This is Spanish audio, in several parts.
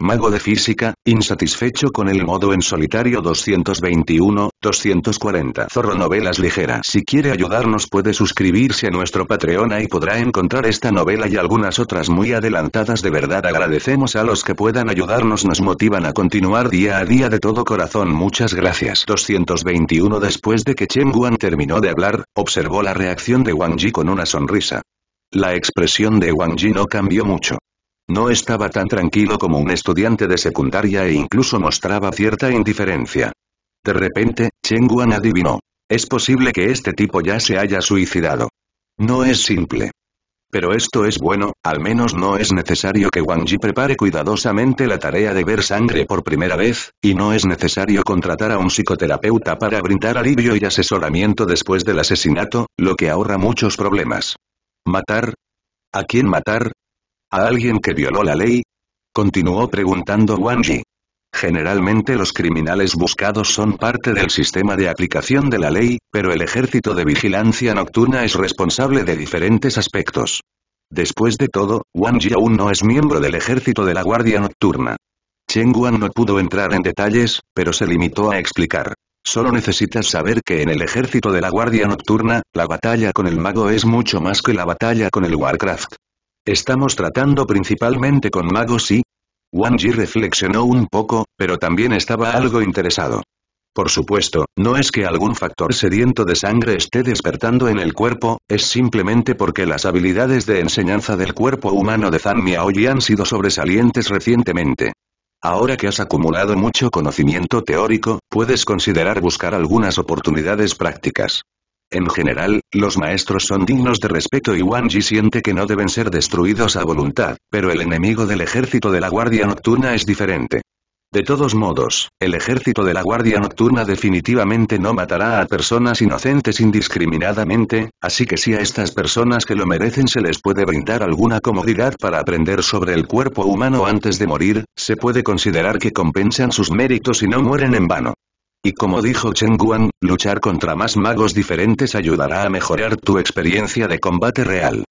Mago de física, insatisfecho con el modo en solitario 221, 240. Zorro Novelas Ligera. Si quiere ayudarnos puede suscribirse a nuestro Patreon y podrá encontrar esta novela y algunas otras muy adelantadas de verdad agradecemos a los que puedan ayudarnos nos motivan a continuar día a día de todo corazón muchas gracias. 221 Después de que Chen Guan terminó de hablar, observó la reacción de Wang Ji con una sonrisa. La expresión de Wang Ji no cambió mucho. No estaba tan tranquilo como un estudiante de secundaria e incluso mostraba cierta indiferencia. De repente, Cheng Guan adivinó. Es posible que este tipo ya se haya suicidado. No es simple. Pero esto es bueno, al menos no es necesario que Wang Ji prepare cuidadosamente la tarea de ver sangre por primera vez, y no es necesario contratar a un psicoterapeuta para brindar alivio y asesoramiento después del asesinato, lo que ahorra muchos problemas. ¿Matar? ¿A quién matar? ¿A alguien que violó la ley? Continuó preguntando Wang Yi. Generalmente los criminales buscados son parte del sistema de aplicación de la ley, pero el ejército de vigilancia nocturna es responsable de diferentes aspectos. Después de todo, Wang Yi aún no es miembro del ejército de la Guardia Nocturna. Chen Guan no pudo entrar en detalles, pero se limitó a explicar. Solo necesitas saber que en el ejército de la Guardia Nocturna, la batalla con el mago es mucho más que la batalla con el Warcraft. Estamos tratando principalmente con magos y... Wang Yi reflexionó un poco, pero también estaba algo interesado. Por supuesto, no es que algún factor sediento de sangre esté despertando en el cuerpo, es simplemente porque las habilidades de enseñanza del cuerpo humano de Zhang Miaoyi han sido sobresalientes recientemente. Ahora que has acumulado mucho conocimiento teórico, puedes considerar buscar algunas oportunidades prácticas. En general, los maestros son dignos de respeto y Wang siente que no deben ser destruidos a voluntad, pero el enemigo del ejército de la Guardia Nocturna es diferente. De todos modos, el ejército de la Guardia Nocturna definitivamente no matará a personas inocentes indiscriminadamente, así que si a estas personas que lo merecen se les puede brindar alguna comodidad para aprender sobre el cuerpo humano antes de morir, se puede considerar que compensan sus méritos y no mueren en vano. Y como dijo Chen Guan, luchar contra más magos diferentes ayudará a mejorar tu experiencia de combate real.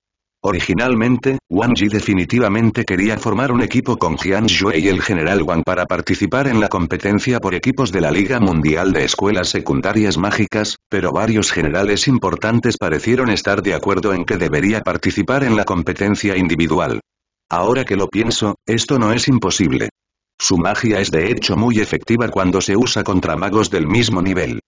Originalmente, Wang Ji definitivamente quería formar un equipo con Jian Zhue y el general Wang para participar en la competencia por equipos de la Liga Mundial de Escuelas Secundarias Mágicas, pero varios generales importantes parecieron estar de acuerdo en que debería participar en la competencia individual. Ahora que lo pienso, esto no es imposible. Su magia es de hecho muy efectiva cuando se usa contra magos del mismo nivel.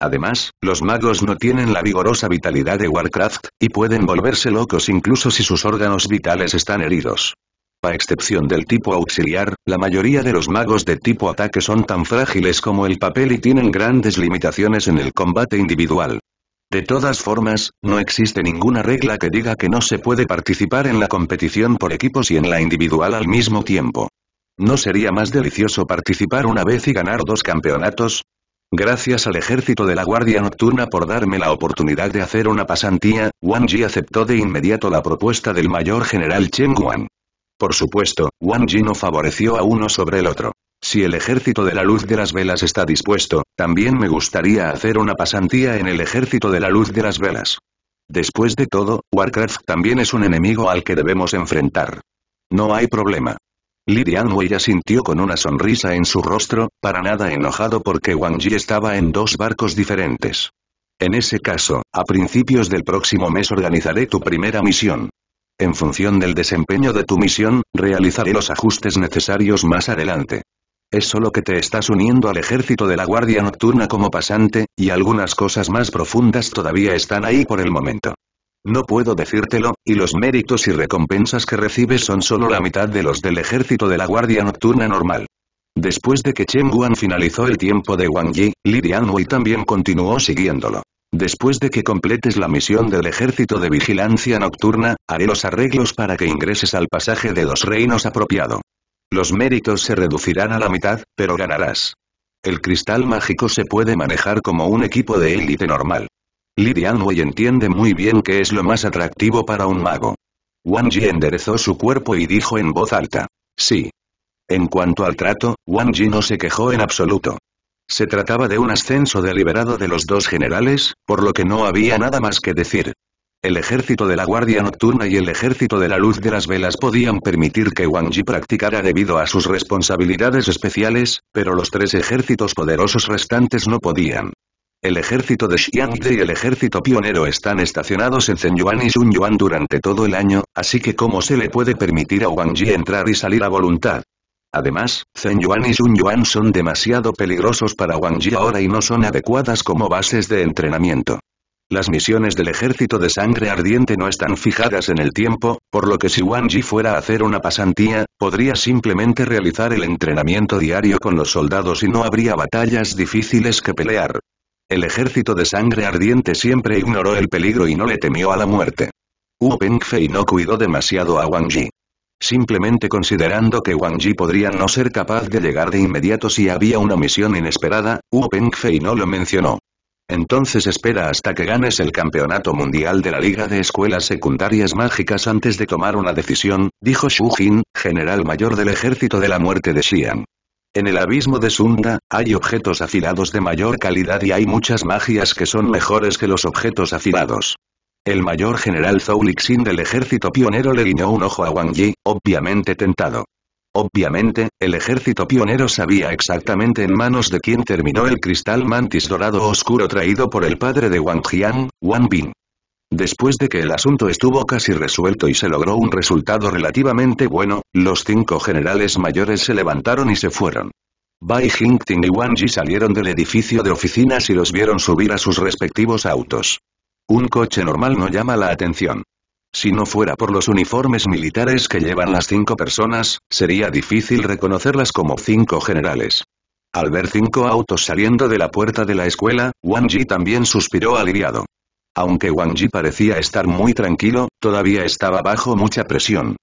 Además, los magos no tienen la vigorosa vitalidad de Warcraft, y pueden volverse locos incluso si sus órganos vitales están heridos. A excepción del tipo auxiliar, la mayoría de los magos de tipo ataque son tan frágiles como el papel y tienen grandes limitaciones en el combate individual. De todas formas, no existe ninguna regla que diga que no se puede participar en la competición por equipos y en la individual al mismo tiempo. ¿No sería más delicioso participar una vez y ganar dos campeonatos? Gracias al ejército de la Guardia Nocturna por darme la oportunidad de hacer una pasantía, Wang Ji aceptó de inmediato la propuesta del mayor general Chen Guan. Por supuesto, Wang Ji no favoreció a uno sobre el otro. Si el ejército de la luz de las velas está dispuesto, también me gustaría hacer una pasantía en el ejército de la luz de las velas. Después de todo, Warcraft también es un enemigo al que debemos enfrentar. No hay problema. Lirian Wei sintió con una sonrisa en su rostro, para nada enojado porque Wang Yi estaba en dos barcos diferentes. En ese caso, a principios del próximo mes organizaré tu primera misión. En función del desempeño de tu misión, realizaré los ajustes necesarios más adelante. Es solo que te estás uniendo al ejército de la Guardia Nocturna como pasante, y algunas cosas más profundas todavía están ahí por el momento. No puedo decírtelo, y los méritos y recompensas que recibes son solo la mitad de los del ejército de la Guardia Nocturna normal. Después de que Chen Guan finalizó el tiempo de Wang Yi, Li Dianhui también continuó siguiéndolo. Después de que completes la misión del ejército de vigilancia nocturna, haré los arreglos para que ingreses al pasaje de dos reinos apropiado. Los méritos se reducirán a la mitad, pero ganarás. El cristal mágico se puede manejar como un equipo de élite normal. Lidian Wey entiende muy bien qué es lo más atractivo para un mago. Wang Yi enderezó su cuerpo y dijo en voz alta. Sí. En cuanto al trato, Wang Yi no se quejó en absoluto. Se trataba de un ascenso deliberado de los dos generales, por lo que no había nada más que decir. El ejército de la Guardia Nocturna y el ejército de la Luz de las Velas podían permitir que Wang Yi practicara debido a sus responsabilidades especiales, pero los tres ejércitos poderosos restantes no podían. El ejército de Xiangde y el ejército pionero están estacionados en Zhenyuan y Sunyuan durante todo el año, así que cómo se le puede permitir a Wang Yi entrar y salir a voluntad. Además, Zhenyuan y Yuan son demasiado peligrosos para Wang Yi ahora y no son adecuadas como bases de entrenamiento. Las misiones del ejército de sangre ardiente no están fijadas en el tiempo, por lo que si Wang fuera a hacer una pasantía, podría simplemente realizar el entrenamiento diario con los soldados y no habría batallas difíciles que pelear. El ejército de sangre ardiente siempre ignoró el peligro y no le temió a la muerte. Wu Pengfei no cuidó demasiado a Wang Yi. Simplemente considerando que Wang Yi podría no ser capaz de llegar de inmediato si había una misión inesperada, Wu Pengfei no lo mencionó. Entonces espera hasta que ganes el campeonato mundial de la Liga de Escuelas Secundarias Mágicas antes de tomar una decisión, dijo Shu Jin, general mayor del ejército de la muerte de Xi'an. En el abismo de Sunda, hay objetos afilados de mayor calidad y hay muchas magias que son mejores que los objetos afilados. El mayor general Zhou Lixin del ejército pionero le guiñó un ojo a Wang Yi, obviamente tentado. Obviamente, el ejército pionero sabía exactamente en manos de quién terminó el cristal mantis dorado oscuro traído por el padre de Wang Jian, Wang Bin. Después de que el asunto estuvo casi resuelto y se logró un resultado relativamente bueno, los cinco generales mayores se levantaron y se fueron. Bai Jingting y Wang Yi salieron del edificio de oficinas y los vieron subir a sus respectivos autos. Un coche normal no llama la atención. Si no fuera por los uniformes militares que llevan las cinco personas, sería difícil reconocerlas como cinco generales. Al ver cinco autos saliendo de la puerta de la escuela, Wang Yi también suspiró aliviado. Aunque Wang Ji parecía estar muy tranquilo, todavía estaba bajo mucha presión.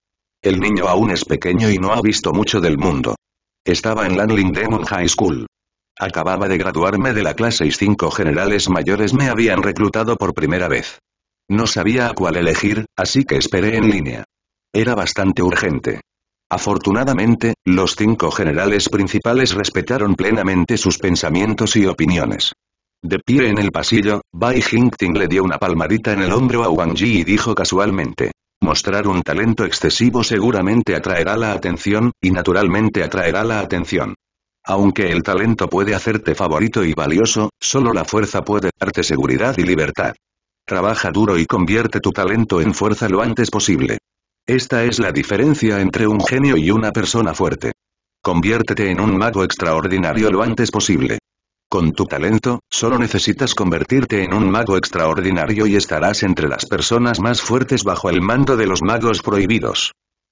El niño aún es pequeño y no ha visto mucho del mundo. Estaba en Lanling Demon High School. Acababa de graduarme de la clase y cinco generales mayores me habían reclutado por primera vez. No sabía a cuál elegir, así que esperé en línea. Era bastante urgente. Afortunadamente, los cinco generales principales respetaron plenamente sus pensamientos y opiniones. De pie en el pasillo, Bai Jingting le dio una palmadita en el hombro a Wang Ji y dijo casualmente. Mostrar un talento excesivo seguramente atraerá la atención, y naturalmente atraerá la atención. Aunque el talento puede hacerte favorito y valioso, solo la fuerza puede darte seguridad y libertad. Trabaja duro y convierte tu talento en fuerza lo antes posible. Esta es la diferencia entre un genio y una persona fuerte. Conviértete en un mago extraordinario lo antes posible. Con tu talento, solo necesitas convertirte en un mago extraordinario y estarás entre las personas más fuertes bajo el mando de los magos prohibidos.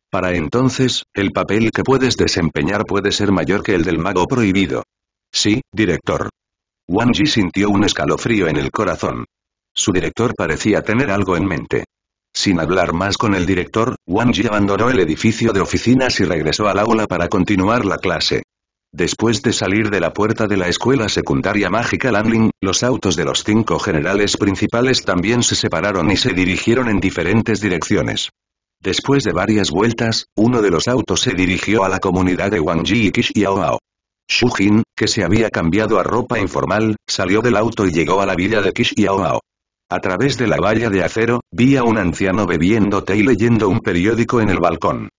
Para entonces, el papel que puedes desempeñar puede ser mayor que el del mago prohibido. Sí, director. Wang sintió un escalofrío en el corazón. Su director parecía tener algo en mente. Sin hablar más con el director, Wang abandonó el edificio de oficinas y regresó al aula para continuar la clase. Después de salir de la puerta de la escuela secundaria mágica Lanlin, los autos de los cinco generales principales también se separaron y se dirigieron en diferentes direcciones. Después de varias vueltas, uno de los autos se dirigió a la comunidad de Wangji y Shu Jin, que se había cambiado a ropa informal, salió del auto y llegó a la villa de Kishiaoao. A través de la valla de acero, vi a un anciano bebiendo té y leyendo un periódico en el balcón.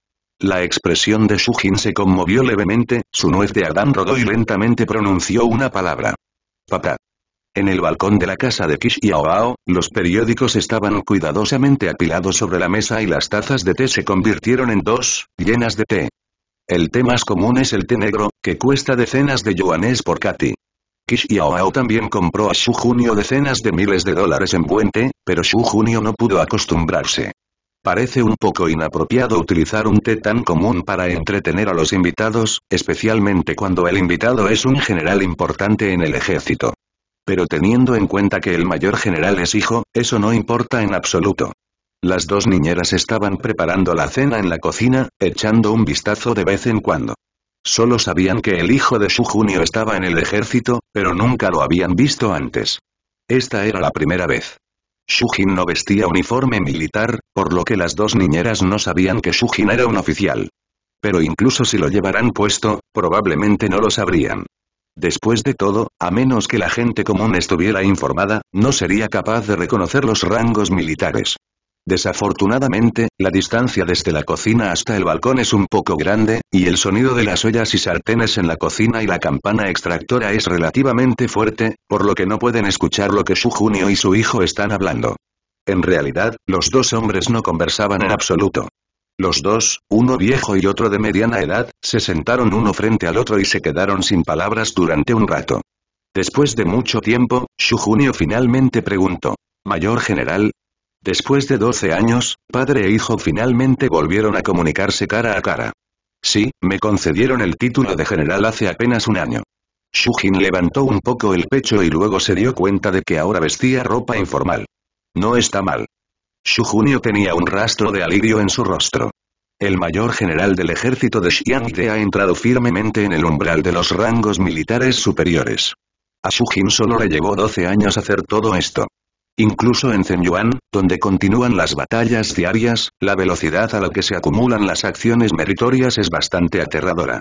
La expresión de Jin se conmovió levemente, su nuez de Adán rodó y lentamente pronunció una palabra. Papá. En el balcón de la casa de Kish y los periódicos estaban cuidadosamente apilados sobre la mesa y las tazas de té se convirtieron en dos, llenas de té. El té más común es el té negro, que cuesta decenas de yuanes por Katy. Kish y también compró a Shu Junio decenas de miles de dólares en buen té, pero Shu Junio no pudo acostumbrarse. Parece un poco inapropiado utilizar un té tan común para entretener a los invitados, especialmente cuando el invitado es un general importante en el ejército. Pero teniendo en cuenta que el mayor general es hijo, eso no importa en absoluto. Las dos niñeras estaban preparando la cena en la cocina, echando un vistazo de vez en cuando. Solo sabían que el hijo de su junio estaba en el ejército, pero nunca lo habían visto antes. Esta era la primera vez. Shujin no vestía uniforme militar, por lo que las dos niñeras no sabían que Shujin era un oficial. Pero incluso si lo llevaran puesto, probablemente no lo sabrían. Después de todo, a menos que la gente común estuviera informada, no sería capaz de reconocer los rangos militares. Desafortunadamente, la distancia desde la cocina hasta el balcón es un poco grande, y el sonido de las ollas y sartenes en la cocina y la campana extractora es relativamente fuerte, por lo que no pueden escuchar lo que su junio y su hijo están hablando. En realidad, los dos hombres no conversaban en absoluto. Los dos, uno viejo y otro de mediana edad, se sentaron uno frente al otro y se quedaron sin palabras durante un rato. Después de mucho tiempo, su junio finalmente preguntó. Mayor general, Después de 12 años, padre e hijo finalmente volvieron a comunicarse cara a cara. Sí, me concedieron el título de general hace apenas un año. Jin levantó un poco el pecho y luego se dio cuenta de que ahora vestía ropa informal. No está mal. Junio tenía un rastro de alivio en su rostro. El mayor general del ejército de Xiangde ha entrado firmemente en el umbral de los rangos militares superiores. A Jin solo le llevó 12 años hacer todo esto. Incluso en Zhenyuan, donde continúan las batallas diarias, la velocidad a la que se acumulan las acciones meritorias es bastante aterradora.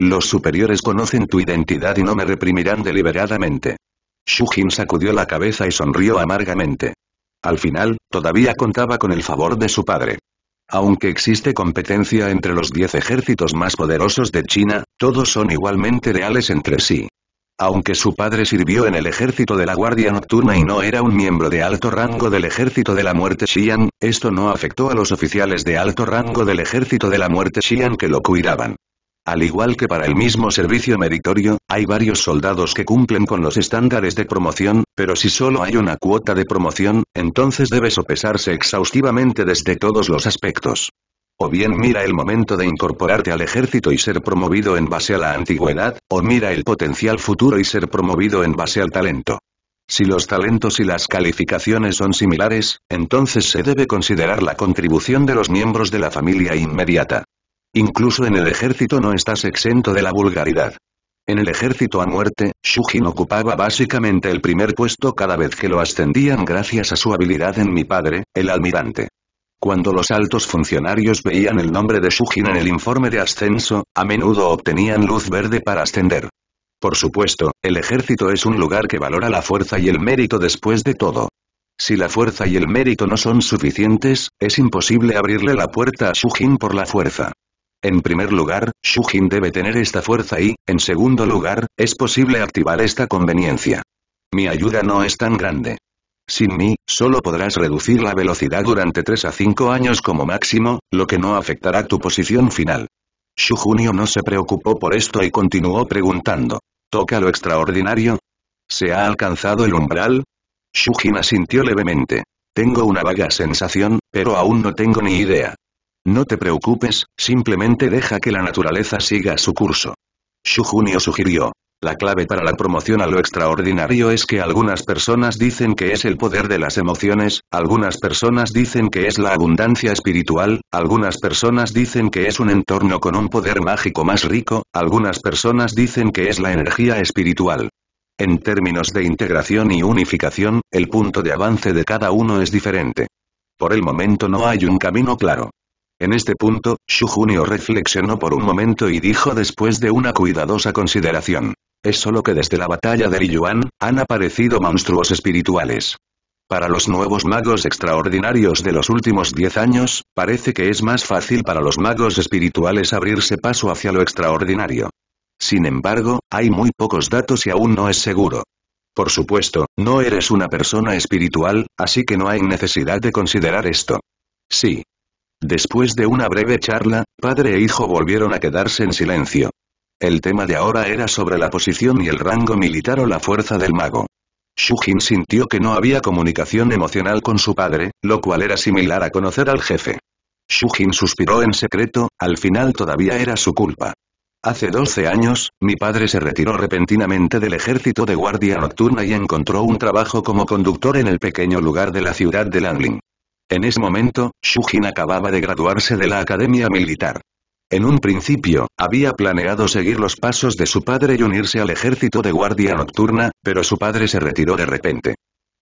Los superiores conocen tu identidad y no me reprimirán deliberadamente. Jin sacudió la cabeza y sonrió amargamente. Al final, todavía contaba con el favor de su padre. Aunque existe competencia entre los diez ejércitos más poderosos de China, todos son igualmente reales entre sí. Aunque su padre sirvió en el ejército de la Guardia Nocturna y no era un miembro de alto rango del ejército de la muerte Xian, esto no afectó a los oficiales de alto rango del ejército de la muerte Xian que lo cuidaban. Al igual que para el mismo servicio meritorio, hay varios soldados que cumplen con los estándares de promoción, pero si solo hay una cuota de promoción, entonces debe sopesarse exhaustivamente desde todos los aspectos o bien mira el momento de incorporarte al ejército y ser promovido en base a la antigüedad, o mira el potencial futuro y ser promovido en base al talento. Si los talentos y las calificaciones son similares, entonces se debe considerar la contribución de los miembros de la familia inmediata. Incluso en el ejército no estás exento de la vulgaridad. En el ejército a muerte, Shujin ocupaba básicamente el primer puesto cada vez que lo ascendían gracias a su habilidad en mi padre, el almirante. Cuando los altos funcionarios veían el nombre de Jin en el informe de ascenso, a menudo obtenían luz verde para ascender. Por supuesto, el ejército es un lugar que valora la fuerza y el mérito después de todo. Si la fuerza y el mérito no son suficientes, es imposible abrirle la puerta a Jin por la fuerza. En primer lugar, Jin debe tener esta fuerza y, en segundo lugar, es posible activar esta conveniencia. Mi ayuda no es tan grande. Sin mí, solo podrás reducir la velocidad durante 3 a 5 años como máximo, lo que no afectará tu posición final. Shu Junio no se preocupó por esto y continuó preguntando. ¿Toca lo extraordinario? ¿Se ha alcanzado el umbral? Sujima sintió levemente. Tengo una vaga sensación, pero aún no tengo ni idea. No te preocupes, simplemente deja que la naturaleza siga su curso. junio sugirió. La clave para la promoción a lo extraordinario es que algunas personas dicen que es el poder de las emociones, algunas personas dicen que es la abundancia espiritual, algunas personas dicen que es un entorno con un poder mágico más rico, algunas personas dicen que es la energía espiritual. En términos de integración y unificación, el punto de avance de cada uno es diferente. Por el momento no hay un camino claro. En este punto, Shu Junio reflexionó por un momento y dijo después de una cuidadosa consideración. Es solo que desde la batalla de Liyuan, han aparecido monstruos espirituales. Para los nuevos magos extraordinarios de los últimos 10 años, parece que es más fácil para los magos espirituales abrirse paso hacia lo extraordinario. Sin embargo, hay muy pocos datos y aún no es seguro. Por supuesto, no eres una persona espiritual, así que no hay necesidad de considerar esto. Sí. Después de una breve charla, padre e hijo volvieron a quedarse en silencio. El tema de ahora era sobre la posición y el rango militar o la fuerza del mago. Shujin sintió que no había comunicación emocional con su padre, lo cual era similar a conocer al jefe. Shujin suspiró en secreto, al final todavía era su culpa. Hace 12 años, mi padre se retiró repentinamente del ejército de guardia nocturna y encontró un trabajo como conductor en el pequeño lugar de la ciudad de Langling. En ese momento, Shujin acababa de graduarse de la academia militar. En un principio, había planeado seguir los pasos de su padre y unirse al ejército de guardia nocturna, pero su padre se retiró de repente.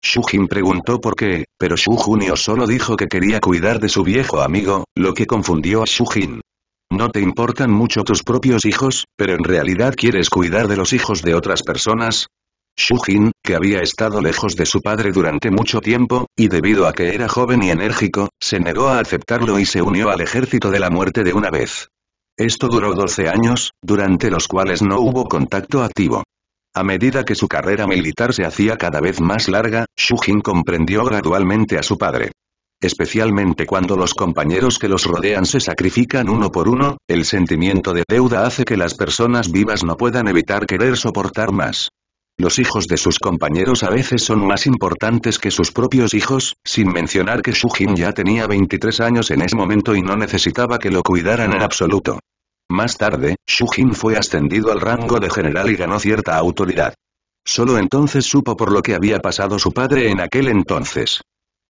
Jin preguntó por qué, pero Shu Junio solo dijo que quería cuidar de su viejo amigo, lo que confundió a Jin. No te importan mucho tus propios hijos, pero en realidad quieres cuidar de los hijos de otras personas, Shu Jin, que había estado lejos de su padre durante mucho tiempo, y debido a que era joven y enérgico, se negó a aceptarlo y se unió al ejército de la muerte de una vez. Esto duró 12 años, durante los cuales no hubo contacto activo. A medida que su carrera militar se hacía cada vez más larga, Jin comprendió gradualmente a su padre. Especialmente cuando los compañeros que los rodean se sacrifican uno por uno, el sentimiento de deuda hace que las personas vivas no puedan evitar querer soportar más. Los hijos de sus compañeros a veces son más importantes que sus propios hijos, sin mencionar que Jin ya tenía 23 años en ese momento y no necesitaba que lo cuidaran en absoluto. Más tarde, Jin fue ascendido al rango de general y ganó cierta autoridad. Solo entonces supo por lo que había pasado su padre en aquel entonces.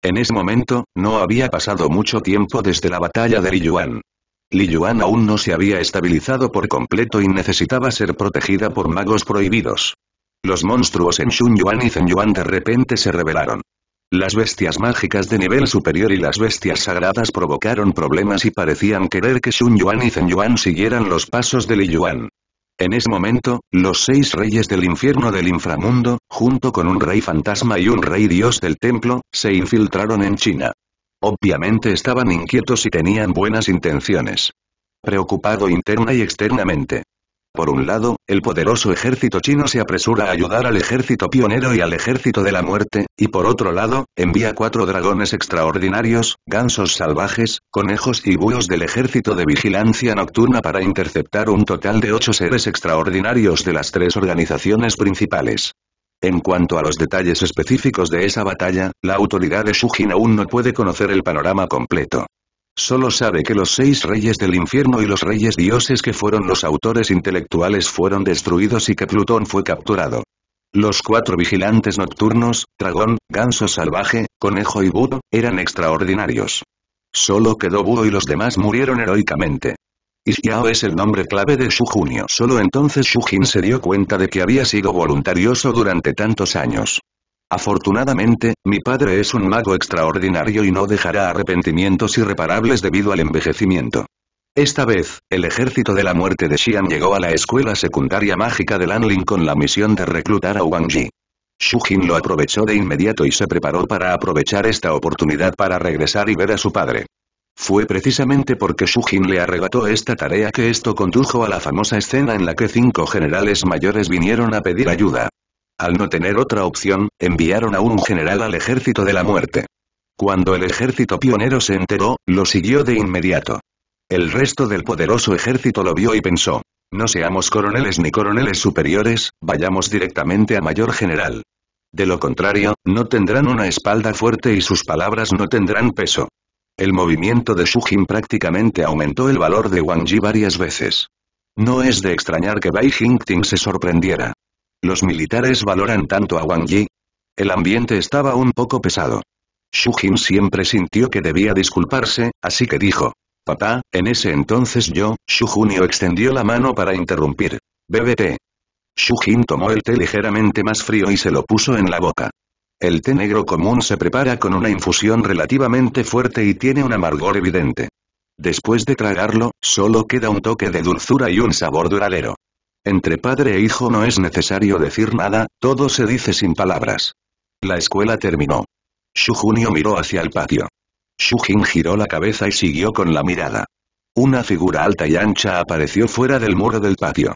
En ese momento, no había pasado mucho tiempo desde la batalla de Liyuan. Liyuan aún no se había estabilizado por completo y necesitaba ser protegida por magos prohibidos. Los monstruos en Shunyuan Yuan y Zhen de repente se revelaron. Las bestias mágicas de nivel superior y las bestias sagradas provocaron problemas y parecían querer que Shun Yuan y zhen siguieran los pasos de Li Yuan. En ese momento, los seis reyes del infierno del inframundo, junto con un rey fantasma y un rey dios del templo, se infiltraron en China. Obviamente estaban inquietos y tenían buenas intenciones. Preocupado interna y externamente. Por un lado, el poderoso ejército chino se apresura a ayudar al ejército pionero y al ejército de la muerte, y por otro lado, envía cuatro dragones extraordinarios, gansos salvajes, conejos y búhos del ejército de vigilancia nocturna para interceptar un total de ocho seres extraordinarios de las tres organizaciones principales. En cuanto a los detalles específicos de esa batalla, la autoridad de Shujin aún no puede conocer el panorama completo. Solo sabe que los seis reyes del infierno y los reyes dioses que fueron los autores intelectuales fueron destruidos y que Plutón fue capturado. Los cuatro vigilantes nocturnos, dragón, ganso salvaje, conejo y budo, eran extraordinarios. Solo quedó Budo y los demás murieron heroicamente. Xiao es el nombre clave de Junio. Solo entonces Jin se dio cuenta de que había sido voluntarioso durante tantos años. Afortunadamente, mi padre es un mago extraordinario y no dejará arrepentimientos irreparables debido al envejecimiento. Esta vez, el ejército de la muerte de Xian llegó a la escuela secundaria mágica de Lanlin con la misión de reclutar a Wang Yi. Shu Jin lo aprovechó de inmediato y se preparó para aprovechar esta oportunidad para regresar y ver a su padre. Fue precisamente porque Shu Jin le arrebató esta tarea que esto condujo a la famosa escena en la que cinco generales mayores vinieron a pedir ayuda. Al no tener otra opción, enviaron a un general al ejército de la muerte. Cuando el ejército pionero se enteró, lo siguió de inmediato. El resto del poderoso ejército lo vio y pensó, no seamos coroneles ni coroneles superiores, vayamos directamente a mayor general. De lo contrario, no tendrán una espalda fuerte y sus palabras no tendrán peso. El movimiento de Jin prácticamente aumentó el valor de Wang Yi varias veces. No es de extrañar que Bai Jingting se sorprendiera. Los militares valoran tanto a Wang Yi. El ambiente estaba un poco pesado. Shu Jin siempre sintió que debía disculparse, así que dijo. Papá, en ese entonces yo, Shu Junio extendió la mano para interrumpir. té. Shu Jin tomó el té ligeramente más frío y se lo puso en la boca. El té negro común se prepara con una infusión relativamente fuerte y tiene un amargor evidente. Después de tragarlo, solo queda un toque de dulzura y un sabor duradero. Entre padre e hijo no es necesario decir nada, todo se dice sin palabras. La escuela terminó. Shu Junio miró hacia el patio. Shu Jin giró la cabeza y siguió con la mirada. Una figura alta y ancha apareció fuera del muro del patio.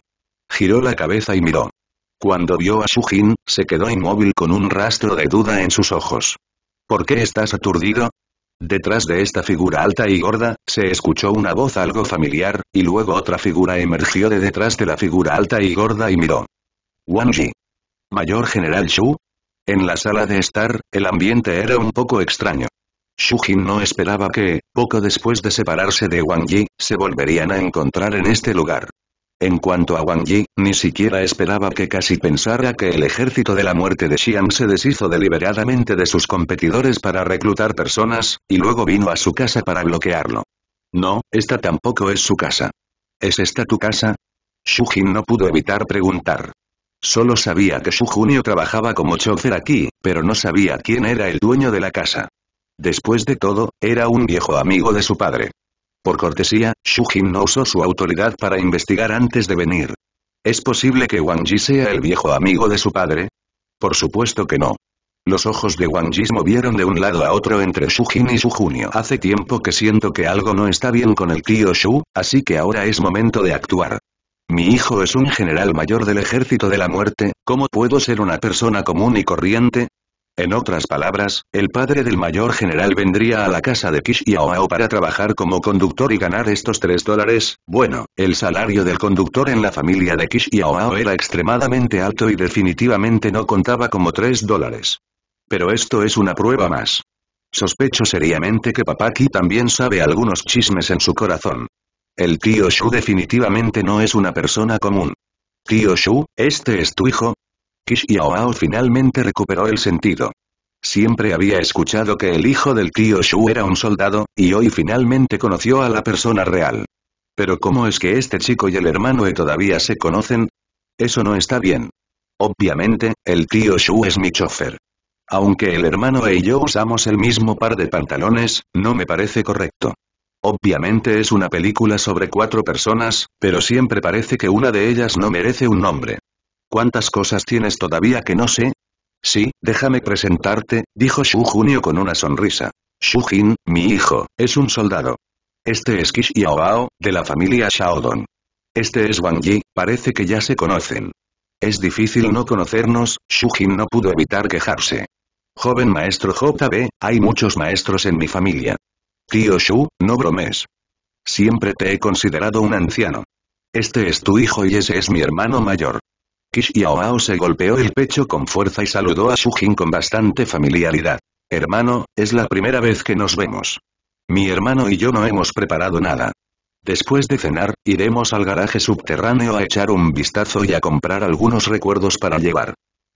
Giró la cabeza y miró. Cuando vio a Shu Jin, se quedó inmóvil con un rastro de duda en sus ojos. ¿Por qué estás aturdido? Detrás de esta figura alta y gorda, se escuchó una voz algo familiar, y luego otra figura emergió de detrás de la figura alta y gorda y miró. Wang Yi. Mayor General Shu. En la sala de estar, el ambiente era un poco extraño. Shu Jin no esperaba que, poco después de separarse de Wang Yi, se volverían a encontrar en este lugar. En cuanto a Wang Yi, ni siquiera esperaba que casi pensara que el ejército de la muerte de Xi'an se deshizo deliberadamente de sus competidores para reclutar personas, y luego vino a su casa para bloquearlo. No, esta tampoco es su casa. ¿Es esta tu casa? Shu Jin no pudo evitar preguntar. Solo sabía que Shu Junio trabajaba como chofer aquí, pero no sabía quién era el dueño de la casa. Después de todo, era un viejo amigo de su padre. Por cortesía, Shu Jin no usó su autoridad para investigar antes de venir. ¿Es posible que Wang Ji sea el viejo amigo de su padre? Por supuesto que no. Los ojos de Wang Ji movieron de un lado a otro entre Shu Jin y Junio. Hace tiempo que siento que algo no está bien con el tío Shu, así que ahora es momento de actuar. Mi hijo es un general mayor del ejército de la muerte, ¿cómo puedo ser una persona común y corriente? En otras palabras, el padre del mayor general vendría a la casa de Kish para trabajar como conductor y ganar estos 3 dólares. Bueno, el salario del conductor en la familia de Kish era extremadamente alto y definitivamente no contaba como 3 dólares. Pero esto es una prueba más. Sospecho seriamente que Papaki también sabe algunos chismes en su corazón. El tío Shu definitivamente no es una persona común. Tío Shu, ¿este es tu hijo? Kish finalmente recuperó el sentido. Siempre había escuchado que el hijo del tío Shu era un soldado, y hoy finalmente conoció a la persona real. Pero ¿cómo es que este chico y el hermano E todavía se conocen? Eso no está bien. Obviamente, el tío Shu es mi chofer. Aunque el hermano E y yo usamos el mismo par de pantalones, no me parece correcto. Obviamente es una película sobre cuatro personas, pero siempre parece que una de ellas no merece un nombre. ¿Cuántas cosas tienes todavía que no sé? Sí, déjame presentarte, dijo Shu Junio con una sonrisa. Shu Jin, mi hijo, es un soldado. Este es Kish Yaobao, de la familia Shaodong. Este es Wang Yi, parece que ya se conocen. Es difícil no conocernos, Shu Jin no pudo evitar quejarse. Joven maestro JB, hay muchos maestros en mi familia. Tío Shu, no bromes. Siempre te he considerado un anciano. Este es tu hijo y ese es mi hermano mayor. Yaoao se golpeó el pecho con fuerza y saludó a Jin con bastante familiaridad. Hermano, es la primera vez que nos vemos. Mi hermano y yo no hemos preparado nada. Después de cenar, iremos al garaje subterráneo a echar un vistazo y a comprar algunos recuerdos para llevar.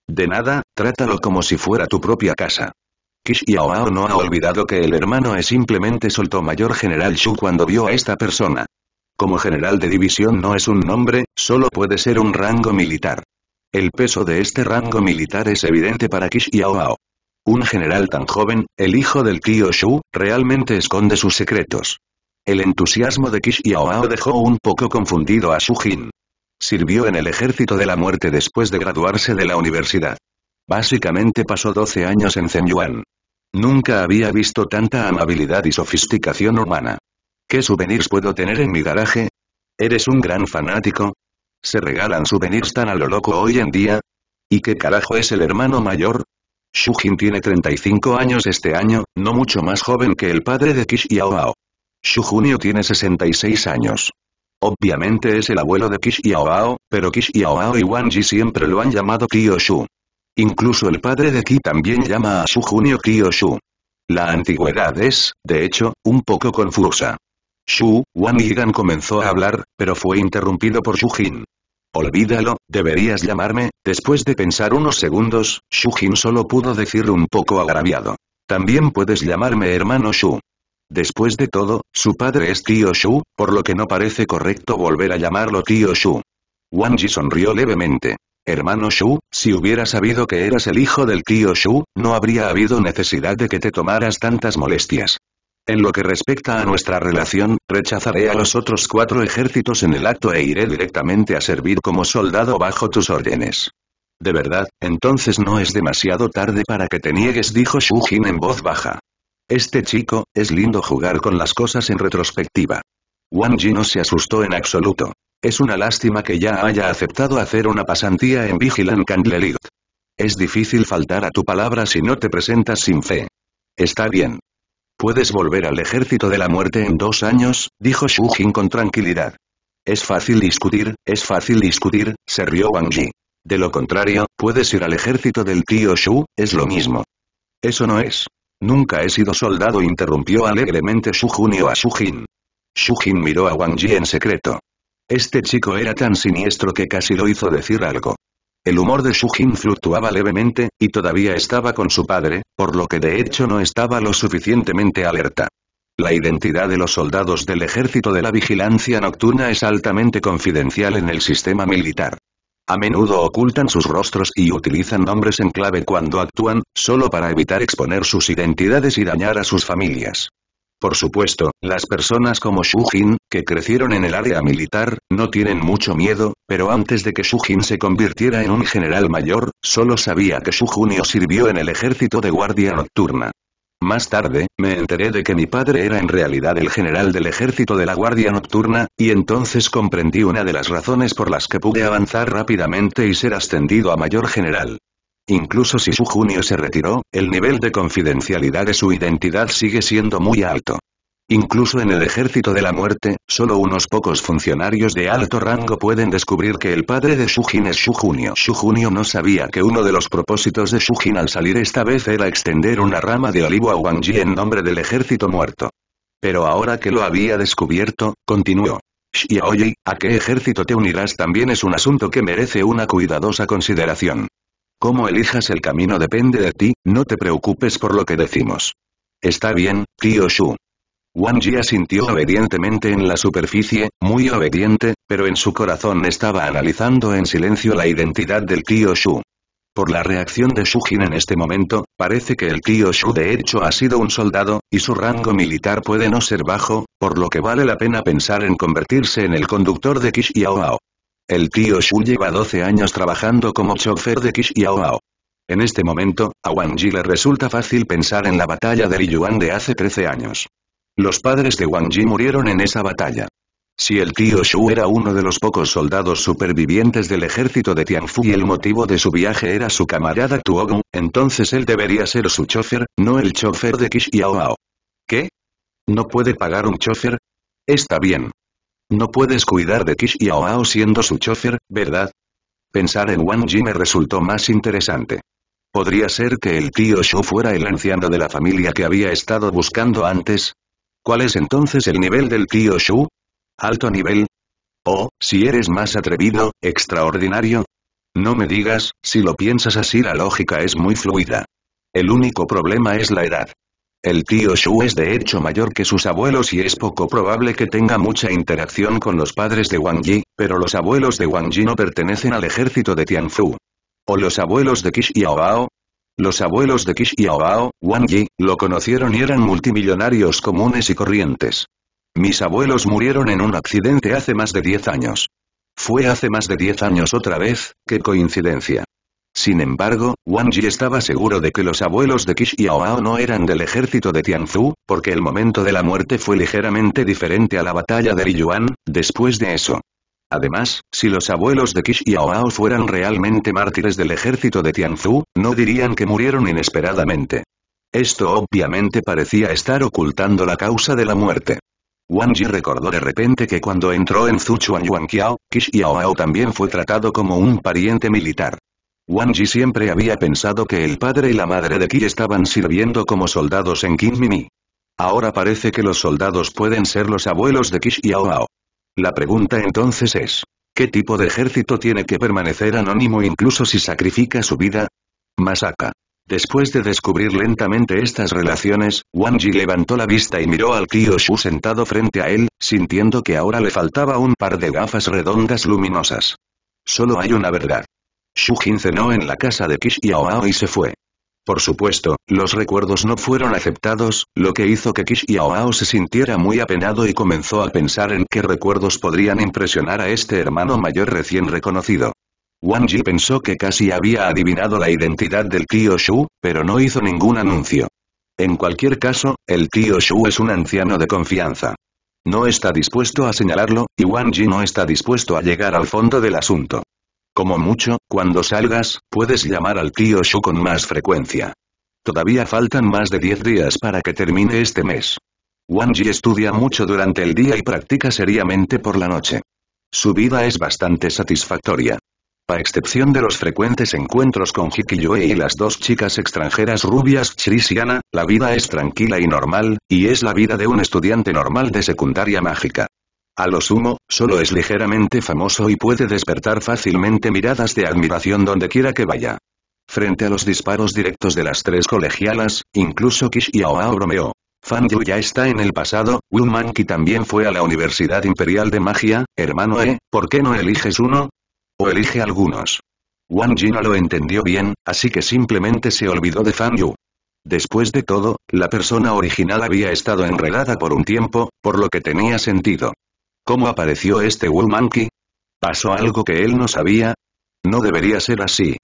De nada, trátalo como si fuera tu propia casa. Yaoao no ha olvidado que el hermano es simplemente soltó mayor general Shu cuando vio a esta persona. Como general de división no es un nombre, solo puede ser un rango militar. El peso de este rango militar es evidente para Kish Un general tan joven, el hijo del tío Shu, realmente esconde sus secretos. El entusiasmo de Kish dejó un poco confundido a Shu Jin. Sirvió en el ejército de la muerte después de graduarse de la universidad. Básicamente pasó 12 años en Zenyuan. Nunca había visto tanta amabilidad y sofisticación humana. ¿Qué souvenirs puedo tener en mi garaje? ¿Eres un gran fanático? ¿Se regalan souvenirs tan a lo loco hoy en día? ¿Y qué carajo es el hermano mayor? Jin tiene 35 años este año, no mucho más joven que el padre de Shu Junio tiene 66 años. Obviamente es el abuelo de Kishiaoao, pero Kishiaoao y Wanji siempre lo han llamado Shu. Incluso el padre de Ki también llama a Shu Shujunio Shu. La antigüedad es, de hecho, un poco confusa. Shu Yigan comenzó a hablar, pero fue interrumpido por Shu Jin. Olvídalo, deberías llamarme, después de pensar unos segundos, Shu Jin solo pudo decir un poco agraviado. También puedes llamarme hermano Shu. Después de todo, su padre es tío Shu, por lo que no parece correcto volver a llamarlo tío Shu. Wang Ji sonrió levemente. Hermano Shu, si hubiera sabido que eras el hijo del tío Shu, no habría habido necesidad de que te tomaras tantas molestias. En lo que respecta a nuestra relación, rechazaré a los otros cuatro ejércitos en el acto e iré directamente a servir como soldado bajo tus órdenes. De verdad, entonces no es demasiado tarde para que te niegues dijo Shu Jin en voz baja. Este chico, es lindo jugar con las cosas en retrospectiva. Wang Ji no se asustó en absoluto. Es una lástima que ya haya aceptado hacer una pasantía en Vigilant Candlelit. Es difícil faltar a tu palabra si no te presentas sin fe. Está bien, Puedes volver al ejército de la muerte en dos años, dijo Shu Jin con tranquilidad. Es fácil discutir, es fácil discutir, se rió Wang Yi. De lo contrario, puedes ir al ejército del tío Shu, es lo mismo. Eso no es. Nunca he sido soldado interrumpió alegremente Shu Junio a Shu Jin. Shu Jin miró a Wang Yi en secreto. Este chico era tan siniestro que casi lo hizo decir algo. El humor de Jin fluctuaba levemente, y todavía estaba con su padre, por lo que de hecho no estaba lo suficientemente alerta. La identidad de los soldados del ejército de la vigilancia nocturna es altamente confidencial en el sistema militar. A menudo ocultan sus rostros y utilizan nombres en clave cuando actúan, solo para evitar exponer sus identidades y dañar a sus familias. Por supuesto, las personas como Jin, que crecieron en el área militar, no tienen mucho miedo, pero antes de que Jin se convirtiera en un general mayor, solo sabía que Junio sirvió en el ejército de guardia nocturna. Más tarde, me enteré de que mi padre era en realidad el general del ejército de la guardia nocturna, y entonces comprendí una de las razones por las que pude avanzar rápidamente y ser ascendido a mayor general. Incluso si Su Junio se retiró, el nivel de confidencialidad de su identidad sigue siendo muy alto. Incluso en el ejército de la muerte, solo unos pocos funcionarios de alto rango pueden descubrir que el padre de Jin es su junio no sabía que uno de los propósitos de Jin al salir esta vez era extender una rama de olivo a Wangji en nombre del ejército muerto. Pero ahora que lo había descubierto, continuó. Xiaoyi, ¿a qué ejército te unirás también es un asunto que merece una cuidadosa consideración. Cómo elijas el camino depende de ti, no te preocupes por lo que decimos. Está bien, tío Shu. Wang Jia sintió obedientemente en la superficie, muy obediente, pero en su corazón estaba analizando en silencio la identidad del tío Shu. Por la reacción de Shu Jin en este momento, parece que el tío Shu de hecho ha sido un soldado, y su rango militar puede no ser bajo, por lo que vale la pena pensar en convertirse en el conductor de Qi Ao. El tío Shu lleva 12 años trabajando como chofer de Qishiaoao. En este momento, a Wang Ji le resulta fácil pensar en la batalla de Liyuan de hace 13 años. Los padres de Wang Ji murieron en esa batalla. Si el tío Shu era uno de los pocos soldados supervivientes del ejército de Tianfu y el motivo de su viaje era su camarada Tuogun, entonces él debería ser su chofer, no el chofer de Qishiaoao. ¿Qué? ¿No puede pagar un chofer? Está bien. No puedes cuidar de Kish Ao siendo su chofer, ¿verdad? Pensar en Wang Ji me resultó más interesante. ¿Podría ser que el tío Shu fuera el anciano de la familia que había estado buscando antes? ¿Cuál es entonces el nivel del tío Shu? ¿Alto nivel? O, ¿Oh, si eres más atrevido, extraordinario. No me digas, si lo piensas así la lógica es muy fluida. El único problema es la edad. El tío Shu es de hecho mayor que sus abuelos y es poco probable que tenga mucha interacción con los padres de Wang Yi, pero los abuelos de Wang Yi no pertenecen al ejército de Tianfu. ¿O los abuelos de Qish Yaobao? Los abuelos de y Yaobao, Wang Yi, lo conocieron y eran multimillonarios comunes y corrientes. Mis abuelos murieron en un accidente hace más de 10 años. Fue hace más de 10 años otra vez, qué coincidencia. Sin embargo, Wang Yi estaba seguro de que los abuelos de Kish y no eran del ejército de Tianzhu, porque el momento de la muerte fue ligeramente diferente a la batalla de Liyuan, después de eso. Además, si los abuelos de Kish y fueran realmente mártires del ejército de Tianzhu, no dirían que murieron inesperadamente. Esto obviamente parecía estar ocultando la causa de la muerte. Wang Yi recordó de repente que cuando entró en Zuchuan Yuanqiao, Qish Yaoao también fue tratado como un pariente militar. Wang siempre había pensado que el padre y la madre de Qi estaban sirviendo como soldados en Mimi. Ahora parece que los soldados pueden ser los abuelos de Qi y La pregunta entonces es, ¿qué tipo de ejército tiene que permanecer anónimo incluso si sacrifica su vida? Masaka. Después de descubrir lentamente estas relaciones, Wang levantó la vista y miró al Kyoshu sentado frente a él, sintiendo que ahora le faltaba un par de gafas redondas luminosas. Solo hay una verdad. Shu Jin cenó en la casa de Kish y se fue. Por supuesto, los recuerdos no fueron aceptados, lo que hizo que Kish se sintiera muy apenado y comenzó a pensar en qué recuerdos podrían impresionar a este hermano mayor recién reconocido. Wang Ji pensó que casi había adivinado la identidad del tío Shu, pero no hizo ningún anuncio. En cualquier caso, el tío Shu es un anciano de confianza. No está dispuesto a señalarlo, y Wang Ji no está dispuesto a llegar al fondo del asunto. Como mucho, cuando salgas, puedes llamar al tío Shu con más frecuencia. Todavía faltan más de 10 días para que termine este mes. Wang Yi estudia mucho durante el día y practica seriamente por la noche. Su vida es bastante satisfactoria. A excepción de los frecuentes encuentros con Hikiyue y las dos chicas extranjeras rubias Chris la vida es tranquila y normal, y es la vida de un estudiante normal de secundaria mágica. A lo sumo, solo es ligeramente famoso y puede despertar fácilmente miradas de admiración donde quiera que vaya. Frente a los disparos directos de las tres colegialas, incluso Kish y Fangyu bromeó. Fan Yu ya está en el pasado, Wu Manqi también fue a la Universidad Imperial de Magia, hermano E, ¿por qué no eliges uno? O elige algunos. Wang Jin no lo entendió bien, así que simplemente se olvidó de Fan Yu. Después de todo, la persona original había estado enredada por un tiempo, por lo que tenía sentido. ¿Cómo apareció este Wu-Monkey? ¿Pasó algo que él no sabía? No debería ser así.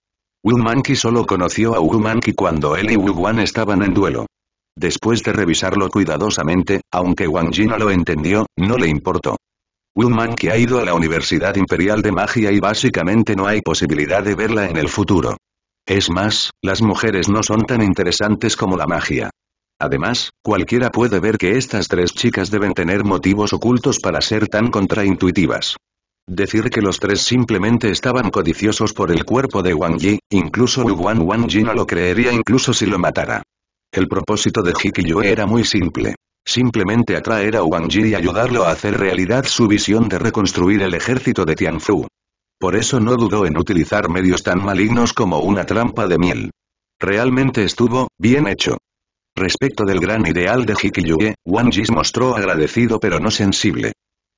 Wu-Monkey solo conoció a Wu-Monkey cuando él y wu Wan estaban en duelo. Después de revisarlo cuidadosamente, aunque Wang Jin no lo entendió, no le importó. Wu-Monkey ha ido a la Universidad Imperial de Magia y básicamente no hay posibilidad de verla en el futuro. Es más, las mujeres no son tan interesantes como la magia. Además, cualquiera puede ver que estas tres chicas deben tener motivos ocultos para ser tan contraintuitivas. Decir que los tres simplemente estaban codiciosos por el cuerpo de Wang Yi, incluso Wan Wang Yi no lo creería incluso si lo matara. El propósito de Hikiyue era muy simple. Simplemente atraer a Wang Yi y ayudarlo a hacer realidad su visión de reconstruir el ejército de Tianfu. Por eso no dudó en utilizar medios tan malignos como una trampa de miel. Realmente estuvo, bien hecho. Respecto del gran ideal de Hikiyue, Wang Ji mostró agradecido pero no sensible.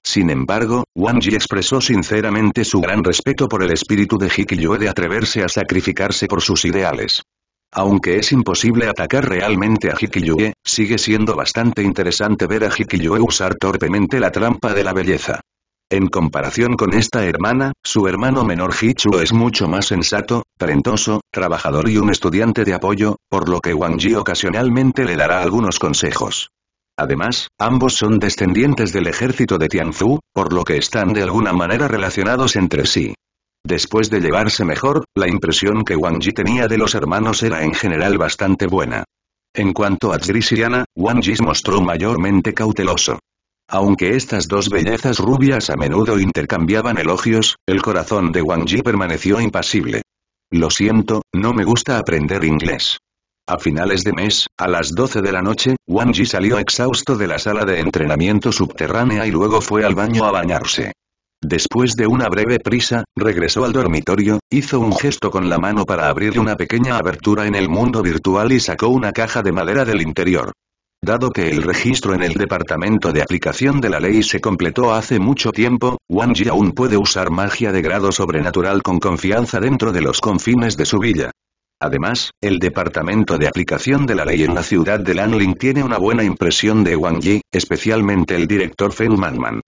Sin embargo, Wang Ji expresó sinceramente su gran respeto por el espíritu de Hikiyue de atreverse a sacrificarse por sus ideales. Aunque es imposible atacar realmente a Hikiyue, sigue siendo bastante interesante ver a Hikiyue usar torpemente la trampa de la belleza. En comparación con esta hermana, su hermano menor Hichu es mucho más sensato, talentoso, trabajador y un estudiante de apoyo, por lo que Wang Ji ocasionalmente le dará algunos consejos. Además, ambos son descendientes del ejército de Tianzhu, por lo que están de alguna manera relacionados entre sí. Después de llevarse mejor, la impresión que Wang Ji tenía de los hermanos era en general bastante buena. En cuanto a Zri Wang Ji mostró mayormente cauteloso. Aunque estas dos bellezas rubias a menudo intercambiaban elogios, el corazón de Wang Ji permaneció impasible. Lo siento, no me gusta aprender inglés. A finales de mes, a las 12 de la noche, Wang Ji salió exhausto de la sala de entrenamiento subterránea y luego fue al baño a bañarse. Después de una breve prisa, regresó al dormitorio, hizo un gesto con la mano para abrir una pequeña abertura en el mundo virtual y sacó una caja de madera del interior. Dado que el registro en el departamento de aplicación de la ley se completó hace mucho tiempo, Wang Yi aún puede usar magia de grado sobrenatural con confianza dentro de los confines de su villa. Además, el departamento de aplicación de la ley en la ciudad de Lanling tiene una buena impresión de Wang Yi, especialmente el director Feng Manman.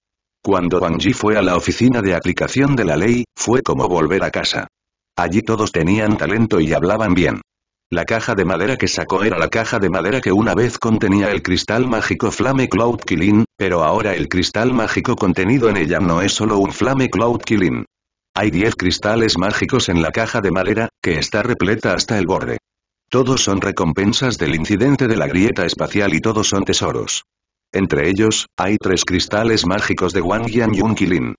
Cuando Wang Yi fue a la oficina de aplicación de la ley, fue como volver a casa. Allí todos tenían talento y hablaban bien. La caja de madera que sacó era la caja de madera que una vez contenía el cristal mágico Flame Cloud Kilin, pero ahora el cristal mágico contenido en ella no es solo un Flame Cloud Kilin. Hay 10 cristales mágicos en la caja de madera, que está repleta hasta el borde. Todos son recompensas del incidente de la grieta espacial y todos son tesoros. Entre ellos, hay tres cristales mágicos de Wang Yan Yun Kilin.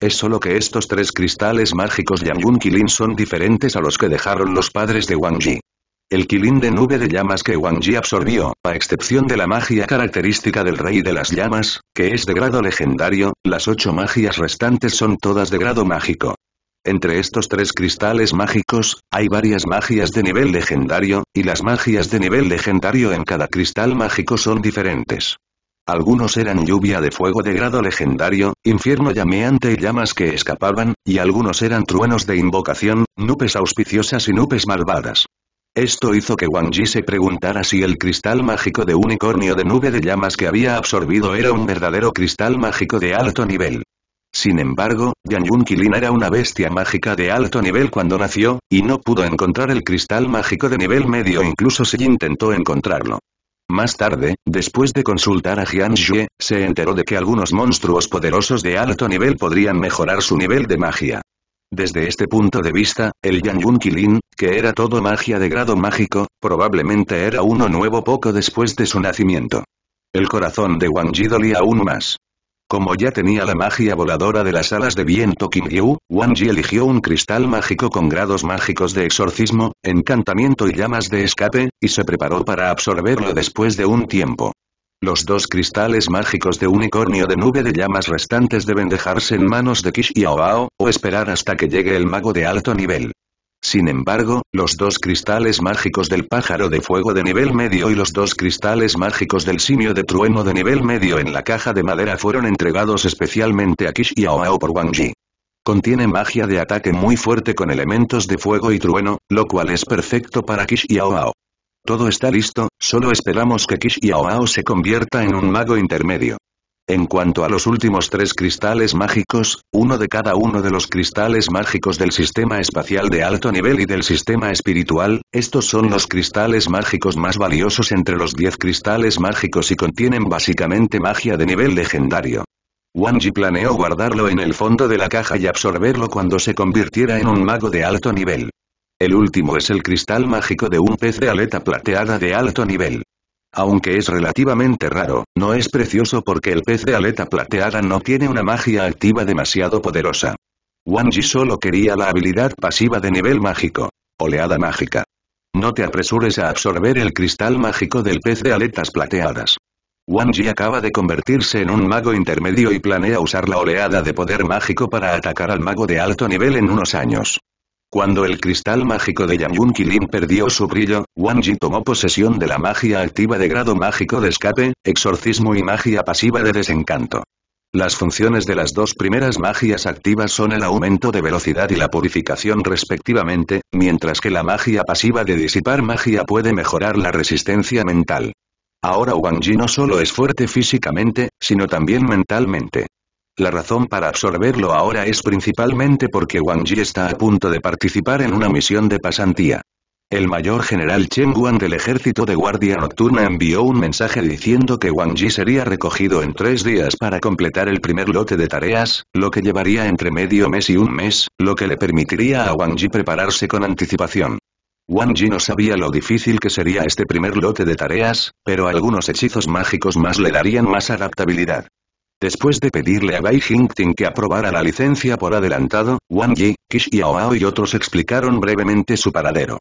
Es solo que estos tres cristales mágicos Yan Yun Kilin son diferentes a los que dejaron los padres de Wang Yi. El quilín de nube de llamas que Wang absorbió, a excepción de la magia característica del Rey de las Llamas, que es de grado legendario, las ocho magias restantes son todas de grado mágico. Entre estos tres cristales mágicos, hay varias magias de nivel legendario, y las magias de nivel legendario en cada cristal mágico son diferentes. Algunos eran lluvia de fuego de grado legendario, infierno llameante y llamas que escapaban, y algunos eran truenos de invocación, nubes auspiciosas y nubes malvadas. Esto hizo que Wang Yi se preguntara si el cristal mágico de unicornio de nube de llamas que había absorbido era un verdadero cristal mágico de alto nivel. Sin embargo, Yan Yun Kilin era una bestia mágica de alto nivel cuando nació, y no pudo encontrar el cristal mágico de nivel medio incluso si intentó encontrarlo. Más tarde, después de consultar a Jian Xue, se enteró de que algunos monstruos poderosos de alto nivel podrían mejorar su nivel de magia. Desde este punto de vista, el Yang Kilin, que era todo magia de grado mágico, probablemente era uno nuevo poco después de su nacimiento. El corazón de Wang Ji dolía aún más. Como ya tenía la magia voladora de las alas de viento Yu, Wang Ji eligió un cristal mágico con grados mágicos de exorcismo, encantamiento y llamas de escape, y se preparó para absorberlo después de un tiempo. Los dos cristales mágicos de unicornio de nube de llamas restantes deben dejarse en manos de Kish y o esperar hasta que llegue el mago de alto nivel. Sin embargo, los dos cristales mágicos del pájaro de fuego de nivel medio y los dos cristales mágicos del simio de trueno de nivel medio en la caja de madera fueron entregados especialmente a Kish y por Wangji. Contiene magia de ataque muy fuerte con elementos de fuego y trueno, lo cual es perfecto para Kish y todo está listo, solo esperamos que Kish se convierta en un mago intermedio. En cuanto a los últimos tres cristales mágicos, uno de cada uno de los cristales mágicos del sistema espacial de alto nivel y del sistema espiritual, estos son los cristales mágicos más valiosos entre los diez cristales mágicos y contienen básicamente magia de nivel legendario. Wang planeó guardarlo en el fondo de la caja y absorberlo cuando se convirtiera en un mago de alto nivel. El último es el cristal mágico de un pez de aleta plateada de alto nivel. Aunque es relativamente raro, no es precioso porque el pez de aleta plateada no tiene una magia activa demasiado poderosa. Wang solo quería la habilidad pasiva de nivel mágico. Oleada mágica. No te apresures a absorber el cristal mágico del pez de aletas plateadas. Wang acaba de convertirse en un mago intermedio y planea usar la oleada de poder mágico para atacar al mago de alto nivel en unos años. Cuando el cristal mágico de Yang Yun Kilin perdió su brillo, Wang Ji tomó posesión de la magia activa de grado mágico de escape, exorcismo y magia pasiva de desencanto. Las funciones de las dos primeras magias activas son el aumento de velocidad y la purificación respectivamente, mientras que la magia pasiva de disipar magia puede mejorar la resistencia mental. Ahora Wang Ji no solo es fuerte físicamente, sino también mentalmente. La razón para absorberlo ahora es principalmente porque Wang Yi está a punto de participar en una misión de pasantía. El mayor general Chen Guan del ejército de guardia nocturna envió un mensaje diciendo que Wang Yi sería recogido en tres días para completar el primer lote de tareas, lo que llevaría entre medio mes y un mes, lo que le permitiría a Wang Yi prepararse con anticipación. Wang Yi no sabía lo difícil que sería este primer lote de tareas, pero algunos hechizos mágicos más le darían más adaptabilidad. Después de pedirle a Bai Jingting que aprobara la licencia por adelantado, Wang Yi, Qi Xiaohao y otros explicaron brevemente su paradero.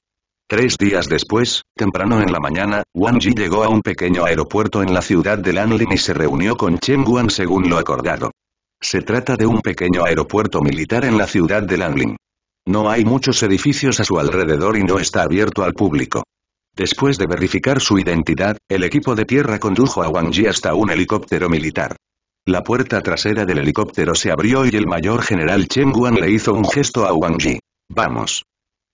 Tres días después, temprano en la mañana, Wang Yi llegó a un pequeño aeropuerto en la ciudad de Lanlin y se reunió con Chen Guan según lo acordado. Se trata de un pequeño aeropuerto militar en la ciudad de Lanlin. No hay muchos edificios a su alrededor y no está abierto al público. Después de verificar su identidad, el equipo de tierra condujo a Wang Yi hasta un helicóptero militar. La puerta trasera del helicóptero se abrió y el mayor general Chen Guan le hizo un gesto a Wang Ji. Vamos.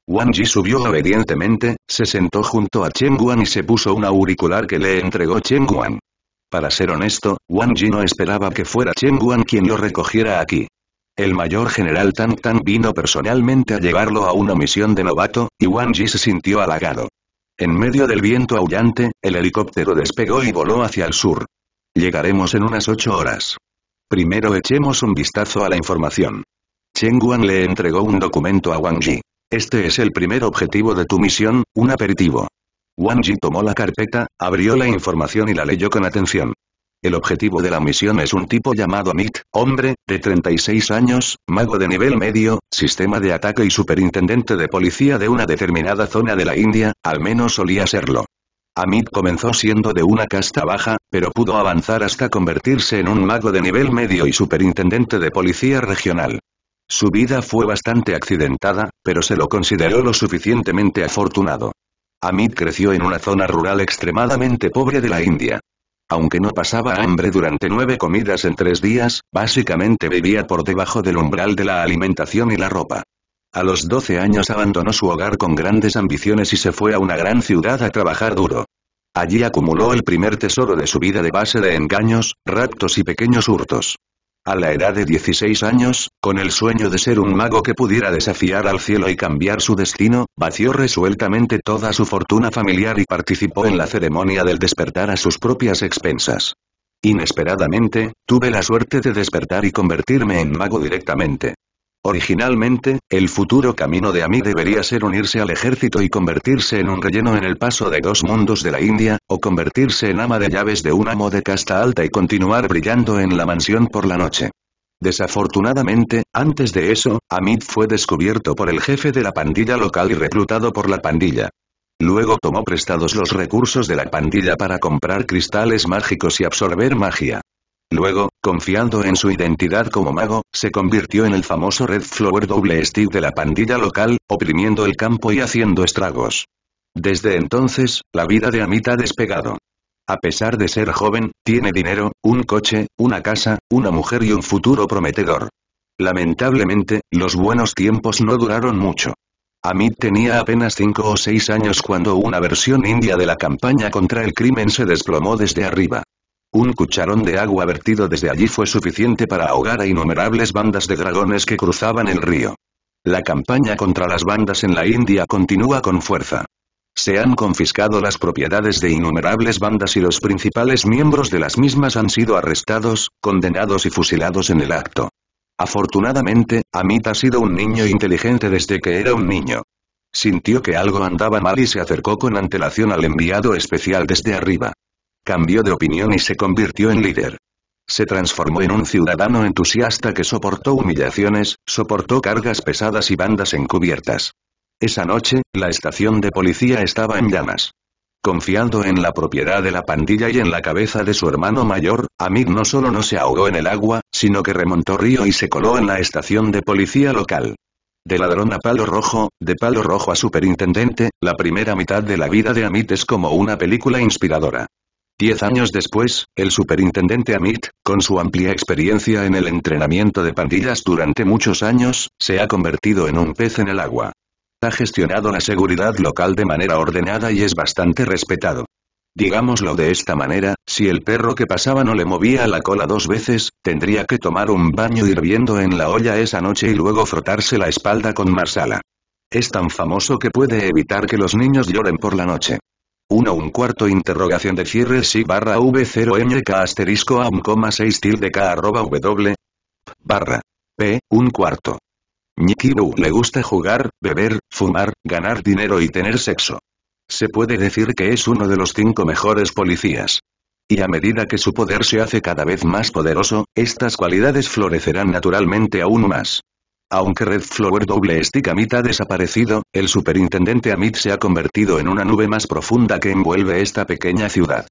Wang Ji subió obedientemente, se sentó junto a Chen Guan y se puso un auricular que le entregó Chen Guan. Para ser honesto, Wang Ji no esperaba que fuera Chen Guan quien lo recogiera aquí. El mayor general Tang Tan vino personalmente a llevarlo a una misión de novato, y Wang Ji se sintió halagado. En medio del viento aullante, el helicóptero despegó y voló hacia el sur. Llegaremos en unas ocho horas. Primero echemos un vistazo a la información. Chen Guan le entregó un documento a Wang Ji. Este es el primer objetivo de tu misión, un aperitivo. Wang Ji tomó la carpeta, abrió la información y la leyó con atención. El objetivo de la misión es un tipo llamado Mit, hombre, de 36 años, mago de nivel medio, sistema de ataque y superintendente de policía de una determinada zona de la India, al menos solía serlo. Amit comenzó siendo de una casta baja, pero pudo avanzar hasta convertirse en un mago de nivel medio y superintendente de policía regional. Su vida fue bastante accidentada, pero se lo consideró lo suficientemente afortunado. Amit creció en una zona rural extremadamente pobre de la India. Aunque no pasaba hambre durante nueve comidas en tres días, básicamente vivía por debajo del umbral de la alimentación y la ropa. A los 12 años abandonó su hogar con grandes ambiciones y se fue a una gran ciudad a trabajar duro. Allí acumuló el primer tesoro de su vida de base de engaños, raptos y pequeños hurtos. A la edad de 16 años, con el sueño de ser un mago que pudiera desafiar al cielo y cambiar su destino, vació resueltamente toda su fortuna familiar y participó en la ceremonia del despertar a sus propias expensas. Inesperadamente, tuve la suerte de despertar y convertirme en mago directamente. Originalmente, el futuro camino de Amit debería ser unirse al ejército y convertirse en un relleno en el paso de dos mundos de la India, o convertirse en ama de llaves de un amo de casta alta y continuar brillando en la mansión por la noche. Desafortunadamente, antes de eso, Amit fue descubierto por el jefe de la pandilla local y reclutado por la pandilla. Luego tomó prestados los recursos de la pandilla para comprar cristales mágicos y absorber magia. Luego, confiando en su identidad como mago, se convirtió en el famoso Red Flower Double Stick de la pandilla local, oprimiendo el campo y haciendo estragos. Desde entonces, la vida de Amit ha despegado. A pesar de ser joven, tiene dinero, un coche, una casa, una mujer y un futuro prometedor. Lamentablemente, los buenos tiempos no duraron mucho. Amit tenía apenas 5 o 6 años cuando una versión india de la campaña contra el crimen se desplomó desde arriba. Un cucharón de agua vertido desde allí fue suficiente para ahogar a innumerables bandas de dragones que cruzaban el río. La campaña contra las bandas en la India continúa con fuerza. Se han confiscado las propiedades de innumerables bandas y los principales miembros de las mismas han sido arrestados, condenados y fusilados en el acto. Afortunadamente, Amit ha sido un niño inteligente desde que era un niño. Sintió que algo andaba mal y se acercó con antelación al enviado especial desde arriba. Cambió de opinión y se convirtió en líder. Se transformó en un ciudadano entusiasta que soportó humillaciones, soportó cargas pesadas y bandas encubiertas. Esa noche, la estación de policía estaba en llamas. Confiando en la propiedad de la pandilla y en la cabeza de su hermano mayor, Amit no solo no se ahogó en el agua, sino que remontó río y se coló en la estación de policía local. De ladrón a palo rojo, de palo rojo a superintendente, la primera mitad de la vida de Amit es como una película inspiradora. Diez años después, el superintendente Amit, con su amplia experiencia en el entrenamiento de pandillas durante muchos años, se ha convertido en un pez en el agua. Ha gestionado la seguridad local de manera ordenada y es bastante respetado. Digámoslo de esta manera, si el perro que pasaba no le movía la cola dos veces, tendría que tomar un baño hirviendo en la olla esa noche y luego frotarse la espalda con marsala. Es tan famoso que puede evitar que los niños lloren por la noche. 1 un cuarto interrogación de cierre si barra v0mk asterisco a un 6 tilde k arroba w barra p un cuarto. Nikiru le gusta jugar, beber, fumar, ganar dinero y tener sexo. Se puede decir que es uno de los cinco mejores policías. Y a medida que su poder se hace cada vez más poderoso, estas cualidades florecerán naturalmente aún más. Aunque Red Flower Double Stick Amit ha desaparecido, el superintendente Amit se ha convertido en una nube más profunda que envuelve esta pequeña ciudad.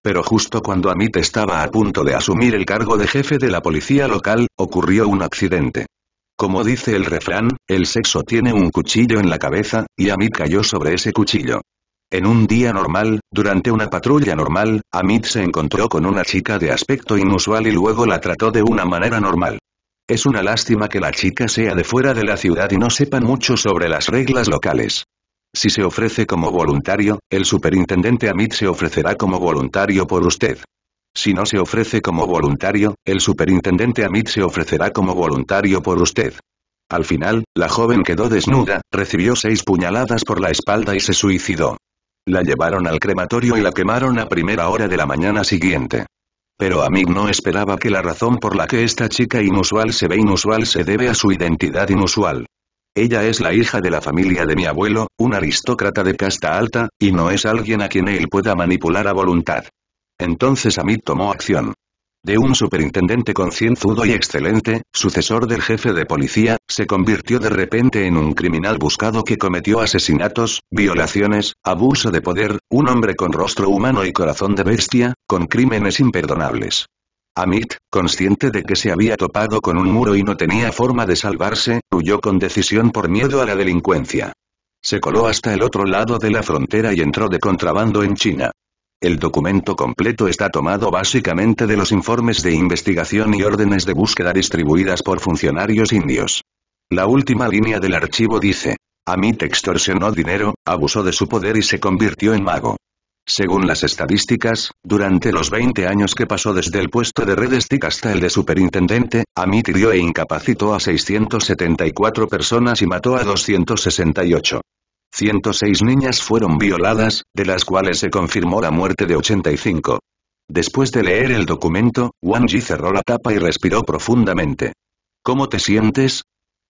Pero justo cuando Amit estaba a punto de asumir el cargo de jefe de la policía local, ocurrió un accidente. Como dice el refrán, el sexo tiene un cuchillo en la cabeza, y Amit cayó sobre ese cuchillo. En un día normal, durante una patrulla normal, Amit se encontró con una chica de aspecto inusual y luego la trató de una manera normal. Es una lástima que la chica sea de fuera de la ciudad y no sepa mucho sobre las reglas locales. Si se ofrece como voluntario, el superintendente Amit se ofrecerá como voluntario por usted. Si no se ofrece como voluntario, el superintendente Amit se ofrecerá como voluntario por usted. Al final, la joven quedó desnuda, recibió seis puñaladas por la espalda y se suicidó. La llevaron al crematorio y la quemaron a primera hora de la mañana siguiente. Pero mí no esperaba que la razón por la que esta chica inusual se ve inusual se debe a su identidad inusual. Ella es la hija de la familia de mi abuelo, un aristócrata de casta alta, y no es alguien a quien él pueda manipular a voluntad. Entonces Amit tomó acción de un superintendente concienzudo y excelente, sucesor del jefe de policía, se convirtió de repente en un criminal buscado que cometió asesinatos, violaciones, abuso de poder, un hombre con rostro humano y corazón de bestia, con crímenes imperdonables. Amit, consciente de que se había topado con un muro y no tenía forma de salvarse, huyó con decisión por miedo a la delincuencia. Se coló hasta el otro lado de la frontera y entró de contrabando en China. El documento completo está tomado básicamente de los informes de investigación y órdenes de búsqueda distribuidas por funcionarios indios. La última línea del archivo dice, Amit extorsionó dinero, abusó de su poder y se convirtió en mago. Según las estadísticas, durante los 20 años que pasó desde el puesto de Stick hasta el de superintendente, Amit hirió e incapacitó a 674 personas y mató a 268. 106 niñas fueron violadas, de las cuales se confirmó la muerte de 85. Después de leer el documento, Wang Yi cerró la tapa y respiró profundamente. ¿Cómo te sientes?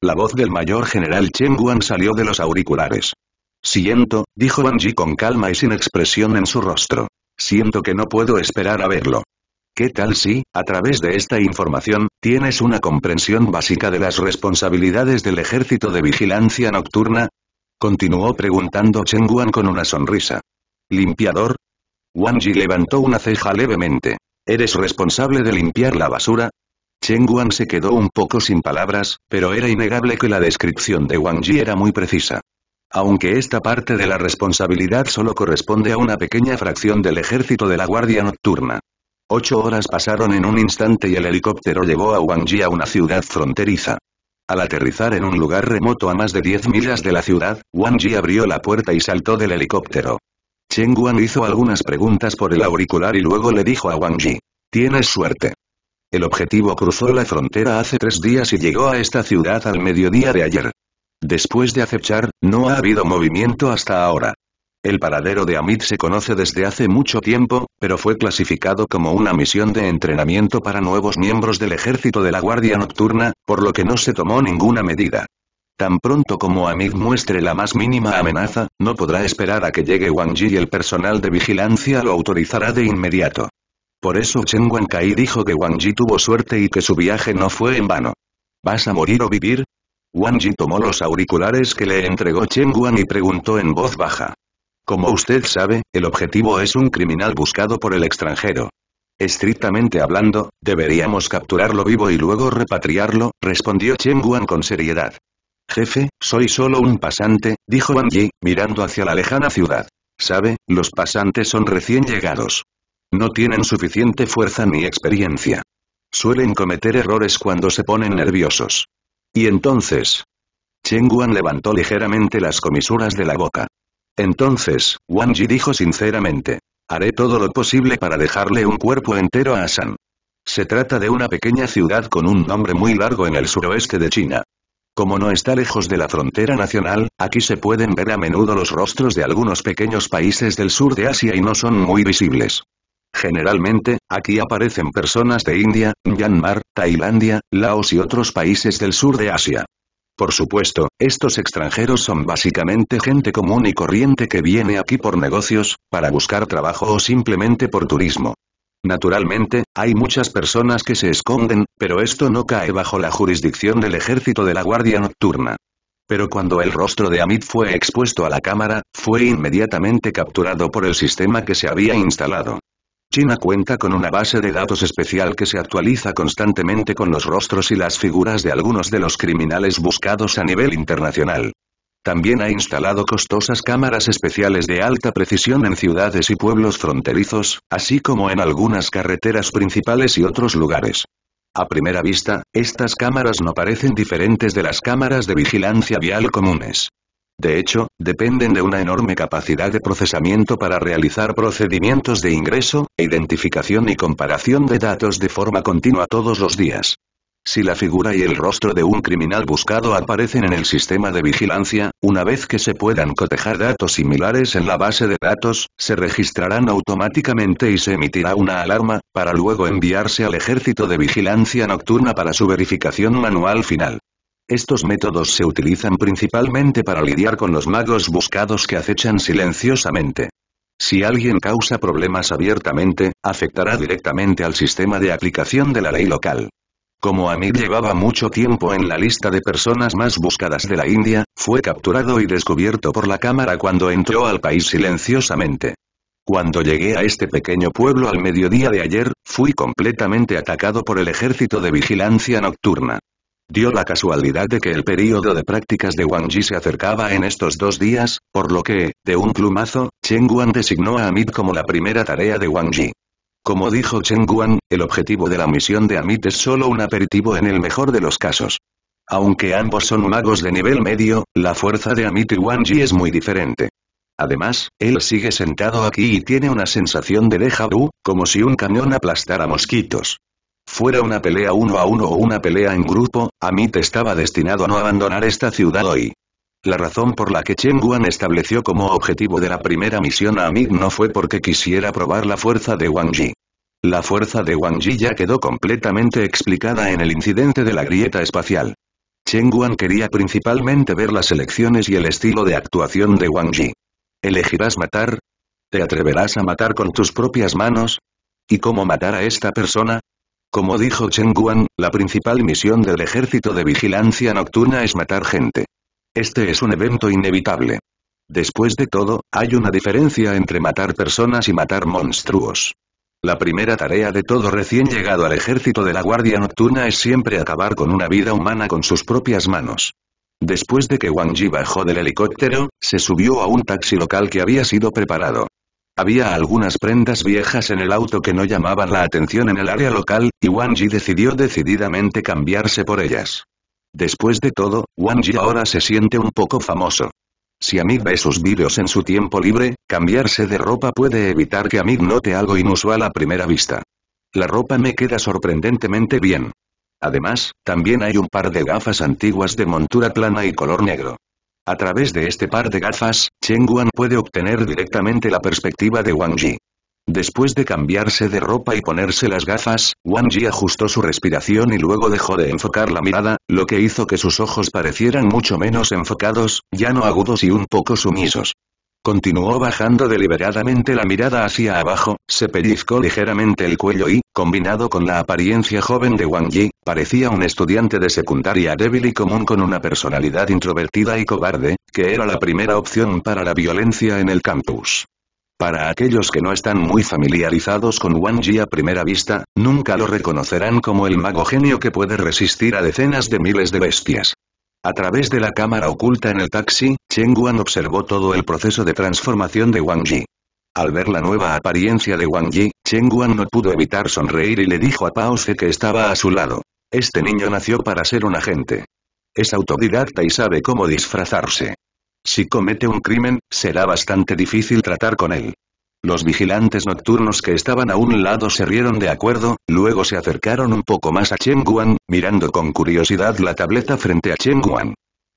La voz del mayor general Chen Guan salió de los auriculares. Siento, dijo Wang Yi con calma y sin expresión en su rostro. Siento que no puedo esperar a verlo. ¿Qué tal si, a través de esta información, tienes una comprensión básica de las responsabilidades del ejército de vigilancia nocturna? Continuó preguntando Cheng Guan con una sonrisa. ¿Limpiador? Wang Ji levantó una ceja levemente. ¿Eres responsable de limpiar la basura? Cheng Guan se quedó un poco sin palabras, pero era innegable que la descripción de Wang Ji era muy precisa. Aunque esta parte de la responsabilidad solo corresponde a una pequeña fracción del ejército de la Guardia Nocturna. Ocho horas pasaron en un instante y el helicóptero llevó a Wang Ji a una ciudad fronteriza. Al aterrizar en un lugar remoto a más de 10 millas de la ciudad, Wang Ji abrió la puerta y saltó del helicóptero. Chen Guan hizo algunas preguntas por el auricular y luego le dijo a Wang Ji. Tienes suerte. El objetivo cruzó la frontera hace tres días y llegó a esta ciudad al mediodía de ayer. Después de acechar, no ha habido movimiento hasta ahora. El paradero de Amid se conoce desde hace mucho tiempo, pero fue clasificado como una misión de entrenamiento para nuevos miembros del ejército de la Guardia Nocturna, por lo que no se tomó ninguna medida. Tan pronto como Amid muestre la más mínima amenaza, no podrá esperar a que llegue Wang Ji y el personal de vigilancia lo autorizará de inmediato. Por eso Chen Kai dijo que Wang Ji tuvo suerte y que su viaje no fue en vano. ¿Vas a morir o vivir? Wang Ji tomó los auriculares que le entregó Chen y preguntó en voz baja. Como usted sabe, el objetivo es un criminal buscado por el extranjero. Estrictamente hablando, deberíamos capturarlo vivo y luego repatriarlo, respondió Cheng Guan con seriedad. Jefe, soy solo un pasante, dijo Wang Yi, mirando hacia la lejana ciudad. Sabe, los pasantes son recién llegados. No tienen suficiente fuerza ni experiencia. Suelen cometer errores cuando se ponen nerviosos. Y entonces... Cheng Guan levantó ligeramente las comisuras de la boca. Entonces, Wang Yi dijo sinceramente. Haré todo lo posible para dejarle un cuerpo entero a Asan. Se trata de una pequeña ciudad con un nombre muy largo en el suroeste de China. Como no está lejos de la frontera nacional, aquí se pueden ver a menudo los rostros de algunos pequeños países del sur de Asia y no son muy visibles. Generalmente, aquí aparecen personas de India, Myanmar, Tailandia, Laos y otros países del sur de Asia. Por supuesto, estos extranjeros son básicamente gente común y corriente que viene aquí por negocios, para buscar trabajo o simplemente por turismo. Naturalmente, hay muchas personas que se esconden, pero esto no cae bajo la jurisdicción del ejército de la Guardia Nocturna. Pero cuando el rostro de Amit fue expuesto a la cámara, fue inmediatamente capturado por el sistema que se había instalado. China cuenta con una base de datos especial que se actualiza constantemente con los rostros y las figuras de algunos de los criminales buscados a nivel internacional. También ha instalado costosas cámaras especiales de alta precisión en ciudades y pueblos fronterizos, así como en algunas carreteras principales y otros lugares. A primera vista, estas cámaras no parecen diferentes de las cámaras de vigilancia vial comunes. De hecho, dependen de una enorme capacidad de procesamiento para realizar procedimientos de ingreso, identificación y comparación de datos de forma continua todos los días. Si la figura y el rostro de un criminal buscado aparecen en el sistema de vigilancia, una vez que se puedan cotejar datos similares en la base de datos, se registrarán automáticamente y se emitirá una alarma, para luego enviarse al ejército de vigilancia nocturna para su verificación manual final. Estos métodos se utilizan principalmente para lidiar con los magos buscados que acechan silenciosamente. Si alguien causa problemas abiertamente, afectará directamente al sistema de aplicación de la ley local. Como a mí llevaba mucho tiempo en la lista de personas más buscadas de la India, fue capturado y descubierto por la cámara cuando entró al país silenciosamente. Cuando llegué a este pequeño pueblo al mediodía de ayer, fui completamente atacado por el ejército de vigilancia nocturna. Dio la casualidad de que el período de prácticas de Wang Ji se acercaba en estos dos días, por lo que, de un plumazo, Cheng Guan designó a Amit como la primera tarea de Wang Ji. Como dijo Chen Guan, el objetivo de la misión de Amit es solo un aperitivo en el mejor de los casos. Aunque ambos son magos de nivel medio, la fuerza de Amit y Wang Ji es muy diferente. Además, él sigue sentado aquí y tiene una sensación de Deja vu, como si un cañón aplastara mosquitos. Fuera una pelea uno a uno o una pelea en grupo, Amit estaba destinado a no abandonar esta ciudad hoy. La razón por la que Cheng Guan estableció como objetivo de la primera misión a Amit no fue porque quisiera probar la fuerza de Wang Yi. La fuerza de Wang Yi ya quedó completamente explicada en el incidente de la grieta espacial. Cheng Guan quería principalmente ver las elecciones y el estilo de actuación de Wang Yi. ¿Elegirás matar? ¿Te atreverás a matar con tus propias manos? ¿Y cómo matar a esta persona? Como dijo Chen Guan, la principal misión del ejército de vigilancia nocturna es matar gente. Este es un evento inevitable. Después de todo, hay una diferencia entre matar personas y matar monstruos. La primera tarea de todo recién llegado al ejército de la Guardia Nocturna es siempre acabar con una vida humana con sus propias manos. Después de que Wang Yi bajó del helicóptero, se subió a un taxi local que había sido preparado. Había algunas prendas viejas en el auto que no llamaban la atención en el área local, y Wang Yi decidió decididamente cambiarse por ellas. Después de todo, Wang Yi ahora se siente un poco famoso. Si Amig ve sus vídeos en su tiempo libre, cambiarse de ropa puede evitar que Amig note algo inusual a primera vista. La ropa me queda sorprendentemente bien. Además, también hay un par de gafas antiguas de montura plana y color negro. A través de este par de gafas, Cheng Guan puede obtener directamente la perspectiva de Wang Ji. Después de cambiarse de ropa y ponerse las gafas, Wang Ji ajustó su respiración y luego dejó de enfocar la mirada, lo que hizo que sus ojos parecieran mucho menos enfocados, ya no agudos y un poco sumisos. Continuó bajando deliberadamente la mirada hacia abajo, se pellizcó ligeramente el cuello y, combinado con la apariencia joven de Wang Yi, parecía un estudiante de secundaria débil y común con una personalidad introvertida y cobarde, que era la primera opción para la violencia en el campus. Para aquellos que no están muy familiarizados con Wang Yi a primera vista, nunca lo reconocerán como el mago genio que puede resistir a decenas de miles de bestias. A través de la cámara oculta en el taxi, Cheng Guan observó todo el proceso de transformación de Wang Yi. Al ver la nueva apariencia de Wang Yi, Chen Guan no pudo evitar sonreír y le dijo a Pao que estaba a su lado. Este niño nació para ser un agente. Es autodidacta y sabe cómo disfrazarse. Si comete un crimen, será bastante difícil tratar con él. Los vigilantes nocturnos que estaban a un lado se rieron de acuerdo, luego se acercaron un poco más a Chen Guan, mirando con curiosidad la tableta frente a Chen Guan.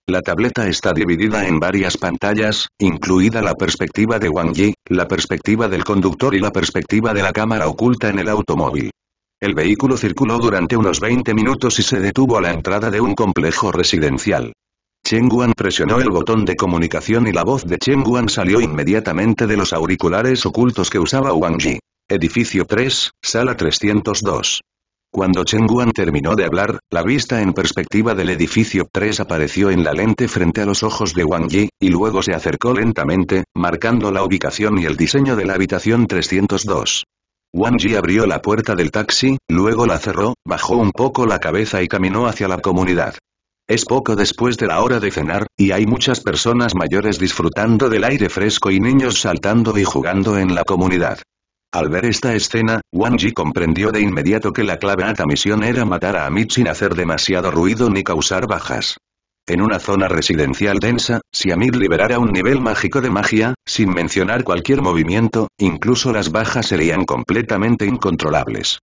La tableta está dividida en varias pantallas, incluida la perspectiva de Wang Yi, la perspectiva del conductor y la perspectiva de la cámara oculta en el automóvil. El vehículo circuló durante unos 20 minutos y se detuvo a la entrada de un complejo residencial. Cheng Guan presionó el botón de comunicación y la voz de Cheng Guan salió inmediatamente de los auriculares ocultos que usaba Wang Ji. Edificio 3, sala 302. Cuando Cheng Guan terminó de hablar, la vista en perspectiva del edificio 3 apareció en la lente frente a los ojos de Wang Yi, y luego se acercó lentamente, marcando la ubicación y el diseño de la habitación 302. Wang Yi abrió la puerta del taxi, luego la cerró, bajó un poco la cabeza y caminó hacia la comunidad. Es poco después de la hora de cenar, y hay muchas personas mayores disfrutando del aire fresco y niños saltando y jugando en la comunidad. Al ver esta escena, Wang Ji comprendió de inmediato que la clave a esta misión era matar a Amit sin hacer demasiado ruido ni causar bajas. En una zona residencial densa, si Amit liberara un nivel mágico de magia, sin mencionar cualquier movimiento, incluso las bajas serían completamente incontrolables.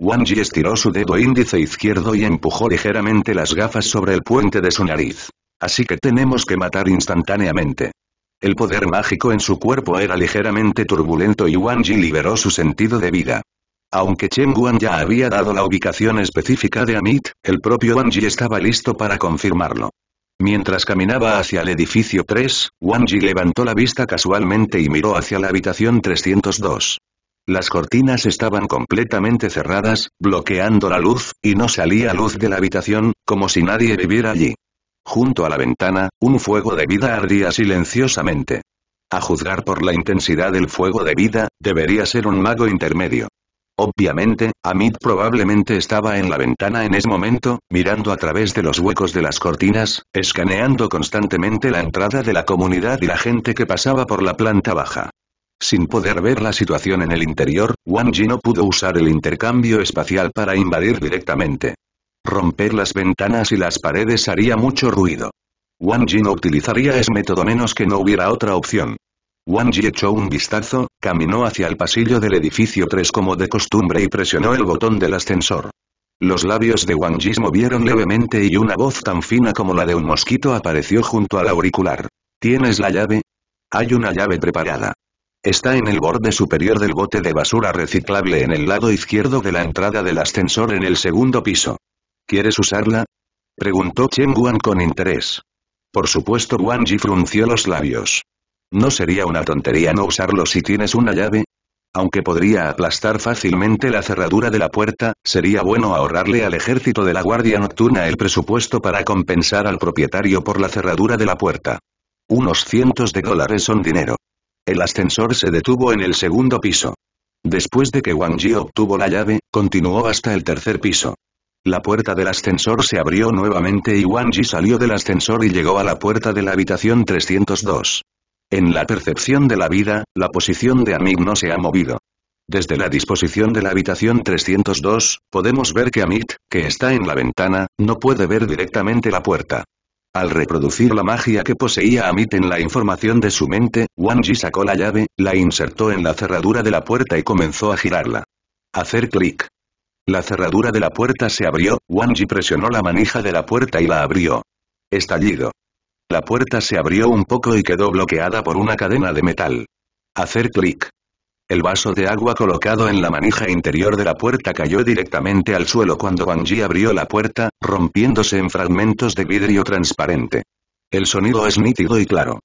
Wang estiró su dedo índice izquierdo y empujó ligeramente las gafas sobre el puente de su nariz. Así que tenemos que matar instantáneamente. El poder mágico en su cuerpo era ligeramente turbulento y Wang Ji liberó su sentido de vida. Aunque Chen Guan ya había dado la ubicación específica de Amit, el propio Wang estaba listo para confirmarlo. Mientras caminaba hacia el edificio 3, Wang Ji levantó la vista casualmente y miró hacia la habitación 302. Las cortinas estaban completamente cerradas, bloqueando la luz, y no salía luz de la habitación, como si nadie viviera allí. Junto a la ventana, un fuego de vida ardía silenciosamente. A juzgar por la intensidad del fuego de vida, debería ser un mago intermedio. Obviamente, Amit probablemente estaba en la ventana en ese momento, mirando a través de los huecos de las cortinas, escaneando constantemente la entrada de la comunidad y la gente que pasaba por la planta baja. Sin poder ver la situación en el interior, Wang no pudo usar el intercambio espacial para invadir directamente. Romper las ventanas y las paredes haría mucho ruido. Wang Ji no utilizaría ese método menos que no hubiera otra opción. Wang echó un vistazo, caminó hacia el pasillo del edificio 3 como de costumbre y presionó el botón del ascensor. Los labios de Wang se movieron levemente y una voz tan fina como la de un mosquito apareció junto al auricular. ¿Tienes la llave? Hay una llave preparada. Está en el borde superior del bote de basura reciclable en el lado izquierdo de la entrada del ascensor en el segundo piso. ¿Quieres usarla? Preguntó Chen Guan con interés. Por supuesto Wang Ji frunció los labios. ¿No sería una tontería no usarlo si tienes una llave? Aunque podría aplastar fácilmente la cerradura de la puerta, sería bueno ahorrarle al ejército de la Guardia Nocturna el presupuesto para compensar al propietario por la cerradura de la puerta. Unos cientos de dólares son dinero. El ascensor se detuvo en el segundo piso. Después de que Wang Ji obtuvo la llave, continuó hasta el tercer piso. La puerta del ascensor se abrió nuevamente y Wang Ji salió del ascensor y llegó a la puerta de la habitación 302. En la percepción de la vida, la posición de Amit no se ha movido. Desde la disposición de la habitación 302, podemos ver que Amit, que está en la ventana, no puede ver directamente la puerta. Al reproducir la magia que poseía Amit en la información de su mente, Wang sacó la llave, la insertó en la cerradura de la puerta y comenzó a girarla. Hacer clic. La cerradura de la puerta se abrió, Wang Yi presionó la manija de la puerta y la abrió. Estallido. La puerta se abrió un poco y quedó bloqueada por una cadena de metal. Hacer clic. El vaso de agua colocado en la manija interior de la puerta cayó directamente al suelo cuando Wang Ji abrió la puerta, rompiéndose en fragmentos de vidrio transparente. El sonido es nítido y claro.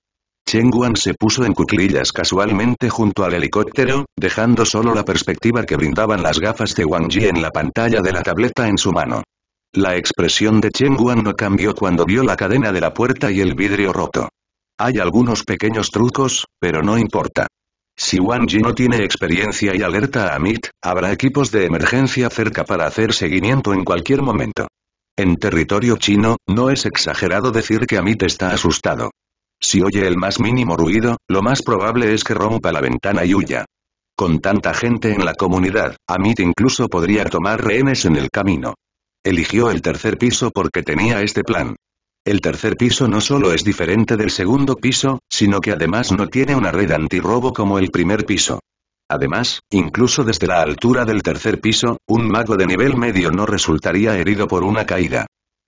Cheng Guan se puso en cuclillas casualmente junto al helicóptero, dejando solo la perspectiva que brindaban las gafas de Wang Ji en la pantalla de la tableta en su mano. La expresión de Cheng Guan no cambió cuando vio la cadena de la puerta y el vidrio roto. Hay algunos pequeños trucos, pero no importa. Si Wang Ji no tiene experiencia y alerta a Amit, habrá equipos de emergencia cerca para hacer seguimiento en cualquier momento. En territorio chino, no es exagerado decir que Amit está asustado. Si oye el más mínimo ruido, lo más probable es que rompa la ventana y huya. Con tanta gente en la comunidad, Amit incluso podría tomar rehenes en el camino. Eligió el tercer piso porque tenía este plan. El tercer piso no solo es diferente del segundo piso, sino que además no tiene una red antirrobo como el primer piso. Además, incluso desde la altura del tercer piso, un mago de nivel medio no resultaría herido por una caída.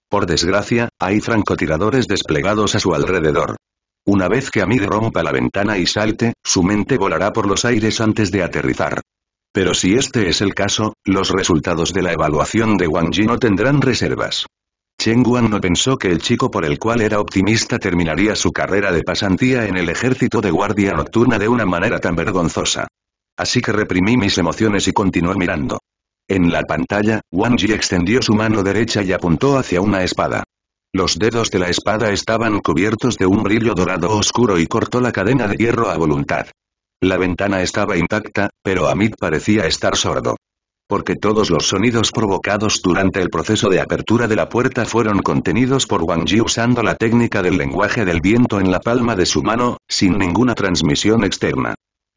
Por desgracia, hay francotiradores desplegados a su alrededor. Una vez que Amir rompa la ventana y salte, su mente volará por los aires antes de aterrizar. Pero si este es el caso, los resultados de la evaluación de Wang no tendrán reservas. Chen Guan no pensó que el chico por el cual era optimista terminaría su carrera de pasantía en el ejército de guardia nocturna de una manera tan vergonzosa. Así que reprimí mis emociones y continué mirando. En la pantalla, Wang Ji extendió su mano derecha y apuntó hacia una espada. Los dedos de la espada estaban cubiertos de un brillo dorado oscuro y cortó la cadena de hierro a voluntad. La ventana estaba intacta, pero Amit parecía estar sordo porque todos los sonidos provocados durante el proceso de apertura de la puerta fueron contenidos por Wang Yi usando la técnica del lenguaje del viento en la palma de su mano, sin ninguna transmisión externa.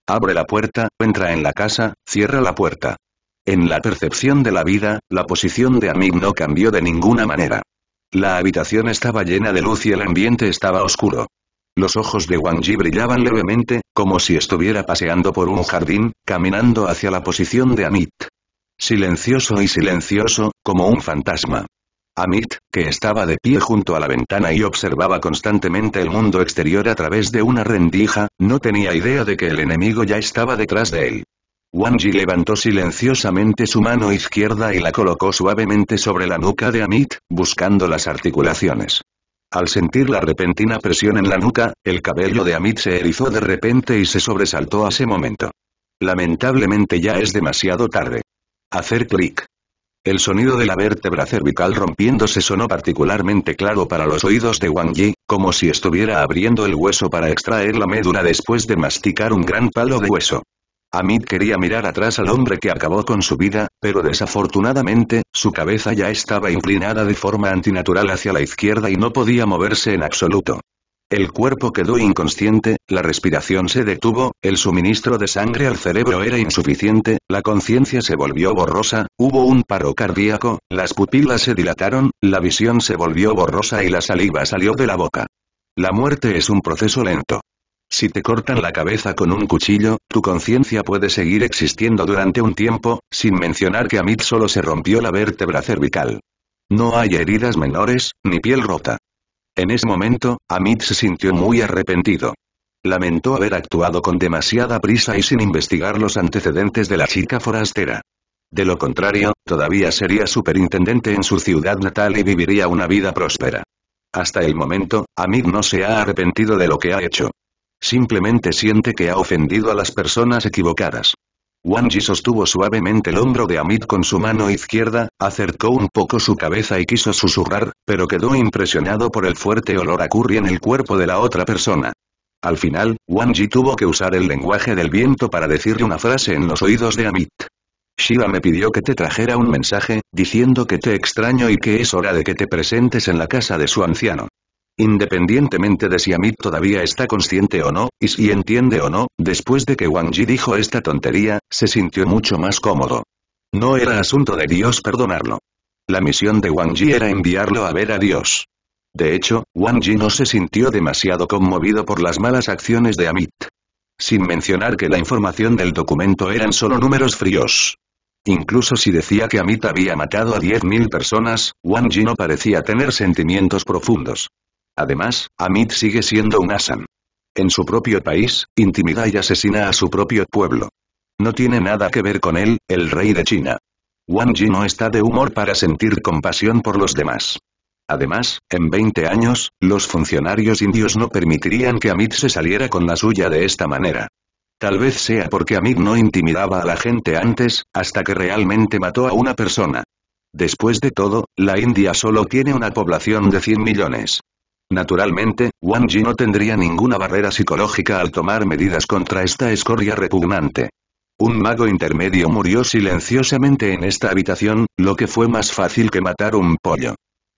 Abre la puerta, entra en la casa, cierra la puerta. En la percepción de la vida, la posición de Amit no cambió de ninguna manera. La habitación estaba llena de luz y el ambiente estaba oscuro. Los ojos de Wang Yi brillaban levemente, como si estuviera paseando por un jardín, caminando hacia la posición de Amit silencioso y silencioso, como un fantasma. Amit, que estaba de pie junto a la ventana y observaba constantemente el mundo exterior a través de una rendija, no tenía idea de que el enemigo ya estaba detrás de él. Wang levantó silenciosamente su mano izquierda y la colocó suavemente sobre la nuca de Amit, buscando las articulaciones. Al sentir la repentina presión en la nuca, el cabello de Amit se erizó de repente y se sobresaltó a ese momento. Lamentablemente ya es demasiado tarde. Hacer clic. El sonido de la vértebra cervical rompiéndose sonó particularmente claro para los oídos de Wang Yi, como si estuviera abriendo el hueso para extraer la médula después de masticar un gran palo de hueso. Amit quería mirar atrás al hombre que acabó con su vida, pero desafortunadamente, su cabeza ya estaba inclinada de forma antinatural hacia la izquierda y no podía moverse en absoluto. El cuerpo quedó inconsciente, la respiración se detuvo, el suministro de sangre al cerebro era insuficiente, la conciencia se volvió borrosa, hubo un paro cardíaco, las pupilas se dilataron, la visión se volvió borrosa y la saliva salió de la boca. La muerte es un proceso lento. Si te cortan la cabeza con un cuchillo, tu conciencia puede seguir existiendo durante un tiempo, sin mencionar que a MIT solo se rompió la vértebra cervical. No hay heridas menores, ni piel rota. En ese momento, Amit se sintió muy arrepentido. Lamentó haber actuado con demasiada prisa y sin investigar los antecedentes de la chica forastera. De lo contrario, todavía sería superintendente en su ciudad natal y viviría una vida próspera. Hasta el momento, Amit no se ha arrepentido de lo que ha hecho. Simplemente siente que ha ofendido a las personas equivocadas. Wang Yi sostuvo suavemente el hombro de Amit con su mano izquierda, acercó un poco su cabeza y quiso susurrar, pero quedó impresionado por el fuerte olor a curry en el cuerpo de la otra persona. Al final, Wang Yi tuvo que usar el lenguaje del viento para decirle una frase en los oídos de Amit. Shiva me pidió que te trajera un mensaje, diciendo que te extraño y que es hora de que te presentes en la casa de su anciano. Independientemente de si Amit todavía está consciente o no, y si entiende o no, después de que Wang ji dijo esta tontería, se sintió mucho más cómodo. No era asunto de Dios perdonarlo. La misión de Wang ji era enviarlo a ver a Dios. De hecho, Wang ji no se sintió demasiado conmovido por las malas acciones de Amit. Sin mencionar que la información del documento eran solo números fríos. Incluso si decía que Amit había matado a 10.000 personas, Wang ji no parecía tener sentimientos profundos. Además, Amit sigue siendo un Asan. En su propio país, intimida y asesina a su propio pueblo. No tiene nada que ver con él, el rey de China. Wang Ji no está de humor para sentir compasión por los demás. Además, en 20 años, los funcionarios indios no permitirían que Amit se saliera con la suya de esta manera. Tal vez sea porque Amit no intimidaba a la gente antes, hasta que realmente mató a una persona. Después de todo, la India solo tiene una población de 100 millones. Naturalmente, Wang Yi no tendría ninguna barrera psicológica al tomar medidas contra esta escoria repugnante. Un mago intermedio murió silenciosamente en esta habitación, lo que fue más fácil que matar un pollo.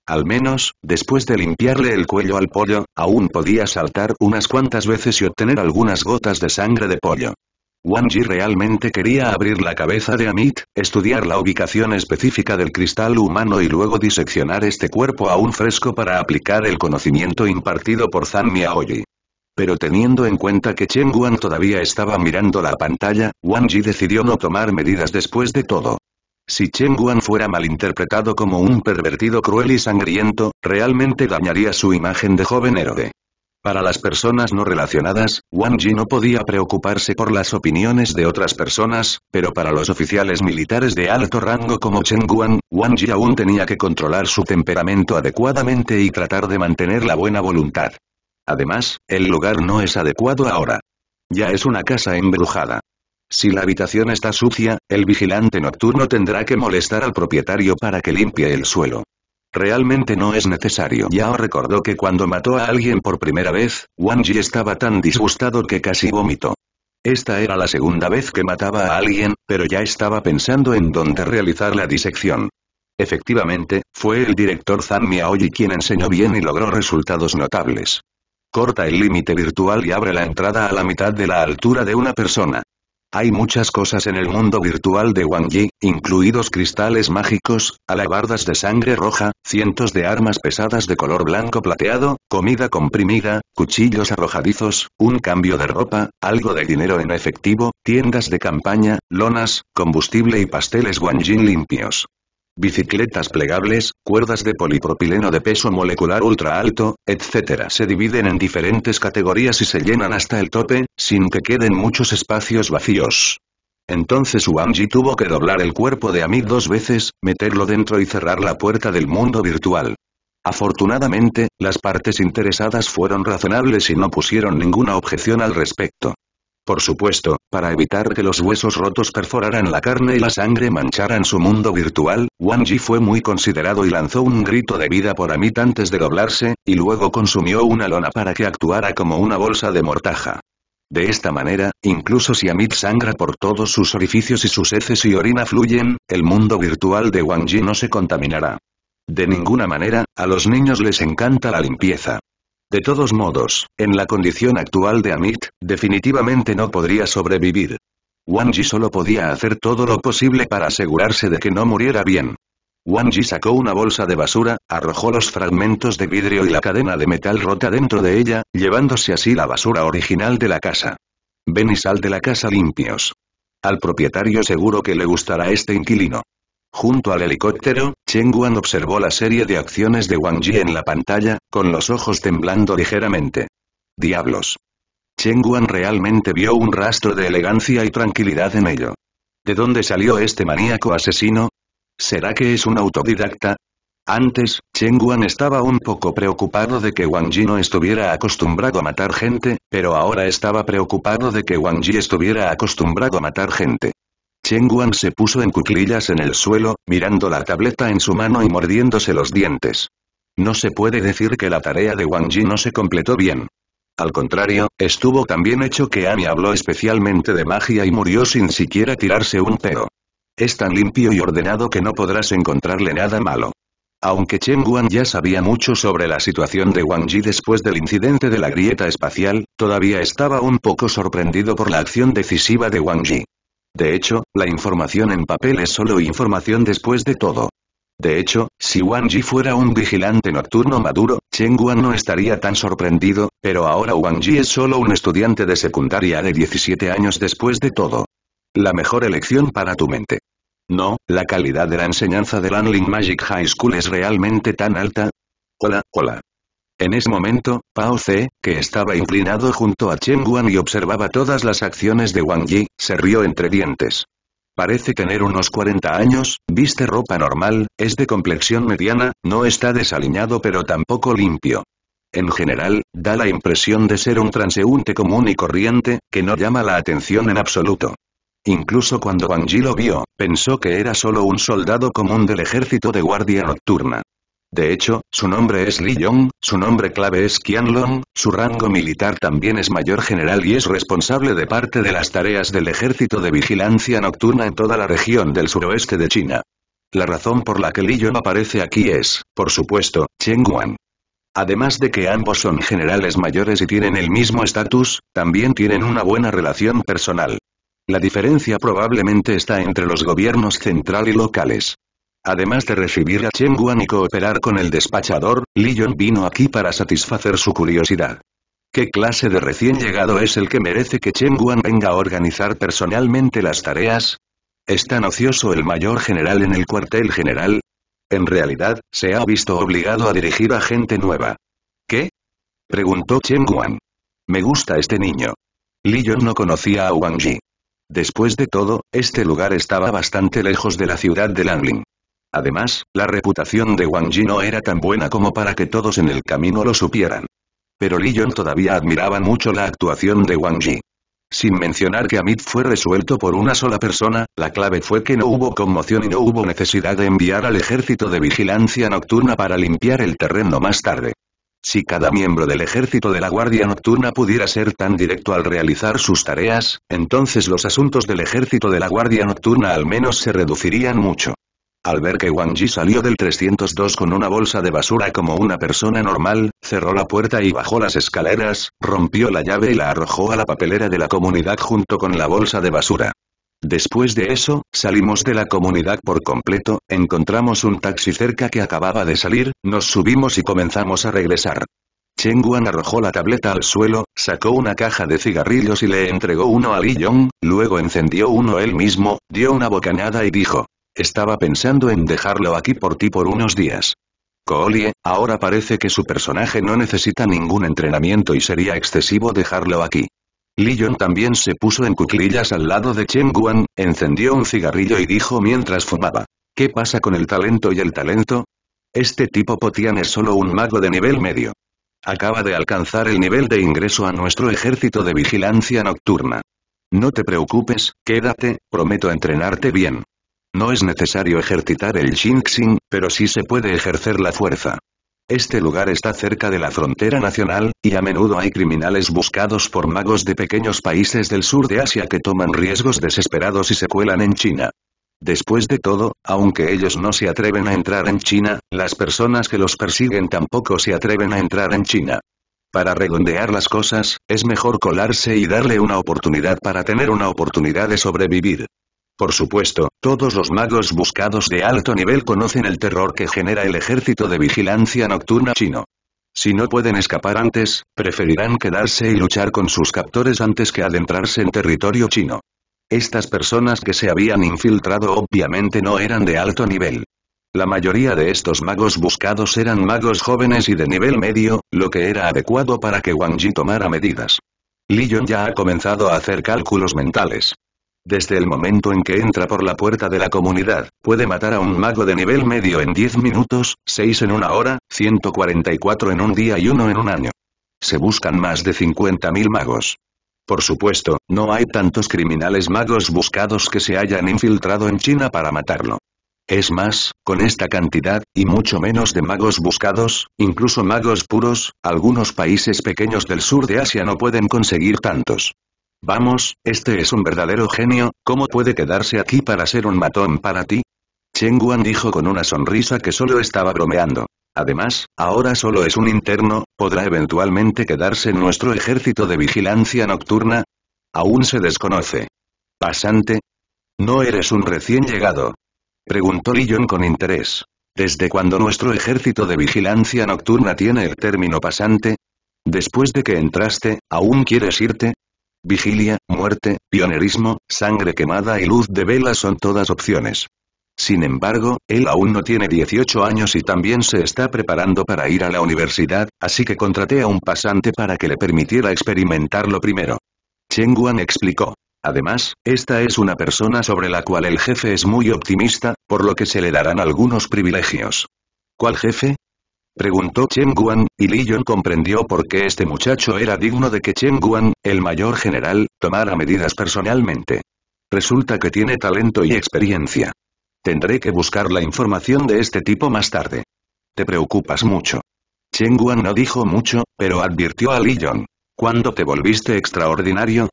Al menos, después de limpiarle el cuello al pollo, aún podía saltar unas cuantas veces y obtener algunas gotas de sangre de pollo. Wang Yi realmente quería abrir la cabeza de Amit, estudiar la ubicación específica del cristal humano y luego diseccionar este cuerpo aún fresco para aplicar el conocimiento impartido por Zhang Miaoyi. Pero teniendo en cuenta que Chen Guan todavía estaba mirando la pantalla, Wang Yi decidió no tomar medidas después de todo. Si Chen Guan fuera malinterpretado como un pervertido cruel y sangriento, realmente dañaría su imagen de joven héroe. Para las personas no relacionadas, Wang Ji no podía preocuparse por las opiniones de otras personas, pero para los oficiales militares de alto rango como Chen Guan, Wang Ji aún tenía que controlar su temperamento adecuadamente y tratar de mantener la buena voluntad. Además, el lugar no es adecuado ahora. Ya es una casa embrujada. Si la habitación está sucia, el vigilante nocturno tendrá que molestar al propietario para que limpie el suelo. Realmente no es necesario. Yao recordó que cuando mató a alguien por primera vez, Wang Yi estaba tan disgustado que casi vomitó. Esta era la segunda vez que mataba a alguien, pero ya estaba pensando en dónde realizar la disección. Efectivamente, fue el director Zhang Miaoyi quien enseñó bien y logró resultados notables. Corta el límite virtual y abre la entrada a la mitad de la altura de una persona. Hay muchas cosas en el mundo virtual de Wang incluidos cristales mágicos, alabardas de sangre roja, cientos de armas pesadas de color blanco plateado, comida comprimida, cuchillos arrojadizos, un cambio de ropa, algo de dinero en efectivo, tiendas de campaña, lonas, combustible y pasteles Wang limpios bicicletas plegables, cuerdas de polipropileno de peso molecular ultra alto, etc. Se dividen en diferentes categorías y se llenan hasta el tope, sin que queden muchos espacios vacíos. Entonces Wangji tuvo que doblar el cuerpo de Amit dos veces, meterlo dentro y cerrar la puerta del mundo virtual. Afortunadamente, las partes interesadas fueron razonables y no pusieron ninguna objeción al respecto. Por supuesto, para evitar que los huesos rotos perforaran la carne y la sangre mancharan su mundo virtual, Wang Ji fue muy considerado y lanzó un grito de vida por Amit antes de doblarse, y luego consumió una lona para que actuara como una bolsa de mortaja. De esta manera, incluso si Amit sangra por todos sus orificios y sus heces y orina fluyen, el mundo virtual de Wang Ji no se contaminará. De ninguna manera, a los niños les encanta la limpieza. De todos modos, en la condición actual de Amit, definitivamente no podría sobrevivir. Wang solo podía hacer todo lo posible para asegurarse de que no muriera bien. Wang sacó una bolsa de basura, arrojó los fragmentos de vidrio y la cadena de metal rota dentro de ella, llevándose así la basura original de la casa. Ven y sal de la casa limpios. Al propietario seguro que le gustará este inquilino. Junto al helicóptero, Cheng Guan observó la serie de acciones de Wang Yi en la pantalla, con los ojos temblando ligeramente. Diablos. Cheng Guan realmente vio un rastro de elegancia y tranquilidad en ello. ¿De dónde salió este maníaco asesino? ¿Será que es un autodidacta? Antes, Cheng Guan estaba un poco preocupado de que Wang Yi no estuviera acostumbrado a matar gente, pero ahora estaba preocupado de que Wang Yi estuviera acostumbrado a matar gente. Guan se puso en cuclillas en el suelo, mirando la tableta en su mano y mordiéndose los dientes. No se puede decir que la tarea de Wang Yi no se completó bien. Al contrario, estuvo tan bien hecho que Ami habló especialmente de magia y murió sin siquiera tirarse un pedo. Es tan limpio y ordenado que no podrás encontrarle nada malo. Aunque Chen Guan ya sabía mucho sobre la situación de Wang Yi después del incidente de la grieta espacial, todavía estaba un poco sorprendido por la acción decisiva de Wang Yi. De hecho, la información en papel es solo información después de todo. De hecho, si Wang Ji fuera un vigilante nocturno maduro, Chen Guan no estaría tan sorprendido, pero ahora Wang Ji es solo un estudiante de secundaria de 17 años después de todo. La mejor elección para tu mente. No, la calidad de la enseñanza de Lanling Magic High School es realmente tan alta. Hola, hola. En ese momento, Pao C, que estaba inclinado junto a Chen Guan y observaba todas las acciones de Wang Yi, se rió entre dientes. Parece tener unos 40 años, viste ropa normal, es de complexión mediana, no está desaliñado pero tampoco limpio. En general, da la impresión de ser un transeúnte común y corriente, que no llama la atención en absoluto. Incluso cuando Wang Yi lo vio, pensó que era solo un soldado común del ejército de guardia nocturna. De hecho, su nombre es Li Yong, su nombre clave es Qianlong, su rango militar también es mayor general y es responsable de parte de las tareas del ejército de vigilancia nocturna en toda la región del suroeste de China. La razón por la que Li Yong aparece aquí es, por supuesto, Chen Guan. Además de que ambos son generales mayores y tienen el mismo estatus, también tienen una buena relación personal. La diferencia probablemente está entre los gobiernos central y locales. Además de recibir a Chen Guan y cooperar con el despachador, Li Yong vino aquí para satisfacer su curiosidad. ¿Qué clase de recién llegado es el que merece que Chen Guan venga a organizar personalmente las tareas? ¿Está ocioso el mayor general en el cuartel general? En realidad, se ha visto obligado a dirigir a gente nueva. ¿Qué? Preguntó Chen Guan. Me gusta este niño. Li Yong no conocía a Wang Yi. Después de todo, este lugar estaba bastante lejos de la ciudad de Langling. Además, la reputación de Wang Yi no era tan buena como para que todos en el camino lo supieran. Pero Li Yong todavía admiraba mucho la actuación de Wang Ji. Sin mencionar que Amit fue resuelto por una sola persona, la clave fue que no hubo conmoción y no hubo necesidad de enviar al ejército de vigilancia nocturna para limpiar el terreno más tarde. Si cada miembro del ejército de la Guardia Nocturna pudiera ser tan directo al realizar sus tareas, entonces los asuntos del ejército de la Guardia Nocturna al menos se reducirían mucho. Al ver que Wang Ji salió del 302 con una bolsa de basura como una persona normal, cerró la puerta y bajó las escaleras, rompió la llave y la arrojó a la papelera de la comunidad junto con la bolsa de basura. Después de eso, salimos de la comunidad por completo, encontramos un taxi cerca que acababa de salir, nos subimos y comenzamos a regresar. Cheng Guan arrojó la tableta al suelo, sacó una caja de cigarrillos y le entregó uno a Li Yong, luego encendió uno él mismo, dio una bocanada y dijo, estaba pensando en dejarlo aquí por ti por unos días. Koolie, ahora parece que su personaje no necesita ningún entrenamiento y sería excesivo dejarlo aquí. Li también se puso en cuclillas al lado de Cheng Guan, encendió un cigarrillo y dijo mientras fumaba. ¿Qué pasa con el talento y el talento? Este tipo Potian es solo un mago de nivel medio. Acaba de alcanzar el nivel de ingreso a nuestro ejército de vigilancia nocturna. No te preocupes, quédate, prometo entrenarte bien. No es necesario ejercitar el jinxing, pero sí se puede ejercer la fuerza. Este lugar está cerca de la frontera nacional, y a menudo hay criminales buscados por magos de pequeños países del sur de Asia que toman riesgos desesperados y se cuelan en China. Después de todo, aunque ellos no se atreven a entrar en China, las personas que los persiguen tampoco se atreven a entrar en China. Para redondear las cosas, es mejor colarse y darle una oportunidad para tener una oportunidad de sobrevivir. Por supuesto, todos los magos buscados de alto nivel conocen el terror que genera el ejército de vigilancia nocturna chino. Si no pueden escapar antes, preferirán quedarse y luchar con sus captores antes que adentrarse en territorio chino. Estas personas que se habían infiltrado obviamente no eran de alto nivel. La mayoría de estos magos buscados eran magos jóvenes y de nivel medio, lo que era adecuado para que Wang Yi tomara medidas. Li Yong ya ha comenzado a hacer cálculos mentales. Desde el momento en que entra por la puerta de la comunidad, puede matar a un mago de nivel medio en 10 minutos, 6 en una hora, 144 en un día y uno en un año. Se buscan más de 50.000 magos. Por supuesto, no hay tantos criminales magos buscados que se hayan infiltrado en China para matarlo. Es más, con esta cantidad, y mucho menos de magos buscados, incluso magos puros, algunos países pequeños del sur de Asia no pueden conseguir tantos. Vamos, este es un verdadero genio, ¿cómo puede quedarse aquí para ser un matón para ti? Cheng dijo con una sonrisa que solo estaba bromeando. Además, ahora solo es un interno, ¿podrá eventualmente quedarse en nuestro ejército de vigilancia nocturna? Aún se desconoce. Pasante. No eres un recién llegado. Preguntó Yong con interés. ¿Desde cuándo nuestro ejército de vigilancia nocturna tiene el término pasante? Después de que entraste, ¿aún quieres irte? Vigilia, muerte, pionerismo, sangre quemada y luz de vela son todas opciones. Sin embargo, él aún no tiene 18 años y también se está preparando para ir a la universidad, así que contraté a un pasante para que le permitiera experimentarlo primero. Cheng Guan explicó. Además, esta es una persona sobre la cual el jefe es muy optimista, por lo que se le darán algunos privilegios. ¿Cuál jefe? Preguntó Chen Guan, y Li comprendió por qué este muchacho era digno de que Chen Guan, el mayor general, tomara medidas personalmente. Resulta que tiene talento y experiencia. Tendré que buscar la información de este tipo más tarde. Te preocupas mucho. Chen Guan no dijo mucho, pero advirtió a Li ¿Cuándo te volviste extraordinario?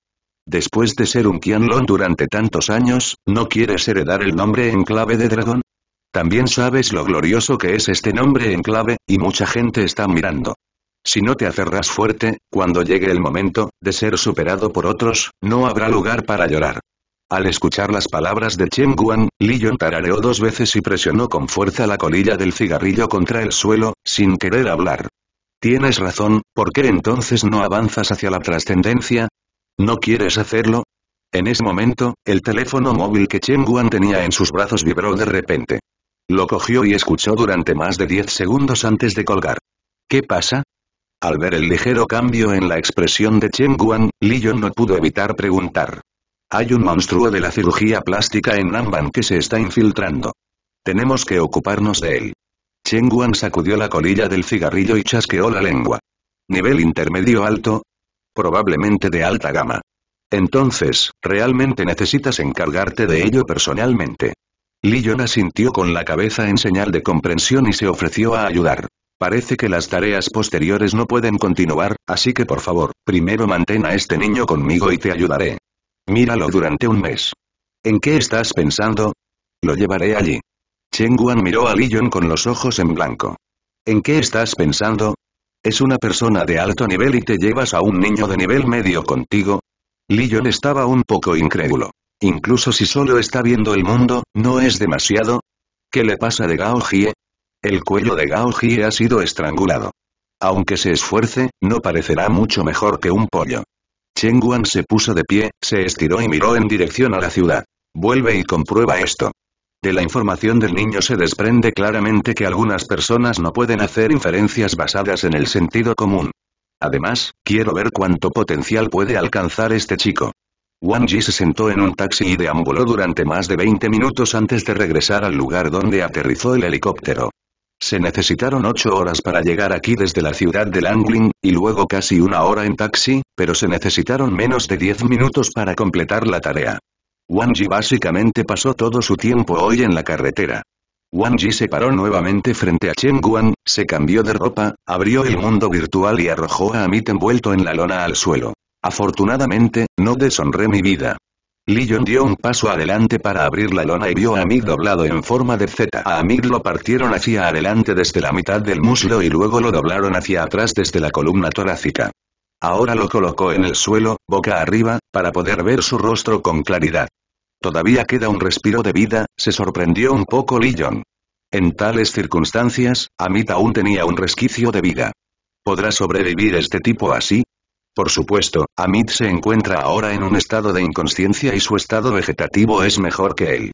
Después de ser un Qianlong durante tantos años, ¿no quieres heredar el nombre en clave de dragón? También sabes lo glorioso que es este nombre en clave, y mucha gente está mirando. Si no te aferras fuerte, cuando llegue el momento, de ser superado por otros, no habrá lugar para llorar. Al escuchar las palabras de Chen Guan, Li Yon tarareó dos veces y presionó con fuerza la colilla del cigarrillo contra el suelo, sin querer hablar. Tienes razón, ¿por qué entonces no avanzas hacia la trascendencia? ¿No quieres hacerlo? En ese momento, el teléfono móvil que Chen Guan tenía en sus brazos vibró de repente. Lo cogió y escuchó durante más de 10 segundos antes de colgar. ¿Qué pasa? Al ver el ligero cambio en la expresión de Cheng Guan, Li Yong no pudo evitar preguntar. Hay un monstruo de la cirugía plástica en Namban que se está infiltrando. Tenemos que ocuparnos de él. Cheng Guan sacudió la colilla del cigarrillo y chasqueó la lengua. ¿Nivel intermedio alto? Probablemente de alta gama. Entonces, realmente necesitas encargarte de ello personalmente la asintió con la cabeza en señal de comprensión y se ofreció a ayudar. Parece que las tareas posteriores no pueden continuar, así que por favor, primero mantén a este niño conmigo y te ayudaré. Míralo durante un mes. ¿En qué estás pensando? Lo llevaré allí. Cheng Guan miró a Lillon con los ojos en blanco. ¿En qué estás pensando? ¿Es una persona de alto nivel y te llevas a un niño de nivel medio contigo? Lillon estaba un poco incrédulo. Incluso si solo está viendo el mundo, ¿no es demasiado? ¿Qué le pasa de Gao Jie? El cuello de Gao Jie ha sido estrangulado. Aunque se esfuerce, no parecerá mucho mejor que un pollo. Cheng Guan se puso de pie, se estiró y miró en dirección a la ciudad. Vuelve y comprueba esto. De la información del niño se desprende claramente que algunas personas no pueden hacer inferencias basadas en el sentido común. Además, quiero ver cuánto potencial puede alcanzar este chico. Wang Yi se sentó en un taxi y deambuló durante más de 20 minutos antes de regresar al lugar donde aterrizó el helicóptero. Se necesitaron 8 horas para llegar aquí desde la ciudad de Langling, y luego casi una hora en taxi, pero se necesitaron menos de 10 minutos para completar la tarea. Wang Ji básicamente pasó todo su tiempo hoy en la carretera. Wang Yi se paró nuevamente frente a Chen Guan, se cambió de ropa, abrió el mundo virtual y arrojó a Amit envuelto en la lona al suelo. Afortunadamente, no deshonré mi vida. Lillon dio un paso adelante para abrir la lona y vio a mí doblado en forma de Z. A mí lo partieron hacia adelante desde la mitad del muslo y luego lo doblaron hacia atrás desde la columna torácica. Ahora lo colocó en el suelo, boca arriba, para poder ver su rostro con claridad. Todavía queda un respiro de vida, se sorprendió un poco Lillon. En tales circunstancias, Amit aún tenía un resquicio de vida. ¿Podrá sobrevivir este tipo así? Por supuesto, Amit se encuentra ahora en un estado de inconsciencia y su estado vegetativo es mejor que él.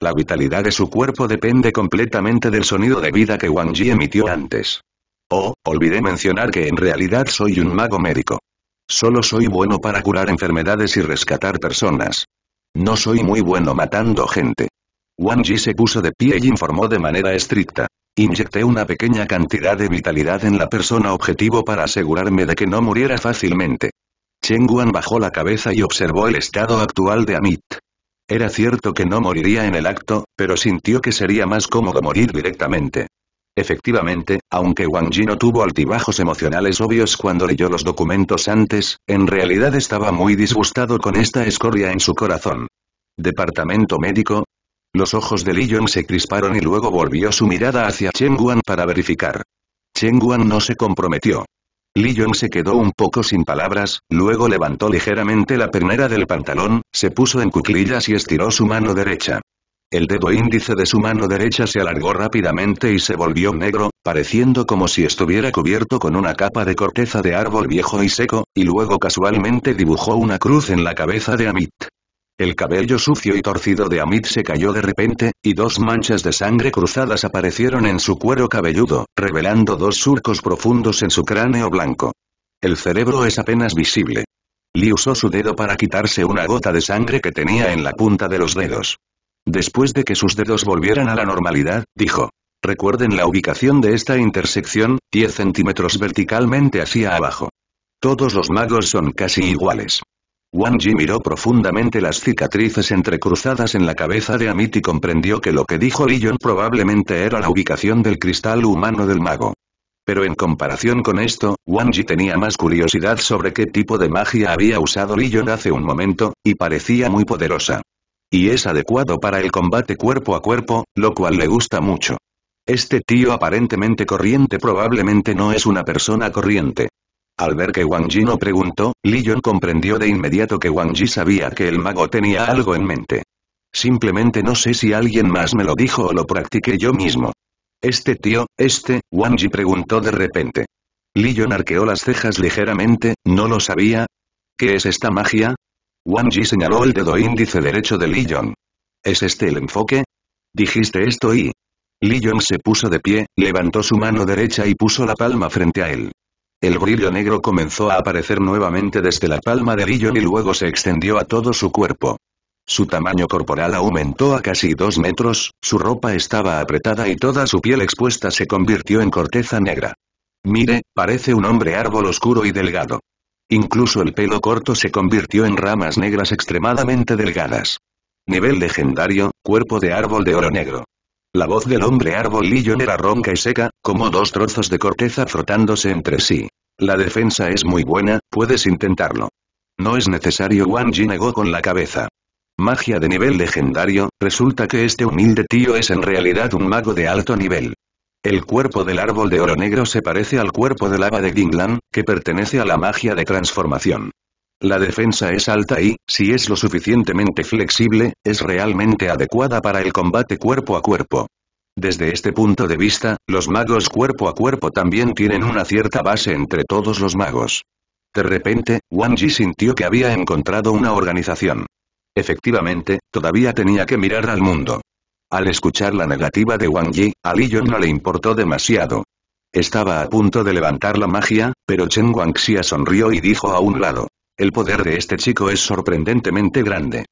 La vitalidad de su cuerpo depende completamente del sonido de vida que Wang Ji emitió antes. Oh, olvidé mencionar que en realidad soy un mago médico. Solo soy bueno para curar enfermedades y rescatar personas. No soy muy bueno matando gente. Wang Yi se puso de pie y informó de manera estricta. Inyecté una pequeña cantidad de vitalidad en la persona objetivo para asegurarme de que no muriera fácilmente. Guan bajó la cabeza y observó el estado actual de Amit. Era cierto que no moriría en el acto, pero sintió que sería más cómodo morir directamente. Efectivamente, aunque Wang Ji no tuvo altibajos emocionales obvios cuando leyó los documentos antes, en realidad estaba muy disgustado con esta escoria en su corazón. Departamento médico, los ojos de Li Yong se crisparon y luego volvió su mirada hacia Cheng Guan para verificar. Cheng Guan no se comprometió. Li Yong se quedó un poco sin palabras, luego levantó ligeramente la pernera del pantalón, se puso en cuclillas y estiró su mano derecha. El dedo índice de su mano derecha se alargó rápidamente y se volvió negro, pareciendo como si estuviera cubierto con una capa de corteza de árbol viejo y seco, y luego casualmente dibujó una cruz en la cabeza de Amit. El cabello sucio y torcido de Amit se cayó de repente, y dos manchas de sangre cruzadas aparecieron en su cuero cabelludo, revelando dos surcos profundos en su cráneo blanco. El cerebro es apenas visible. Lee usó su dedo para quitarse una gota de sangre que tenía en la punta de los dedos. Después de que sus dedos volvieran a la normalidad, dijo. Recuerden la ubicación de esta intersección, 10 centímetros verticalmente hacia abajo. Todos los magos son casi iguales. Wang miró profundamente las cicatrices entrecruzadas en la cabeza de Amit y comprendió que lo que dijo Lillon probablemente era la ubicación del cristal humano del mago. Pero en comparación con esto, Wang tenía más curiosidad sobre qué tipo de magia había usado Lillon hace un momento, y parecía muy poderosa. Y es adecuado para el combate cuerpo a cuerpo, lo cual le gusta mucho. Este tío aparentemente corriente probablemente no es una persona corriente. Al ver que Wang Ji no preguntó, Li Yong comprendió de inmediato que Wang Ji sabía que el mago tenía algo en mente. Simplemente no sé si alguien más me lo dijo o lo practiqué yo mismo. Este tío, este, Wang Ji preguntó de repente. Li Yong arqueó las cejas ligeramente, ¿no lo sabía? ¿Qué es esta magia? Wang Ji señaló el dedo índice derecho de Li Yong. ¿Es este el enfoque? Dijiste esto y... Li Yong se puso de pie, levantó su mano derecha y puso la palma frente a él. El brillo negro comenzó a aparecer nuevamente desde la palma de Dillon y luego se extendió a todo su cuerpo. Su tamaño corporal aumentó a casi dos metros, su ropa estaba apretada y toda su piel expuesta se convirtió en corteza negra. Mire, parece un hombre árbol oscuro y delgado. Incluso el pelo corto se convirtió en ramas negras extremadamente delgadas. Nivel legendario, cuerpo de árbol de oro negro. La voz del hombre árbolillo era ronca y seca, como dos trozos de corteza frotándose entre sí. La defensa es muy buena, puedes intentarlo. No es necesario Wang negó con la cabeza. Magia de nivel legendario, resulta que este humilde tío es en realidad un mago de alto nivel. El cuerpo del árbol de oro negro se parece al cuerpo de lava de Dinglan, que pertenece a la magia de transformación. La defensa es alta y, si es lo suficientemente flexible, es realmente adecuada para el combate cuerpo a cuerpo. Desde este punto de vista, los magos cuerpo a cuerpo también tienen una cierta base entre todos los magos. De repente, Wang Yi sintió que había encontrado una organización. Efectivamente, todavía tenía que mirar al mundo. Al escuchar la negativa de Wang Yi, a Li no le importó demasiado. Estaba a punto de levantar la magia, pero Chen Guangxia sonrió y dijo a un lado. El poder de este chico es sorprendentemente grande.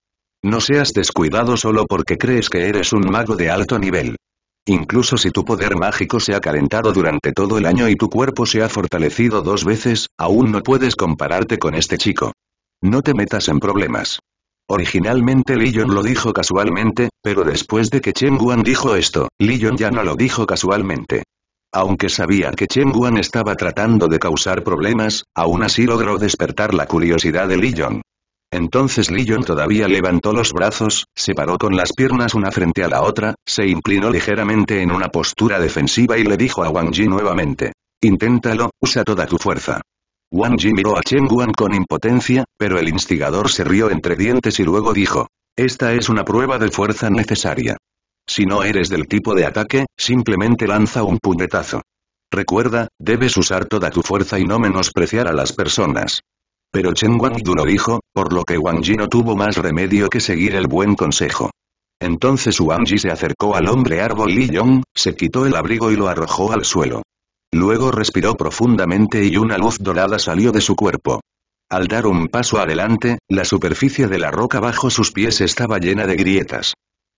No seas descuidado solo porque crees que eres un mago de alto nivel. Incluso si tu poder mágico se ha calentado durante todo el año y tu cuerpo se ha fortalecido dos veces, aún no puedes compararte con este chico. No te metas en problemas. Originalmente Lillon lo dijo casualmente, pero después de que Chen Guan dijo esto, Yun ya no lo dijo casualmente. Aunque sabía que Chen Guan estaba tratando de causar problemas, aún así logró despertar la curiosidad de Li Yong. Entonces Li Yong todavía levantó los brazos, se paró con las piernas una frente a la otra, se inclinó ligeramente en una postura defensiva y le dijo a Wang Ji nuevamente. Inténtalo, usa toda tu fuerza. Wang Ji miró a Chen Guan con impotencia, pero el instigador se rió entre dientes y luego dijo. Esta es una prueba de fuerza necesaria. Si no eres del tipo de ataque, simplemente lanza un puñetazo. Recuerda, debes usar toda tu fuerza y no menospreciar a las personas. Pero Chen Wangdu lo dijo, por lo que Wang Ji no tuvo más remedio que seguir el buen consejo. Entonces Wang Ji se acercó al hombre árbol Li Yong, se quitó el abrigo y lo arrojó al suelo. Luego respiró profundamente y una luz dorada salió de su cuerpo. Al dar un paso adelante, la superficie de la roca bajo sus pies estaba llena de grietas.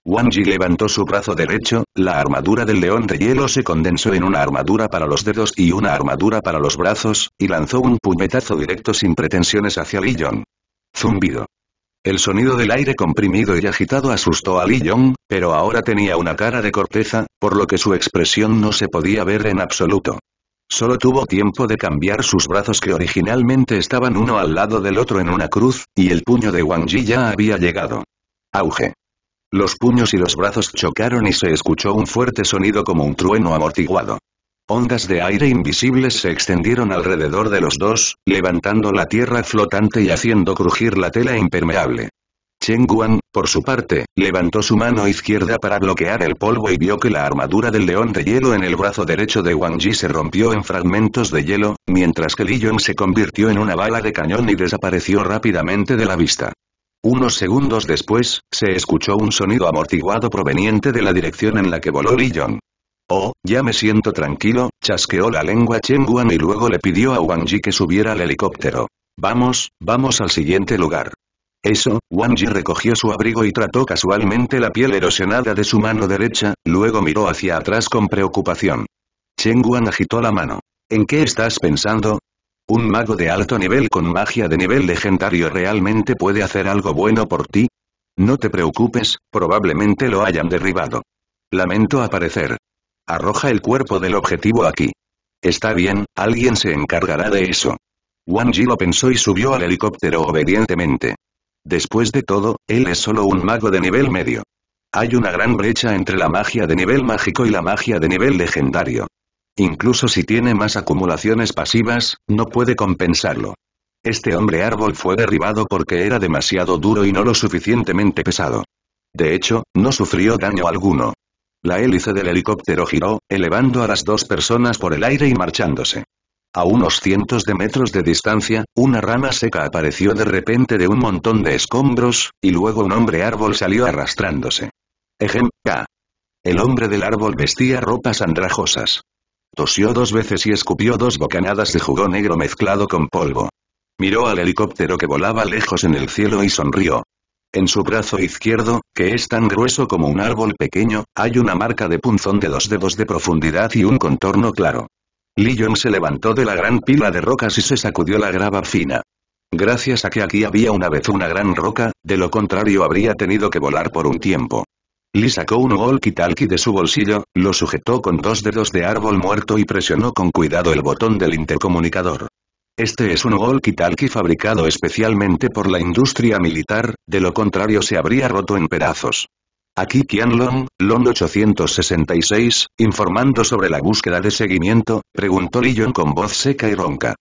Wang Yi levantó su brazo derecho, la armadura del león de hielo se condensó en una armadura para los dedos y una armadura para los brazos, y lanzó un puñetazo directo sin pretensiones hacia Li Yong. Zumbido. El sonido del aire comprimido y agitado asustó a Li Yong, pero ahora tenía una cara de corteza, por lo que su expresión no se podía ver en absoluto. Solo tuvo tiempo de cambiar sus brazos que originalmente estaban uno al lado del otro en una cruz, y el puño de Wang Yi ya había llegado. Auge. Los puños y los brazos chocaron y se escuchó un fuerte sonido como un trueno amortiguado. Ondas de aire invisibles se extendieron alrededor de los dos, levantando la tierra flotante y haciendo crujir la tela impermeable. Chen Guan, por su parte, levantó su mano izquierda para bloquear el polvo y vio que la armadura del león de hielo en el brazo derecho de Wang Ji se rompió en fragmentos de hielo, mientras que Li Yong se convirtió en una bala de cañón y desapareció rápidamente de la vista. Unos segundos después, se escuchó un sonido amortiguado proveniente de la dirección en la que voló Li Oh, ya me siento tranquilo, chasqueó la lengua Cheng Guan y luego le pidió a Wang Ji que subiera al helicóptero. Vamos, vamos al siguiente lugar. Eso, Wang Ji recogió su abrigo y trató casualmente la piel erosionada de su mano derecha, luego miró hacia atrás con preocupación. Cheng Guan agitó la mano. ¿En qué estás pensando? Un mago de alto nivel con magia de nivel legendario realmente puede hacer algo bueno por ti. No te preocupes, probablemente lo hayan derribado. Lamento aparecer. Arroja el cuerpo del objetivo aquí. Está bien, alguien se encargará de eso. Wang lo pensó y subió al helicóptero obedientemente. Después de todo, él es solo un mago de nivel medio. Hay una gran brecha entre la magia de nivel mágico y la magia de nivel legendario. Incluso si tiene más acumulaciones pasivas, no puede compensarlo. Este hombre árbol fue derribado porque era demasiado duro y no lo suficientemente pesado. De hecho, no sufrió daño alguno. La hélice del helicóptero giró, elevando a las dos personas por el aire y marchándose. A unos cientos de metros de distancia, una rama seca apareció de repente de un montón de escombros, y luego un hombre árbol salió arrastrándose. Ejemplo El hombre del árbol vestía ropas andrajosas. Tosió dos veces y escupió dos bocanadas de jugo negro mezclado con polvo. Miró al helicóptero que volaba lejos en el cielo y sonrió. En su brazo izquierdo, que es tan grueso como un árbol pequeño, hay una marca de punzón de dos dedos de profundidad y un contorno claro. Leon se levantó de la gran pila de rocas y se sacudió la grava fina. Gracias a que aquí había una vez una gran roca, de lo contrario habría tenido que volar por un tiempo. Lee sacó un walkie-talkie de su bolsillo, lo sujetó con dos dedos de árbol muerto y presionó con cuidado el botón del intercomunicador. Este es un walkie-talkie fabricado especialmente por la industria militar, de lo contrario se habría roto en pedazos. Aquí Qianlong, Long 866, informando sobre la búsqueda de seguimiento, preguntó Yong con voz seca y ronca.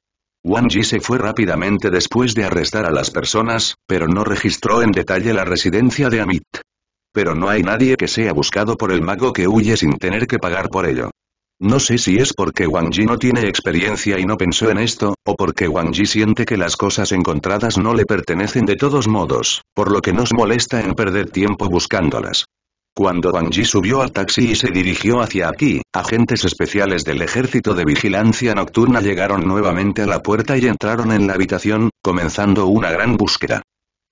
Wang Ji se fue rápidamente después de arrestar a las personas, pero no registró en detalle la residencia de Amit. Pero no hay nadie que sea buscado por el mago que huye sin tener que pagar por ello. No sé si es porque Wang Ji no tiene experiencia y no pensó en esto, o porque Wang Ji siente que las cosas encontradas no le pertenecen de todos modos, por lo que nos molesta en perder tiempo buscándolas. Cuando Wang Ji subió al taxi y se dirigió hacia aquí, agentes especiales del Ejército de Vigilancia Nocturna llegaron nuevamente a la puerta y entraron en la habitación, comenzando una gran búsqueda.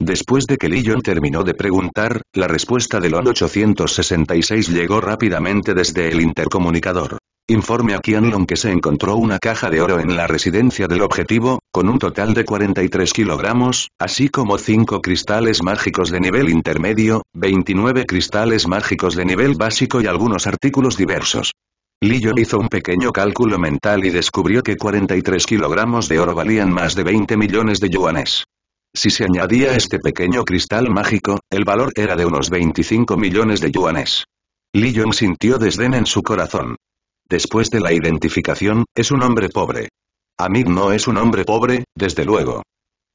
Después de que Lillon terminó de preguntar, la respuesta del ON-866 llegó rápidamente desde el intercomunicador. Informe a Qianlong que se encontró una caja de oro en la residencia del objetivo, con un total de 43 kilogramos, así como 5 cristales mágicos de nivel intermedio, 29 cristales mágicos de nivel básico y algunos artículos diversos. Lillon hizo un pequeño cálculo mental y descubrió que 43 kilogramos de oro valían más de 20 millones de yuanes. Si se añadía este pequeño cristal mágico, el valor era de unos 25 millones de yuanes. Li Yong sintió desdén en su corazón. Después de la identificación, es un hombre pobre. Amid no es un hombre pobre, desde luego.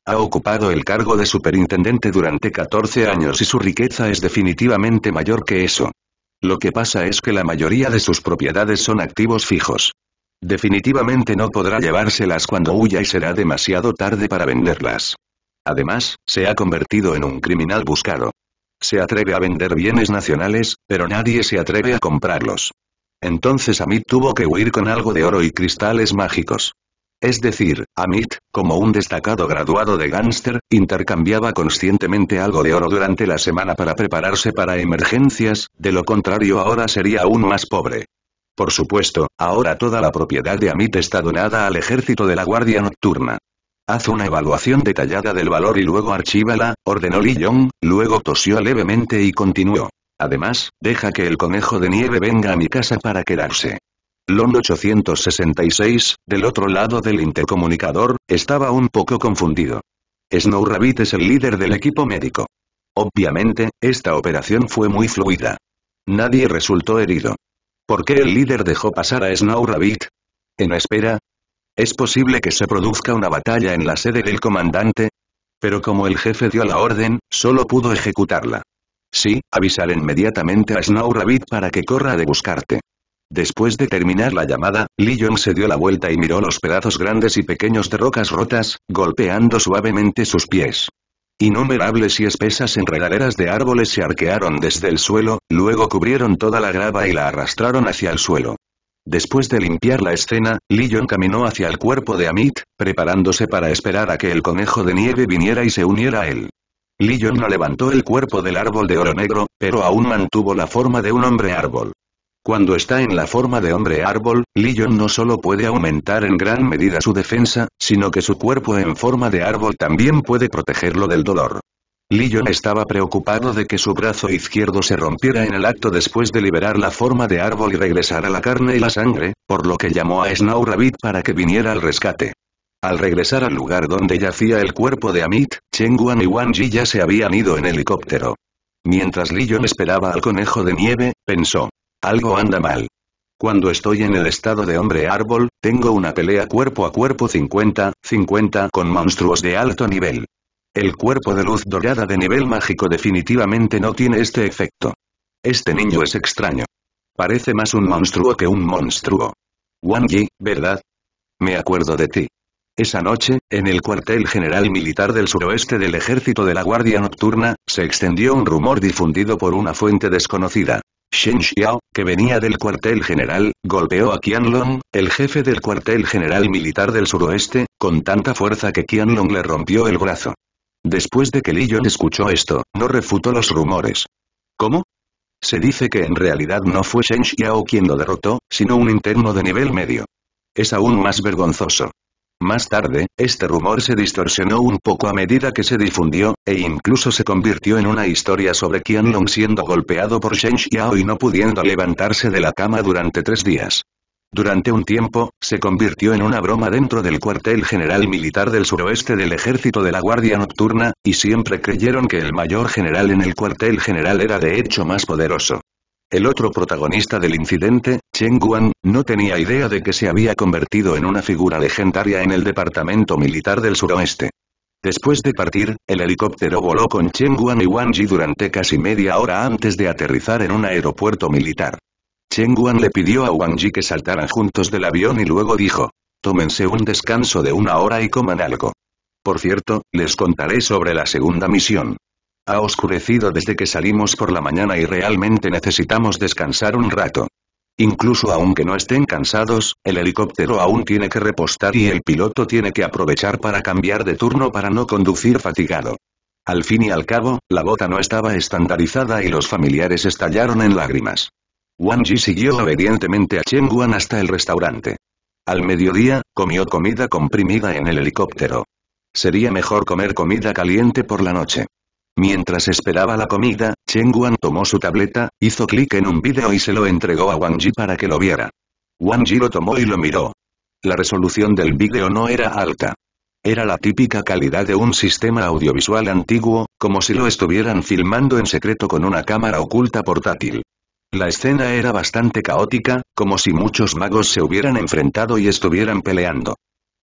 Ha ocupado el cargo de superintendente durante 14 años y su riqueza es definitivamente mayor que eso. Lo que pasa es que la mayoría de sus propiedades son activos fijos. Definitivamente no podrá llevárselas cuando huya y será demasiado tarde para venderlas. Además, se ha convertido en un criminal buscado. Se atreve a vender bienes nacionales, pero nadie se atreve a comprarlos. Entonces Amit tuvo que huir con algo de oro y cristales mágicos. Es decir, Amit, como un destacado graduado de gángster, intercambiaba conscientemente algo de oro durante la semana para prepararse para emergencias, de lo contrario ahora sería aún más pobre. Por supuesto, ahora toda la propiedad de Amit está donada al ejército de la Guardia Nocturna. Haz una evaluación detallada del valor y luego archívala, ordenó Li Yong, luego tosió levemente y continuó. Además, deja que el conejo de nieve venga a mi casa para quedarse. Lon 866, del otro lado del intercomunicador, estaba un poco confundido. Snow Rabbit es el líder del equipo médico. Obviamente, esta operación fue muy fluida. Nadie resultó herido. ¿Por qué el líder dejó pasar a Snow Rabbit? En espera, ¿Es posible que se produzca una batalla en la sede del comandante? Pero como el jefe dio la orden, solo pudo ejecutarla. Sí, avisar inmediatamente a Snow Rabbit para que corra de buscarte. Después de terminar la llamada, Li se dio la vuelta y miró los pedazos grandes y pequeños de rocas rotas, golpeando suavemente sus pies. Innumerables y espesas enredaderas de árboles se arquearon desde el suelo, luego cubrieron toda la grava y la arrastraron hacia el suelo. Después de limpiar la escena, Lillon caminó hacia el cuerpo de Amit, preparándose para esperar a que el conejo de nieve viniera y se uniera a él. Lillon no levantó el cuerpo del árbol de oro negro, pero aún mantuvo la forma de un hombre árbol. Cuando está en la forma de hombre árbol, Lillon no solo puede aumentar en gran medida su defensa, sino que su cuerpo en forma de árbol también puede protegerlo del dolor. Lillo estaba preocupado de que su brazo izquierdo se rompiera en el acto después de liberar la forma de árbol y regresar a la carne y la sangre, por lo que llamó a Snow Rabbit para que viniera al rescate. Al regresar al lugar donde yacía el cuerpo de Amit, Chenguan y Wang ya se habían ido en helicóptero. Mientras Lillo esperaba al conejo de nieve, pensó. Algo anda mal. Cuando estoy en el estado de hombre árbol, tengo una pelea cuerpo a cuerpo 50-50 con monstruos de alto nivel. El cuerpo de luz dorada de nivel mágico definitivamente no tiene este efecto. Este niño es extraño. Parece más un monstruo que un monstruo. Wang Yi, ¿verdad? Me acuerdo de ti. Esa noche, en el cuartel general militar del suroeste del ejército de la Guardia Nocturna, se extendió un rumor difundido por una fuente desconocida. Shen Xiao, que venía del cuartel general, golpeó a Qianlong, el jefe del cuartel general militar del suroeste, con tanta fuerza que Qianlong le rompió el brazo. Después de que Li escuchó esto, no refutó los rumores. ¿Cómo? Se dice que en realidad no fue Shen Xiao quien lo derrotó, sino un interno de nivel medio. Es aún más vergonzoso. Más tarde, este rumor se distorsionó un poco a medida que se difundió, e incluso se convirtió en una historia sobre Qianlong siendo golpeado por Shen Xiao y no pudiendo levantarse de la cama durante tres días. Durante un tiempo, se convirtió en una broma dentro del cuartel general militar del suroeste del ejército de la Guardia Nocturna, y siempre creyeron que el mayor general en el cuartel general era de hecho más poderoso. El otro protagonista del incidente, Chen Guan, no tenía idea de que se había convertido en una figura legendaria en el departamento militar del suroeste. Después de partir, el helicóptero voló con Chen Guan y Wang Ji durante casi media hora antes de aterrizar en un aeropuerto militar. Chen le pidió a Wang Ji que saltaran juntos del avión y luego dijo. Tómense un descanso de una hora y coman algo. Por cierto, les contaré sobre la segunda misión. Ha oscurecido desde que salimos por la mañana y realmente necesitamos descansar un rato. Incluso aunque no estén cansados, el helicóptero aún tiene que repostar y el piloto tiene que aprovechar para cambiar de turno para no conducir fatigado. Al fin y al cabo, la bota no estaba estandarizada y los familiares estallaron en lágrimas. Wang Ji siguió obedientemente a Chen Guan hasta el restaurante. Al mediodía, comió comida comprimida en el helicóptero. Sería mejor comer comida caliente por la noche. Mientras esperaba la comida, Chen Guan tomó su tableta, hizo clic en un vídeo y se lo entregó a Wang Ji para que lo viera. Wang Ji lo tomó y lo miró. La resolución del vídeo no era alta. Era la típica calidad de un sistema audiovisual antiguo, como si lo estuvieran filmando en secreto con una cámara oculta portátil. La escena era bastante caótica, como si muchos magos se hubieran enfrentado y estuvieran peleando.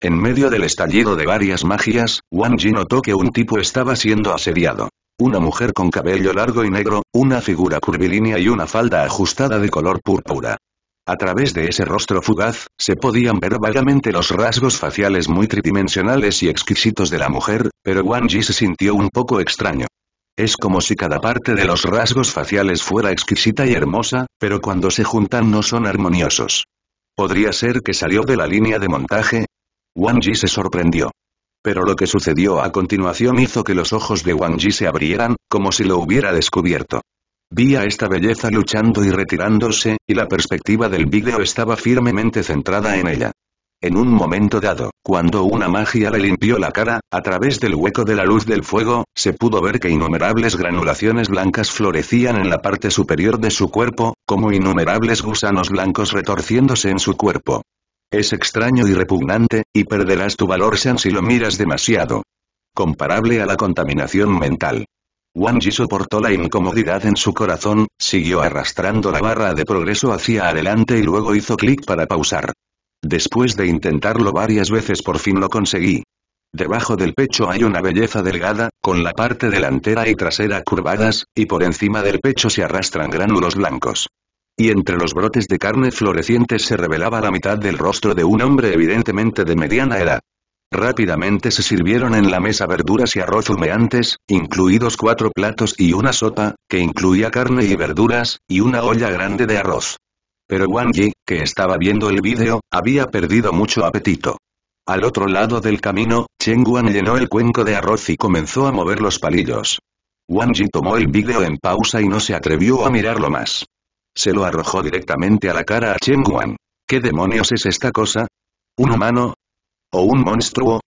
En medio del estallido de varias magias, Wang Ji notó que un tipo estaba siendo asediado. Una mujer con cabello largo y negro, una figura curvilínea y una falda ajustada de color púrpura. A través de ese rostro fugaz, se podían ver vagamente los rasgos faciales muy tridimensionales y exquisitos de la mujer, pero Wang Ji se sintió un poco extraño. Es como si cada parte de los rasgos faciales fuera exquisita y hermosa, pero cuando se juntan no son armoniosos. ¿Podría ser que salió de la línea de montaje? Wang Ji se sorprendió. Pero lo que sucedió a continuación hizo que los ojos de Wang Ji se abrieran, como si lo hubiera descubierto. Vi a esta belleza luchando y retirándose, y la perspectiva del vídeo estaba firmemente centrada en ella. En un momento dado, cuando una magia le limpió la cara, a través del hueco de la luz del fuego, se pudo ver que innumerables granulaciones blancas florecían en la parte superior de su cuerpo, como innumerables gusanos blancos retorciéndose en su cuerpo. Es extraño y repugnante, y perderás tu valor si lo miras demasiado. Comparable a la contaminación mental. Wang Ji soportó la incomodidad en su corazón, siguió arrastrando la barra de progreso hacia adelante y luego hizo clic para pausar. Después de intentarlo varias veces por fin lo conseguí. Debajo del pecho hay una belleza delgada, con la parte delantera y trasera curvadas, y por encima del pecho se arrastran gránulos blancos. Y entre los brotes de carne florecientes se revelaba la mitad del rostro de un hombre evidentemente de mediana edad. Rápidamente se sirvieron en la mesa verduras y arroz humeantes, incluidos cuatro platos y una sopa, que incluía carne y verduras, y una olla grande de arroz. Pero Wang Yi, que estaba viendo el vídeo, había perdido mucho apetito. Al otro lado del camino, Cheng Guan llenó el cuenco de arroz y comenzó a mover los palillos. Wang Yi tomó el vídeo en pausa y no se atrevió a mirarlo más. Se lo arrojó directamente a la cara a Cheng Guan. ¿Qué demonios es esta cosa? ¿Un humano? ¿O un monstruo?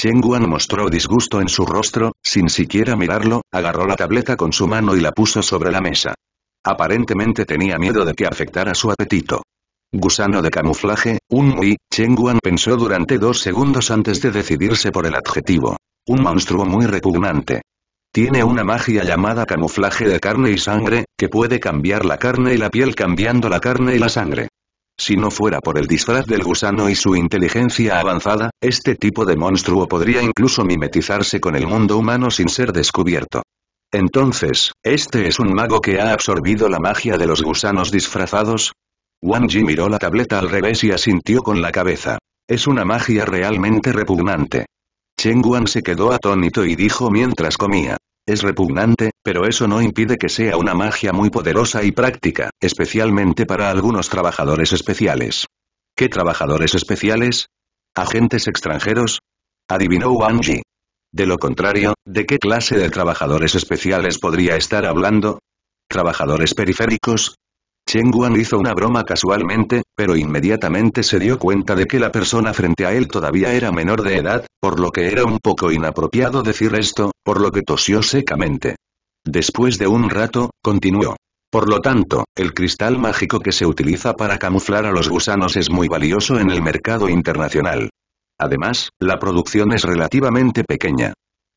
Cheng Guan mostró disgusto en su rostro, sin siquiera mirarlo, agarró la tableta con su mano y la puso sobre la mesa. Aparentemente tenía miedo de que afectara su apetito. Gusano de camuflaje, un muy, Chenguan pensó durante dos segundos antes de decidirse por el adjetivo. Un monstruo muy repugnante. Tiene una magia llamada camuflaje de carne y sangre, que puede cambiar la carne y la piel cambiando la carne y la sangre. Si no fuera por el disfraz del gusano y su inteligencia avanzada, este tipo de monstruo podría incluso mimetizarse con el mundo humano sin ser descubierto. Entonces, ¿este es un mago que ha absorbido la magia de los gusanos disfrazados? Wang Ji miró la tableta al revés y asintió con la cabeza. Es una magia realmente repugnante. Chen Guan se quedó atónito y dijo mientras comía. Es repugnante, pero eso no impide que sea una magia muy poderosa y práctica, especialmente para algunos trabajadores especiales. ¿Qué trabajadores especiales? ¿Agentes extranjeros? Adivinó Wang Ji. De lo contrario, ¿de qué clase de trabajadores especiales podría estar hablando? ¿Trabajadores periféricos? Chen Guan hizo una broma casualmente, pero inmediatamente se dio cuenta de que la persona frente a él todavía era menor de edad, por lo que era un poco inapropiado decir esto, por lo que tosió secamente. Después de un rato, continuó. Por lo tanto, el cristal mágico que se utiliza para camuflar a los gusanos es muy valioso en el mercado internacional. Además, la producción es relativamente pequeña.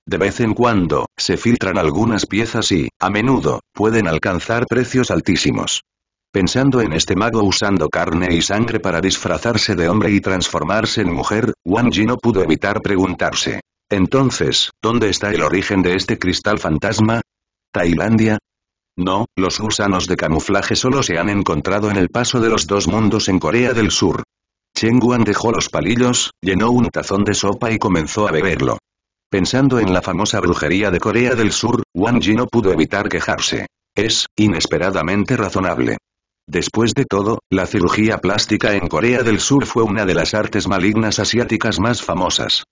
De vez en cuando, se filtran algunas piezas y, a menudo, pueden alcanzar precios altísimos. Pensando en este mago usando carne y sangre para disfrazarse de hombre y transformarse en mujer, Wang Ji no pudo evitar preguntarse. Entonces, ¿dónde está el origen de este cristal fantasma? ¿Tailandia? No, los gusanos de camuflaje solo se han encontrado en el paso de los dos mundos en Corea del Sur. Chen Guan dejó los palillos, llenó un tazón de sopa y comenzó a beberlo. Pensando en la famosa brujería de Corea del Sur, Wang Ji no pudo evitar quejarse. Es, inesperadamente razonable. Después de todo, la cirugía plástica en Corea del Sur fue una de las artes malignas asiáticas más famosas.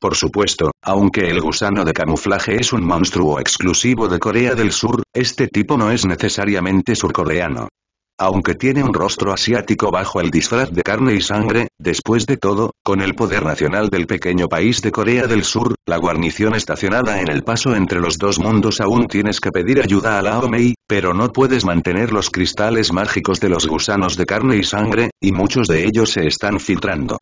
Por supuesto, aunque el gusano de camuflaje es un monstruo exclusivo de Corea del Sur, este tipo no es necesariamente surcoreano. Aunque tiene un rostro asiático bajo el disfraz de carne y sangre, después de todo, con el poder nacional del pequeño país de Corea del Sur, la guarnición estacionada en el paso entre los dos mundos aún tienes que pedir ayuda a la Omei, pero no puedes mantener los cristales mágicos de los gusanos de carne y sangre, y muchos de ellos se están filtrando.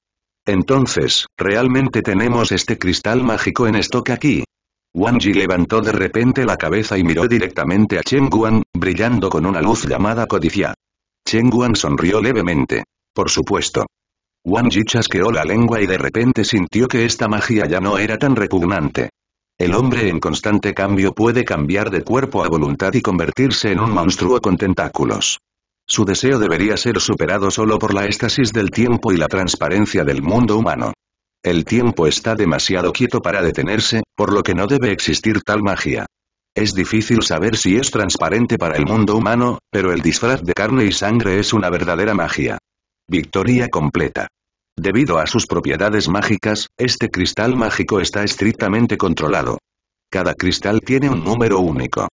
Entonces, ¿realmente tenemos este cristal mágico en stock aquí? Wang Ji levantó de repente la cabeza y miró directamente a Chen Guan, brillando con una luz llamada codicia. Chen Guan sonrió levemente. Por supuesto. Wang Yi chasqueó la lengua y de repente sintió que esta magia ya no era tan repugnante. El hombre en constante cambio puede cambiar de cuerpo a voluntad y convertirse en un monstruo con tentáculos. Su deseo debería ser superado solo por la éxtasis del tiempo y la transparencia del mundo humano. El tiempo está demasiado quieto para detenerse, por lo que no debe existir tal magia. Es difícil saber si es transparente para el mundo humano, pero el disfraz de carne y sangre es una verdadera magia. Victoria completa. Debido a sus propiedades mágicas, este cristal mágico está estrictamente controlado. Cada cristal tiene un número único.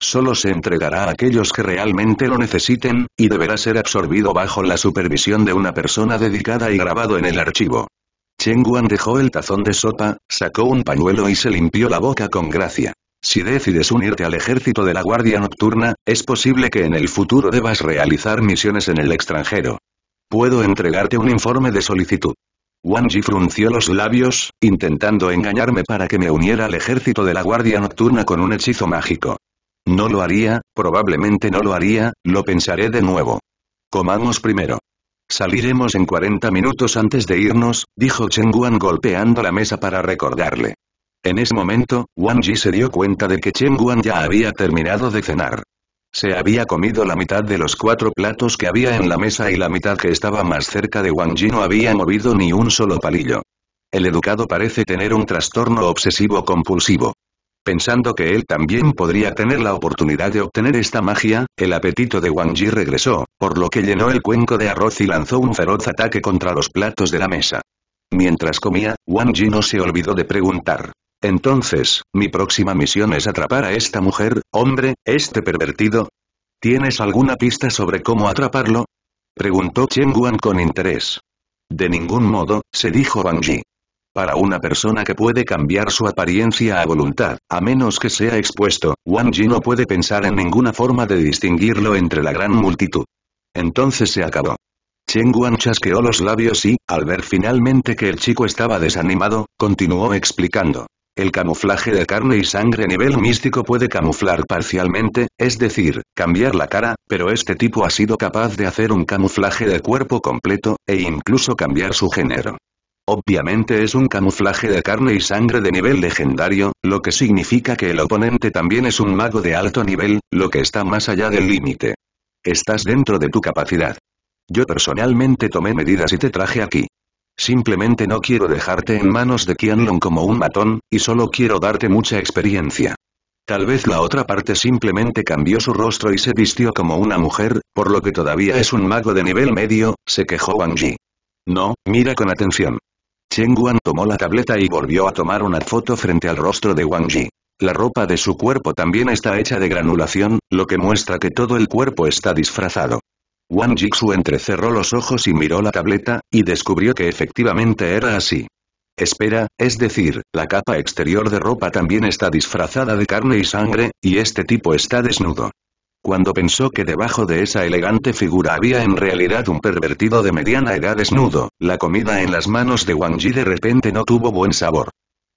Solo se entregará a aquellos que realmente lo necesiten, y deberá ser absorbido bajo la supervisión de una persona dedicada y grabado en el archivo. Cheng Wan dejó el tazón de sopa, sacó un pañuelo y se limpió la boca con gracia. Si decides unirte al ejército de la Guardia Nocturna, es posible que en el futuro debas realizar misiones en el extranjero. Puedo entregarte un informe de solicitud. Wang Ji frunció los labios, intentando engañarme para que me uniera al ejército de la Guardia Nocturna con un hechizo mágico. No lo haría, probablemente no lo haría, lo pensaré de nuevo. Comamos primero. Saliremos en 40 minutos antes de irnos, dijo Chen Guan golpeando la mesa para recordarle. En ese momento, Wang Ji se dio cuenta de que Chen Guan ya había terminado de cenar. Se había comido la mitad de los cuatro platos que había en la mesa y la mitad que estaba más cerca de Wang Ji no había movido ni un solo palillo. El educado parece tener un trastorno obsesivo compulsivo. Pensando que él también podría tener la oportunidad de obtener esta magia, el apetito de Wang Ji regresó, por lo que llenó el cuenco de arroz y lanzó un feroz ataque contra los platos de la mesa. Mientras comía, Wang Ji no se olvidó de preguntar. Entonces, mi próxima misión es atrapar a esta mujer, hombre, este pervertido. ¿Tienes alguna pista sobre cómo atraparlo? Preguntó Chen Guan con interés. De ningún modo, se dijo Wang Ji. Para una persona que puede cambiar su apariencia a voluntad, a menos que sea expuesto, Wang Yi no puede pensar en ninguna forma de distinguirlo entre la gran multitud. Entonces se acabó. Chen Guan chasqueó los labios y, al ver finalmente que el chico estaba desanimado, continuó explicando. El camuflaje de carne y sangre nivel místico puede camuflar parcialmente, es decir, cambiar la cara, pero este tipo ha sido capaz de hacer un camuflaje de cuerpo completo, e incluso cambiar su género. Obviamente es un camuflaje de carne y sangre de nivel legendario, lo que significa que el oponente también es un mago de alto nivel, lo que está más allá del límite. Estás dentro de tu capacidad. Yo personalmente tomé medidas y te traje aquí. Simplemente no quiero dejarte en manos de Qianlong como un matón, y solo quiero darte mucha experiencia. Tal vez la otra parte simplemente cambió su rostro y se vistió como una mujer, por lo que todavía es un mago de nivel medio, se quejó Wang Yi. No, mira con atención. Cheng Guan tomó la tableta y volvió a tomar una foto frente al rostro de Wang Yi. La ropa de su cuerpo también está hecha de granulación, lo que muestra que todo el cuerpo está disfrazado. Wang Jixu entrecerró los ojos y miró la tableta, y descubrió que efectivamente era así. Espera, es decir, la capa exterior de ropa también está disfrazada de carne y sangre, y este tipo está desnudo. Cuando pensó que debajo de esa elegante figura había en realidad un pervertido de mediana edad desnudo, la comida en las manos de Wang Ji de repente no tuvo buen sabor.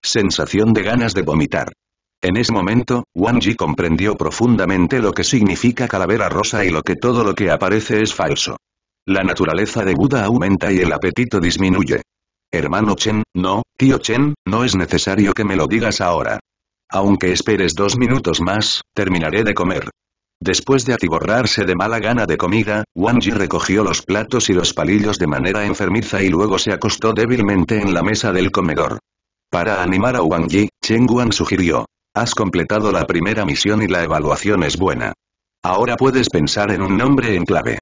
Sensación de ganas de vomitar. En ese momento, Wang Yi comprendió profundamente lo que significa calavera rosa y lo que todo lo que aparece es falso. La naturaleza de Buda aumenta y el apetito disminuye. Hermano Chen, no, tío Chen, no es necesario que me lo digas ahora. Aunque esperes dos minutos más, terminaré de comer. Después de atiborrarse de mala gana de comida, Wang Ji recogió los platos y los palillos de manera enfermiza y luego se acostó débilmente en la mesa del comedor. Para animar a Wang Yi, Chen Guan sugirió. Has completado la primera misión y la evaluación es buena. Ahora puedes pensar en un nombre en clave.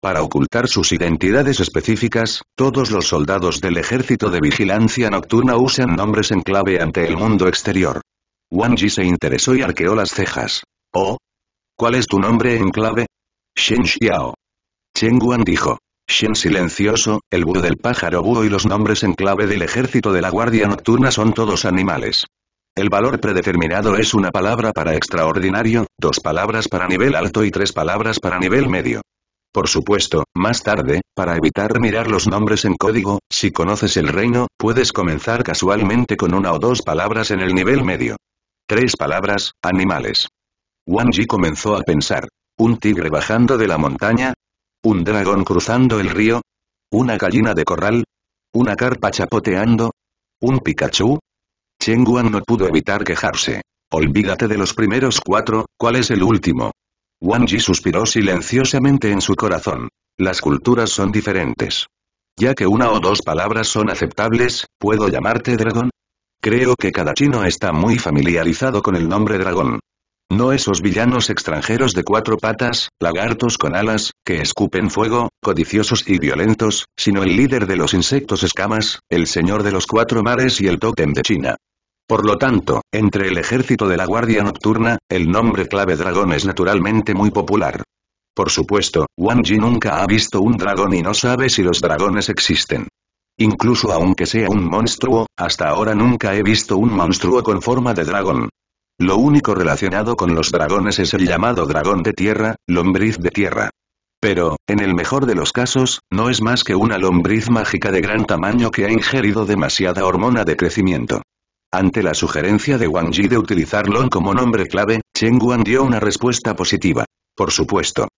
Para ocultar sus identidades específicas, todos los soldados del Ejército de Vigilancia Nocturna usan nombres en clave ante el mundo exterior. Wang Ji se interesó y arqueó las cejas. ¿Oh? ¿Cuál es tu nombre en clave? Shen Xiao. Chen Guan dijo. Shen silencioso, el búho del pájaro búho y los nombres en clave del ejército de la guardia nocturna son todos animales. El valor predeterminado es una palabra para extraordinario, dos palabras para nivel alto y tres palabras para nivel medio. Por supuesto, más tarde, para evitar mirar los nombres en código, si conoces el reino, puedes comenzar casualmente con una o dos palabras en el nivel medio. Tres palabras, animales. Wang Yi comenzó a pensar. ¿Un tigre bajando de la montaña? ¿Un dragón cruzando el río? ¿Una gallina de corral? ¿Una carpa chapoteando? ¿Un Pikachu? Chen no pudo evitar quejarse. Olvídate de los primeros cuatro, ¿cuál es el último? Wang Yi suspiró silenciosamente en su corazón. Las culturas son diferentes. Ya que una o dos palabras son aceptables, ¿puedo llamarte dragón? Creo que cada chino está muy familiarizado con el nombre dragón. No esos villanos extranjeros de cuatro patas, lagartos con alas, que escupen fuego, codiciosos y violentos, sino el líder de los insectos escamas, el señor de los cuatro mares y el totem de China. Por lo tanto, entre el ejército de la Guardia Nocturna, el nombre clave dragón es naturalmente muy popular. Por supuesto, Wang Ji nunca ha visto un dragón y no sabe si los dragones existen. Incluso aunque sea un monstruo, hasta ahora nunca he visto un monstruo con forma de dragón. Lo único relacionado con los dragones es el llamado dragón de tierra, lombriz de tierra. Pero, en el mejor de los casos, no es más que una lombriz mágica de gran tamaño que ha ingerido demasiada hormona de crecimiento. Ante la sugerencia de Wang Yi de utilizar Lon como nombre clave, Chen Guan dio una respuesta positiva. Por supuesto.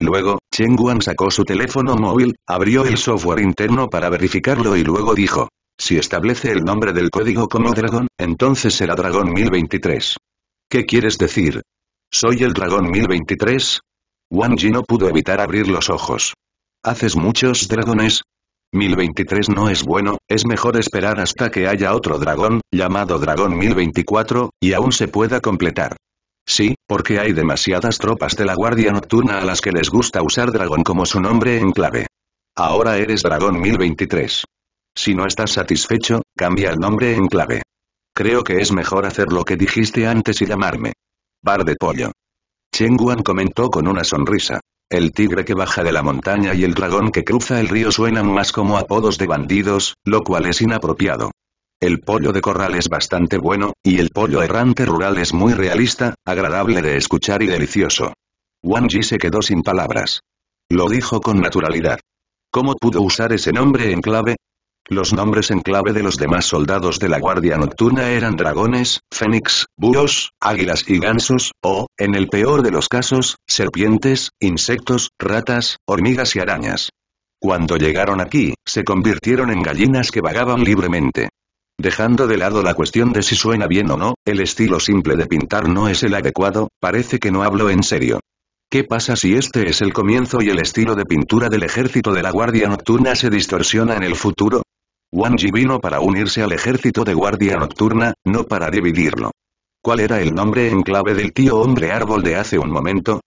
Luego, Chen Guan sacó su teléfono móvil, abrió el software interno para verificarlo y luego dijo. Si establece el nombre del código como Dragon, entonces será Dragon 1023. ¿Qué quieres decir? ¿Soy el Dragón 1023? Wang Yi no pudo evitar abrir los ojos. Haces muchos dragones, 1023 no es bueno, es mejor esperar hasta que haya otro dragón, llamado dragón 1024, y aún se pueda completar. Sí, porque hay demasiadas tropas de la Guardia Nocturna a las que les gusta usar dragón como su nombre en clave. Ahora eres dragón 1023. Si no estás satisfecho, cambia el nombre en clave. Creo que es mejor hacer lo que dijiste antes y llamarme. Bar de pollo. Chenguan comentó con una sonrisa. El tigre que baja de la montaña y el dragón que cruza el río suenan más como apodos de bandidos, lo cual es inapropiado. El pollo de corral es bastante bueno, y el pollo errante rural es muy realista, agradable de escuchar y delicioso. Wang Ji se quedó sin palabras. Lo dijo con naturalidad. ¿Cómo pudo usar ese nombre en clave? Los nombres en clave de los demás soldados de la Guardia Nocturna eran dragones, fénix, búhos, águilas y gansos, o, en el peor de los casos, serpientes, insectos, ratas, hormigas y arañas. Cuando llegaron aquí, se convirtieron en gallinas que vagaban libremente. Dejando de lado la cuestión de si suena bien o no, el estilo simple de pintar no es el adecuado, parece que no hablo en serio. ¿Qué pasa si este es el comienzo y el estilo de pintura del ejército de la Guardia Nocturna se distorsiona en el futuro? Wang Yi vino para unirse al ejército de guardia nocturna, no para dividirlo. ¿Cuál era el nombre en clave del tío hombre árbol de hace un momento?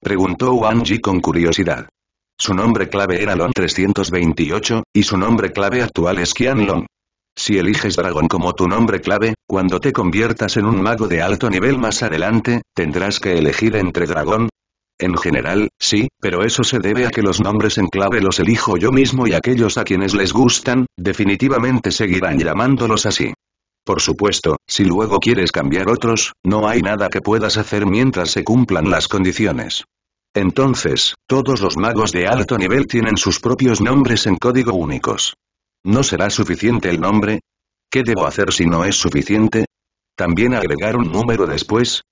Preguntó Wang Yi con curiosidad. Su nombre clave era Lon 328, y su nombre clave actual es Long. Si eliges dragón como tu nombre clave, cuando te conviertas en un mago de alto nivel más adelante, tendrás que elegir entre dragón, en general, sí, pero eso se debe a que los nombres en clave los elijo yo mismo y aquellos a quienes les gustan, definitivamente seguirán llamándolos así. Por supuesto, si luego quieres cambiar otros, no hay nada que puedas hacer mientras se cumplan las condiciones. Entonces, todos los magos de alto nivel tienen sus propios nombres en código únicos. ¿No será suficiente el nombre? ¿Qué debo hacer si no es suficiente? ¿También agregar un número después?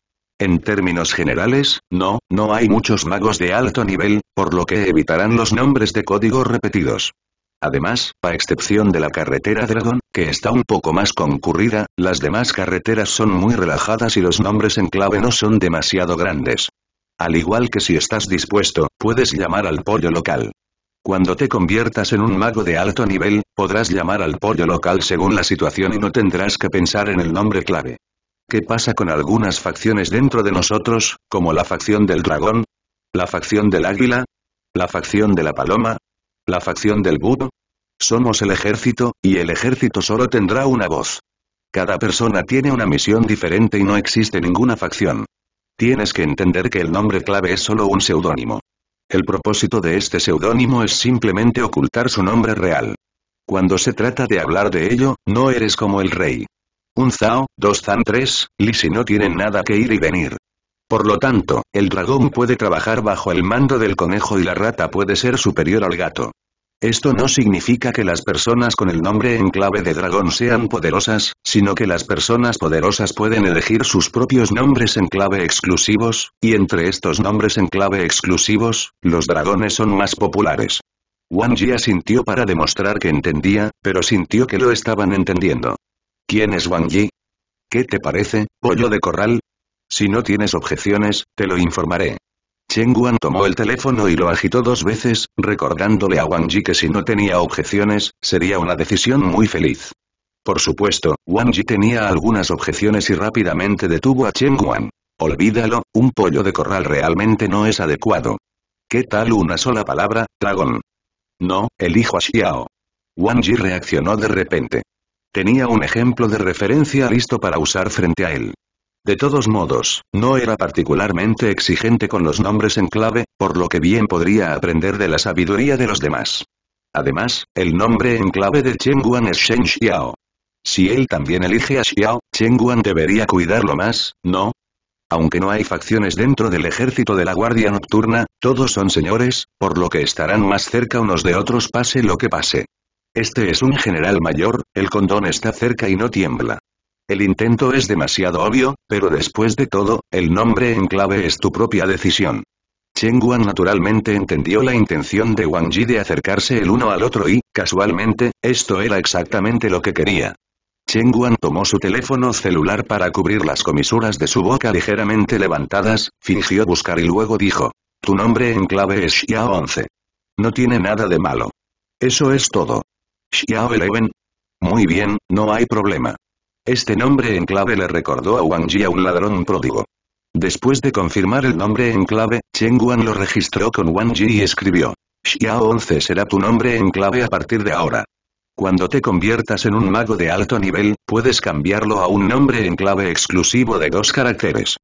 En términos generales, no, no hay muchos magos de alto nivel, por lo que evitarán los nombres de código repetidos. Además, a excepción de la carretera Dragon, que está un poco más concurrida, las demás carreteras son muy relajadas y los nombres en clave no son demasiado grandes. Al igual que si estás dispuesto, puedes llamar al pollo local. Cuando te conviertas en un mago de alto nivel, podrás llamar al pollo local según la situación y no tendrás que pensar en el nombre clave. ¿Qué pasa con algunas facciones dentro de nosotros, como la facción del dragón? ¿La facción del águila? ¿La facción de la paloma? ¿La facción del búho? Somos el ejército, y el ejército solo tendrá una voz. Cada persona tiene una misión diferente y no existe ninguna facción. Tienes que entender que el nombre clave es solo un seudónimo. El propósito de este seudónimo es simplemente ocultar su nombre real. Cuando se trata de hablar de ello, no eres como el rey un Zao, dos Zan tres, Li si no tienen nada que ir y venir. Por lo tanto, el dragón puede trabajar bajo el mando del conejo y la rata puede ser superior al gato. Esto no significa que las personas con el nombre en clave de dragón sean poderosas, sino que las personas poderosas pueden elegir sus propios nombres en clave exclusivos, y entre estos nombres en clave exclusivos, los dragones son más populares. Wang Jia sintió para demostrar que entendía, pero sintió que lo estaban entendiendo. ¿Quién es Wang Yi? ¿Qué te parece, pollo de corral? Si no tienes objeciones, te lo informaré. Chen Guan tomó el teléfono y lo agitó dos veces, recordándole a Wang Yi que si no tenía objeciones, sería una decisión muy feliz. Por supuesto, Wang Yi tenía algunas objeciones y rápidamente detuvo a Chen Guan. Olvídalo, un pollo de corral realmente no es adecuado. ¿Qué tal una sola palabra, dragón? No, elijo a Xiao. Wang Yi reaccionó de repente. Tenía un ejemplo de referencia listo para usar frente a él. De todos modos, no era particularmente exigente con los nombres en clave, por lo que bien podría aprender de la sabiduría de los demás. Además, el nombre en clave de Cheng Guan es Shen Xiao. Si él también elige a Xiao, Cheng Guan debería cuidarlo más, ¿no? Aunque no hay facciones dentro del ejército de la Guardia Nocturna, todos son señores, por lo que estarán más cerca unos de otros pase lo que pase. Este es un general mayor, el condón está cerca y no tiembla. El intento es demasiado obvio, pero después de todo, el nombre en clave es tu propia decisión. Cheng Guan naturalmente entendió la intención de Wang Ji de acercarse el uno al otro y, casualmente, esto era exactamente lo que quería. Cheng Guan tomó su teléfono celular para cubrir las comisuras de su boca ligeramente levantadas, fingió buscar y luego dijo, tu nombre en clave es Xiao 11. No tiene nada de malo. Eso es todo. Xiao Eleven. Muy bien, no hay problema. Este nombre en clave le recordó a Wang a un ladrón pródigo. Después de confirmar el nombre en clave, Chen Guan lo registró con Wang Ji y escribió. Xiao 11 será tu nombre en clave a partir de ahora. Cuando te conviertas en un mago de alto nivel, puedes cambiarlo a un nombre en clave exclusivo de dos caracteres.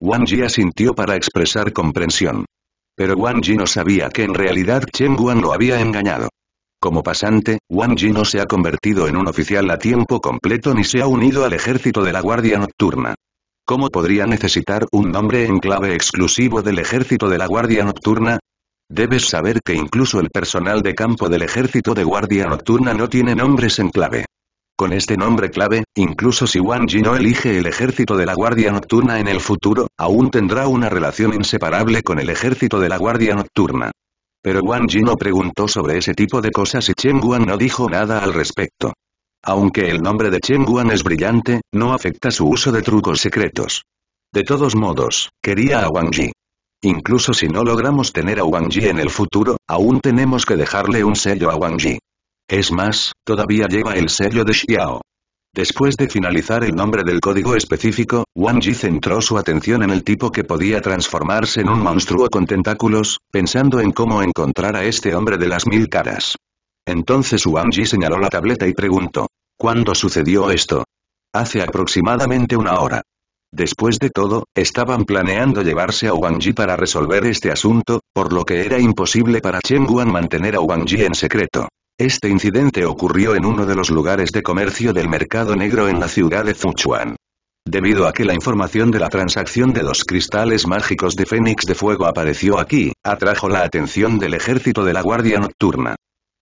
Wang Ji asintió para expresar comprensión. Pero Wang Ji no sabía que en realidad Chen Guan lo había engañado. Como pasante, Wang Ji no se ha convertido en un oficial a tiempo completo ni se ha unido al ejército de la Guardia Nocturna. ¿Cómo podría necesitar un nombre en clave exclusivo del ejército de la Guardia Nocturna? Debes saber que incluso el personal de campo del ejército de Guardia Nocturna no tiene nombres en clave. Con este nombre clave, incluso si Wang Ji no elige el ejército de la Guardia Nocturna en el futuro, aún tendrá una relación inseparable con el ejército de la Guardia Nocturna. Pero Wang Ji no preguntó sobre ese tipo de cosas y Chen Guan no dijo nada al respecto. Aunque el nombre de Chen Guan es brillante, no afecta su uso de trucos secretos. De todos modos, quería a Wang Ji. Incluso si no logramos tener a Wang Ji en el futuro, aún tenemos que dejarle un sello a Wang Ji. Es más, todavía lleva el sello de Xiao. Después de finalizar el nombre del código específico, Wang Yi centró su atención en el tipo que podía transformarse en un monstruo con tentáculos, pensando en cómo encontrar a este hombre de las mil caras. Entonces Wang Yi señaló la tableta y preguntó, ¿cuándo sucedió esto? Hace aproximadamente una hora. Después de todo, estaban planeando llevarse a Wang Yi para resolver este asunto, por lo que era imposible para Chen Guan mantener a Wang Yi en secreto. Este incidente ocurrió en uno de los lugares de comercio del mercado negro en la ciudad de Fuchuan. Debido a que la información de la transacción de los cristales mágicos de Fénix de Fuego apareció aquí, atrajo la atención del ejército de la Guardia Nocturna.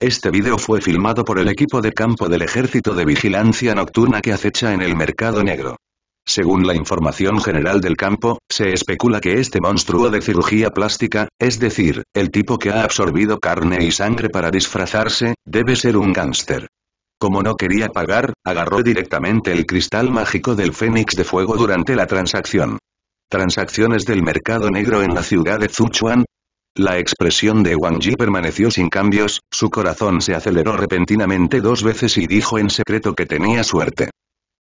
Este video fue filmado por el equipo de campo del ejército de vigilancia nocturna que acecha en el mercado negro. Según la información general del campo, se especula que este monstruo de cirugía plástica, es decir, el tipo que ha absorbido carne y sangre para disfrazarse, debe ser un gángster. Como no quería pagar, agarró directamente el cristal mágico del Fénix de Fuego durante la transacción. Transacciones del mercado negro en la ciudad de Zuchuan, la expresión de Wang Ji permaneció sin cambios, su corazón se aceleró repentinamente dos veces y dijo en secreto que tenía suerte.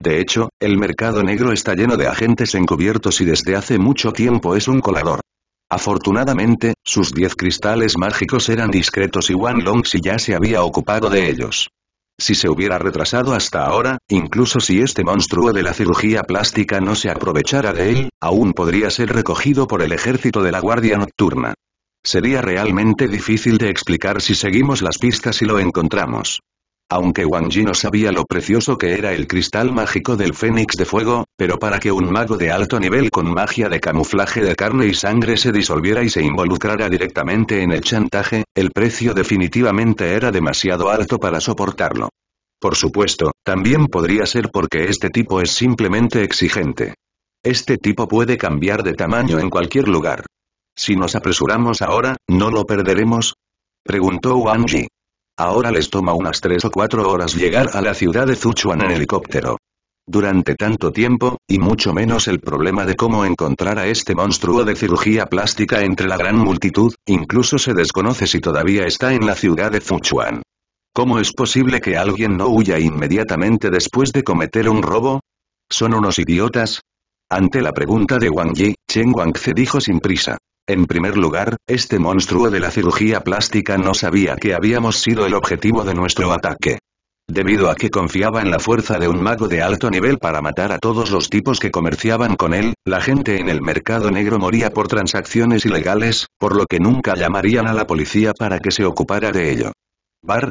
De hecho, el mercado negro está lleno de agentes encubiertos y desde hace mucho tiempo es un colador. Afortunadamente, sus diez cristales mágicos eran discretos y Wan Long si ya se había ocupado de ellos. Si se hubiera retrasado hasta ahora, incluso si este monstruo de la cirugía plástica no se aprovechara de él, aún podría ser recogido por el ejército de la Guardia Nocturna. Sería realmente difícil de explicar si seguimos las pistas y lo encontramos aunque Wang Yi no sabía lo precioso que era el cristal mágico del Fénix de Fuego, pero para que un mago de alto nivel con magia de camuflaje de carne y sangre se disolviera y se involucrara directamente en el chantaje, el precio definitivamente era demasiado alto para soportarlo. Por supuesto, también podría ser porque este tipo es simplemente exigente. Este tipo puede cambiar de tamaño en cualquier lugar. Si nos apresuramos ahora, ¿no lo perderemos? Preguntó Wang Yi. Ahora les toma unas tres o cuatro horas llegar a la ciudad de Zuchuan en helicóptero. Durante tanto tiempo, y mucho menos el problema de cómo encontrar a este monstruo de cirugía plástica entre la gran multitud, incluso se desconoce si todavía está en la ciudad de Zuchuan. ¿Cómo es posible que alguien no huya inmediatamente después de cometer un robo? ¿Son unos idiotas? Ante la pregunta de Wang Yi, Chen Wang se dijo sin prisa. En primer lugar, este monstruo de la cirugía plástica no sabía que habíamos sido el objetivo de nuestro ataque. Debido a que confiaba en la fuerza de un mago de alto nivel para matar a todos los tipos que comerciaban con él, la gente en el mercado negro moría por transacciones ilegales, por lo que nunca llamarían a la policía para que se ocupara de ello. Bar,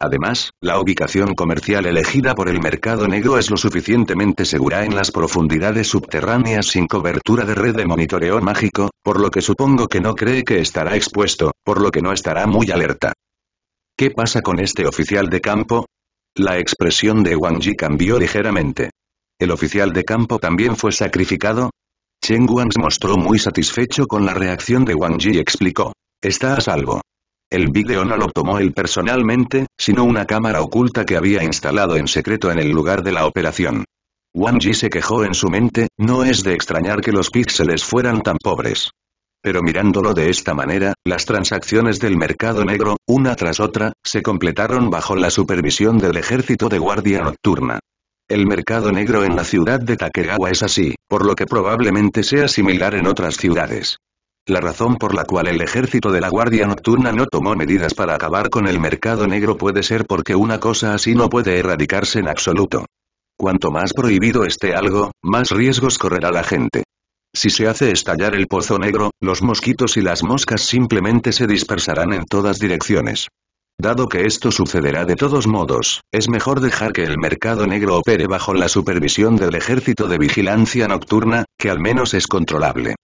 Además, la ubicación comercial elegida por el mercado negro es lo suficientemente segura en las profundidades subterráneas sin cobertura de red de monitoreo mágico, por lo que supongo que no cree que estará expuesto, por lo que no estará muy alerta. ¿Qué pasa con este oficial de campo? La expresión de Wang Ji cambió ligeramente. ¿El oficial de campo también fue sacrificado? Chen Wang se mostró muy satisfecho con la reacción de Wang Ji y explicó. Está a salvo. El vídeo no lo tomó él personalmente, sino una cámara oculta que había instalado en secreto en el lugar de la operación. Wang Ji se quejó en su mente, no es de extrañar que los píxeles fueran tan pobres. Pero mirándolo de esta manera, las transacciones del mercado negro, una tras otra, se completaron bajo la supervisión del ejército de guardia nocturna. El mercado negro en la ciudad de Takegawa es así, por lo que probablemente sea similar en otras ciudades. La razón por la cual el ejército de la Guardia Nocturna no tomó medidas para acabar con el mercado negro puede ser porque una cosa así no puede erradicarse en absoluto. Cuanto más prohibido esté algo, más riesgos correrá la gente. Si se hace estallar el pozo negro, los mosquitos y las moscas simplemente se dispersarán en todas direcciones. Dado que esto sucederá de todos modos, es mejor dejar que el mercado negro opere bajo la supervisión del ejército de vigilancia nocturna, que al menos es controlable.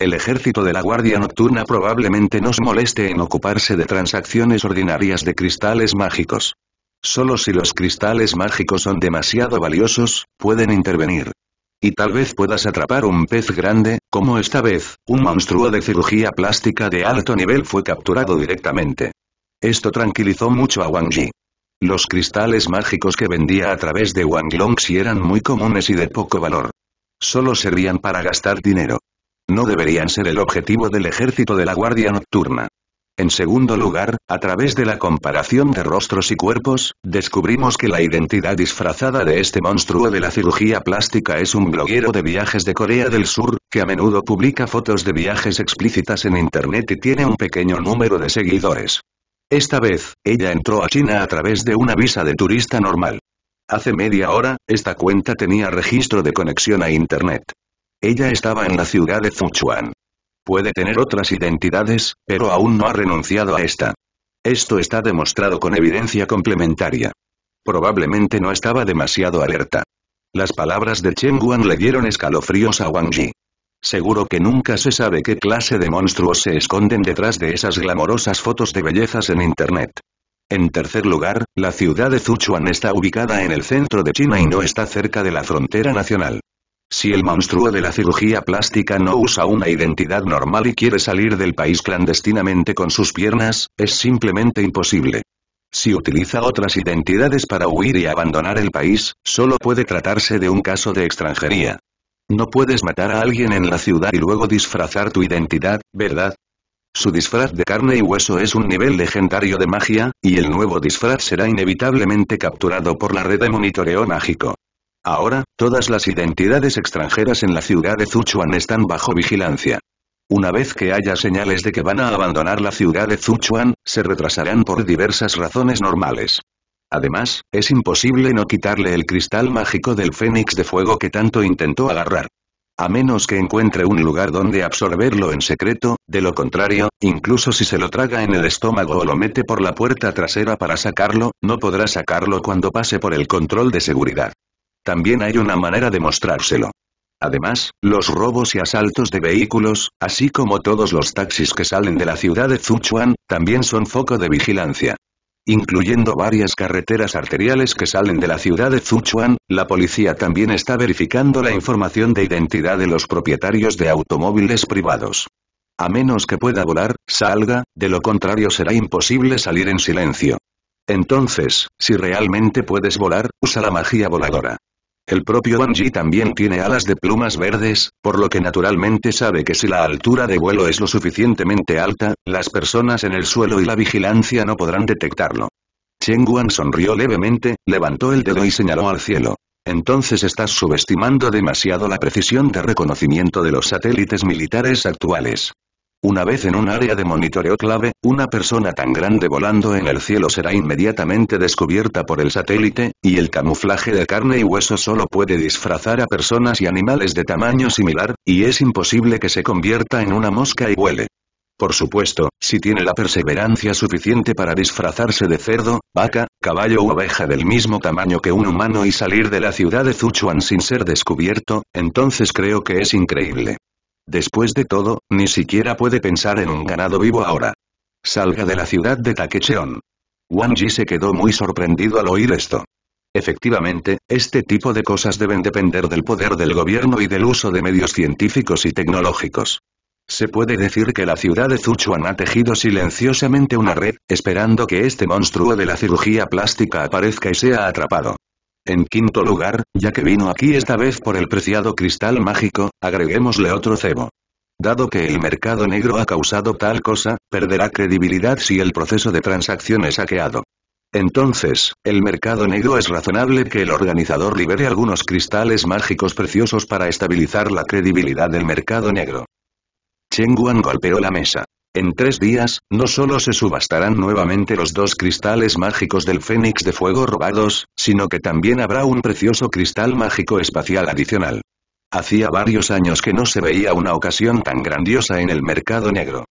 El ejército de la Guardia Nocturna probablemente no se moleste en ocuparse de transacciones ordinarias de cristales mágicos. Solo si los cristales mágicos son demasiado valiosos, pueden intervenir. Y tal vez puedas atrapar un pez grande, como esta vez, un monstruo de cirugía plástica de alto nivel fue capturado directamente. Esto tranquilizó mucho a Wang Yi. Los cristales mágicos que vendía a través de Wang Longxi eran muy comunes y de poco valor. Solo servían para gastar dinero no deberían ser el objetivo del ejército de la Guardia Nocturna. En segundo lugar, a través de la comparación de rostros y cuerpos, descubrimos que la identidad disfrazada de este monstruo de la cirugía plástica es un bloguero de viajes de Corea del Sur, que a menudo publica fotos de viajes explícitas en Internet y tiene un pequeño número de seguidores. Esta vez, ella entró a China a través de una visa de turista normal. Hace media hora, esta cuenta tenía registro de conexión a Internet. Ella estaba en la ciudad de Sichuan. Puede tener otras identidades, pero aún no ha renunciado a esta. Esto está demostrado con evidencia complementaria. Probablemente no estaba demasiado alerta. Las palabras de Chen Guan le dieron escalofríos a Wang Yi. Seguro que nunca se sabe qué clase de monstruos se esconden detrás de esas glamorosas fotos de bellezas en Internet. En tercer lugar, la ciudad de Sichuan está ubicada en el centro de China y no está cerca de la frontera nacional. Si el monstruo de la cirugía plástica no usa una identidad normal y quiere salir del país clandestinamente con sus piernas, es simplemente imposible. Si utiliza otras identidades para huir y abandonar el país, solo puede tratarse de un caso de extranjería. No puedes matar a alguien en la ciudad y luego disfrazar tu identidad, ¿verdad? Su disfraz de carne y hueso es un nivel legendario de magia, y el nuevo disfraz será inevitablemente capturado por la red de monitoreo mágico. Ahora, todas las identidades extranjeras en la ciudad de Zuchuan están bajo vigilancia. Una vez que haya señales de que van a abandonar la ciudad de Zuchuan, se retrasarán por diversas razones normales. Además, es imposible no quitarle el cristal mágico del fénix de fuego que tanto intentó agarrar. A menos que encuentre un lugar donde absorberlo en secreto, de lo contrario, incluso si se lo traga en el estómago o lo mete por la puerta trasera para sacarlo, no podrá sacarlo cuando pase por el control de seguridad también hay una manera de mostrárselo. Además, los robos y asaltos de vehículos, así como todos los taxis que salen de la ciudad de Zuchuan, también son foco de vigilancia. Incluyendo varias carreteras arteriales que salen de la ciudad de Zuchuan, la policía también está verificando la información de identidad de los propietarios de automóviles privados. A menos que pueda volar, salga, de lo contrario será imposible salir en silencio. Entonces, si realmente puedes volar, usa la magia voladora. El propio Ji también tiene alas de plumas verdes, por lo que naturalmente sabe que si la altura de vuelo es lo suficientemente alta, las personas en el suelo y la vigilancia no podrán detectarlo. Chen Guan sonrió levemente, levantó el dedo y señaló al cielo. Entonces estás subestimando demasiado la precisión de reconocimiento de los satélites militares actuales. Una vez en un área de monitoreo clave, una persona tan grande volando en el cielo será inmediatamente descubierta por el satélite, y el camuflaje de carne y hueso solo puede disfrazar a personas y animales de tamaño similar, y es imposible que se convierta en una mosca y huele. Por supuesto, si tiene la perseverancia suficiente para disfrazarse de cerdo, vaca, caballo u oveja del mismo tamaño que un humano y salir de la ciudad de Zuchuan sin ser descubierto, entonces creo que es increíble. Después de todo, ni siquiera puede pensar en un ganado vivo ahora. Salga de la ciudad de Takecheon. Wang Ji se quedó muy sorprendido al oír esto. Efectivamente, este tipo de cosas deben depender del poder del gobierno y del uso de medios científicos y tecnológicos. Se puede decir que la ciudad de Zuchuan ha tejido silenciosamente una red, esperando que este monstruo de la cirugía plástica aparezca y sea atrapado. En quinto lugar, ya que vino aquí esta vez por el preciado cristal mágico, agreguémosle otro cebo. Dado que el mercado negro ha causado tal cosa, perderá credibilidad si el proceso de transacción es saqueado. Entonces, el mercado negro es razonable que el organizador libere algunos cristales mágicos preciosos para estabilizar la credibilidad del mercado negro. Chen Guan golpeó la mesa. En tres días, no solo se subastarán nuevamente los dos cristales mágicos del Fénix de Fuego robados, sino que también habrá un precioso cristal mágico espacial adicional. Hacía varios años que no se veía una ocasión tan grandiosa en el mercado negro.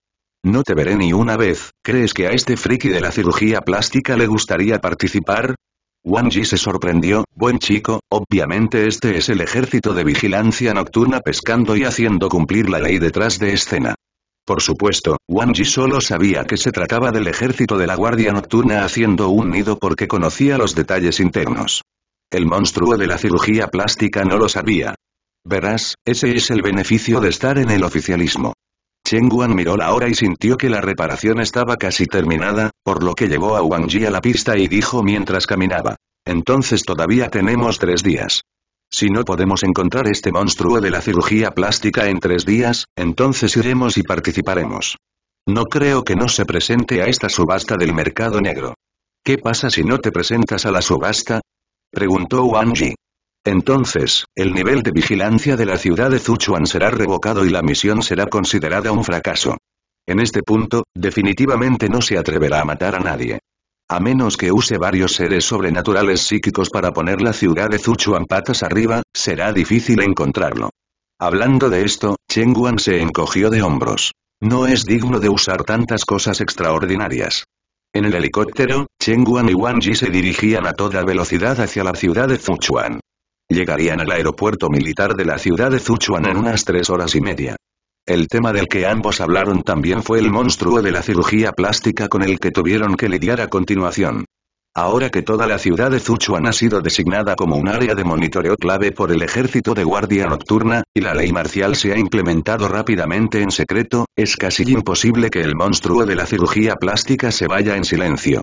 No te veré ni una vez, ¿crees que a este friki de la cirugía plástica le gustaría participar? Wang Ji se sorprendió, buen chico, obviamente este es el ejército de vigilancia nocturna pescando y haciendo cumplir la ley detrás de escena. Por supuesto, Wang Yi solo sabía que se trataba del ejército de la Guardia Nocturna haciendo un nido porque conocía los detalles internos. El monstruo de la cirugía plástica no lo sabía. Verás, ese es el beneficio de estar en el oficialismo. Cheng Guan miró la hora y sintió que la reparación estaba casi terminada, por lo que llevó a Wang Yi a la pista y dijo mientras caminaba. Entonces todavía tenemos tres días. Si no podemos encontrar este monstruo de la cirugía plástica en tres días, entonces iremos y participaremos. No creo que no se presente a esta subasta del mercado negro. ¿Qué pasa si no te presentas a la subasta? Preguntó Wang Yi. Entonces, el nivel de vigilancia de la ciudad de Zuchuan será revocado y la misión será considerada un fracaso. En este punto, definitivamente no se atreverá a matar a nadie. A menos que use varios seres sobrenaturales psíquicos para poner la ciudad de Zuchuan patas arriba, será difícil encontrarlo. Hablando de esto, Cheng Guan se encogió de hombros. No es digno de usar tantas cosas extraordinarias. En el helicóptero, Cheng Guan y Wang Ji se dirigían a toda velocidad hacia la ciudad de Zuchuan. Llegarían al aeropuerto militar de la ciudad de Zuchuan en unas tres horas y media. El tema del que ambos hablaron también fue el monstruo de la cirugía plástica con el que tuvieron que lidiar a continuación. Ahora que toda la ciudad de Zuchuan ha sido designada como un área de monitoreo clave por el ejército de guardia nocturna, y la ley marcial se ha implementado rápidamente en secreto, es casi imposible que el monstruo de la cirugía plástica se vaya en silencio.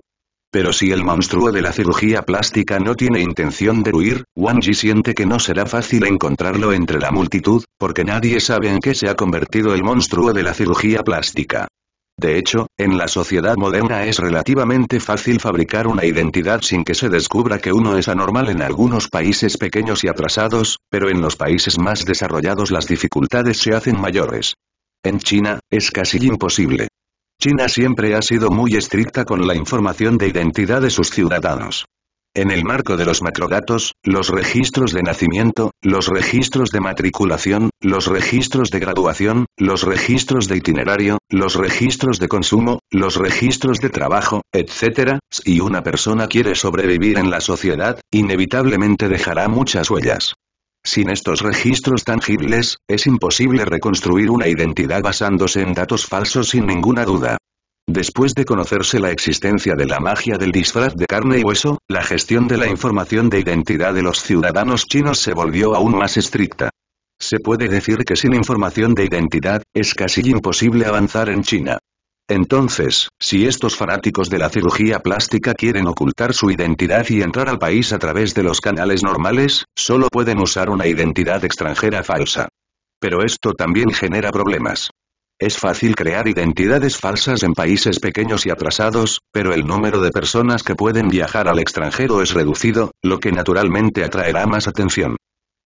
Pero si el monstruo de la cirugía plástica no tiene intención de huir, Wang Yi siente que no será fácil encontrarlo entre la multitud, porque nadie sabe en qué se ha convertido el monstruo de la cirugía plástica. De hecho, en la sociedad moderna es relativamente fácil fabricar una identidad sin que se descubra que uno es anormal en algunos países pequeños y atrasados, pero en los países más desarrollados las dificultades se hacen mayores. En China, es casi imposible. China siempre ha sido muy estricta con la información de identidad de sus ciudadanos. En el marco de los macrodatos, los registros de nacimiento, los registros de matriculación, los registros de graduación, los registros de itinerario, los registros de consumo, los registros de trabajo, etc., si una persona quiere sobrevivir en la sociedad, inevitablemente dejará muchas huellas. Sin estos registros tangibles, es imposible reconstruir una identidad basándose en datos falsos sin ninguna duda. Después de conocerse la existencia de la magia del disfraz de carne y hueso, la gestión de la información de identidad de los ciudadanos chinos se volvió aún más estricta. Se puede decir que sin información de identidad, es casi imposible avanzar en China. Entonces, si estos fanáticos de la cirugía plástica quieren ocultar su identidad y entrar al país a través de los canales normales, solo pueden usar una identidad extranjera falsa. Pero esto también genera problemas. Es fácil crear identidades falsas en países pequeños y atrasados, pero el número de personas que pueden viajar al extranjero es reducido, lo que naturalmente atraerá más atención.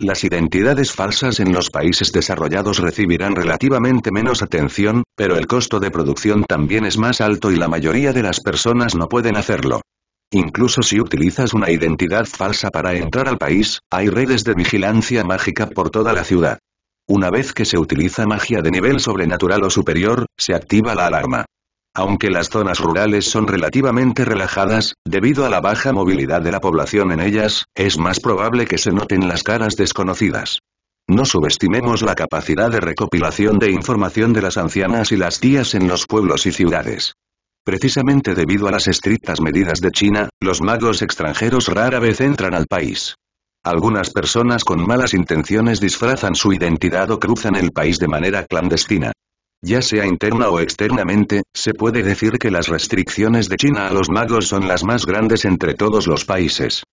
Las identidades falsas en los países desarrollados recibirán relativamente menos atención, pero el costo de producción también es más alto y la mayoría de las personas no pueden hacerlo. Incluso si utilizas una identidad falsa para entrar al país, hay redes de vigilancia mágica por toda la ciudad. Una vez que se utiliza magia de nivel sobrenatural o superior, se activa la alarma. Aunque las zonas rurales son relativamente relajadas, debido a la baja movilidad de la población en ellas, es más probable que se noten las caras desconocidas. No subestimemos la capacidad de recopilación de información de las ancianas y las tías en los pueblos y ciudades. Precisamente debido a las estrictas medidas de China, los magos extranjeros rara vez entran al país. Algunas personas con malas intenciones disfrazan su identidad o cruzan el país de manera clandestina. Ya sea interna o externamente, se puede decir que las restricciones de China a los magos son las más grandes entre todos los países.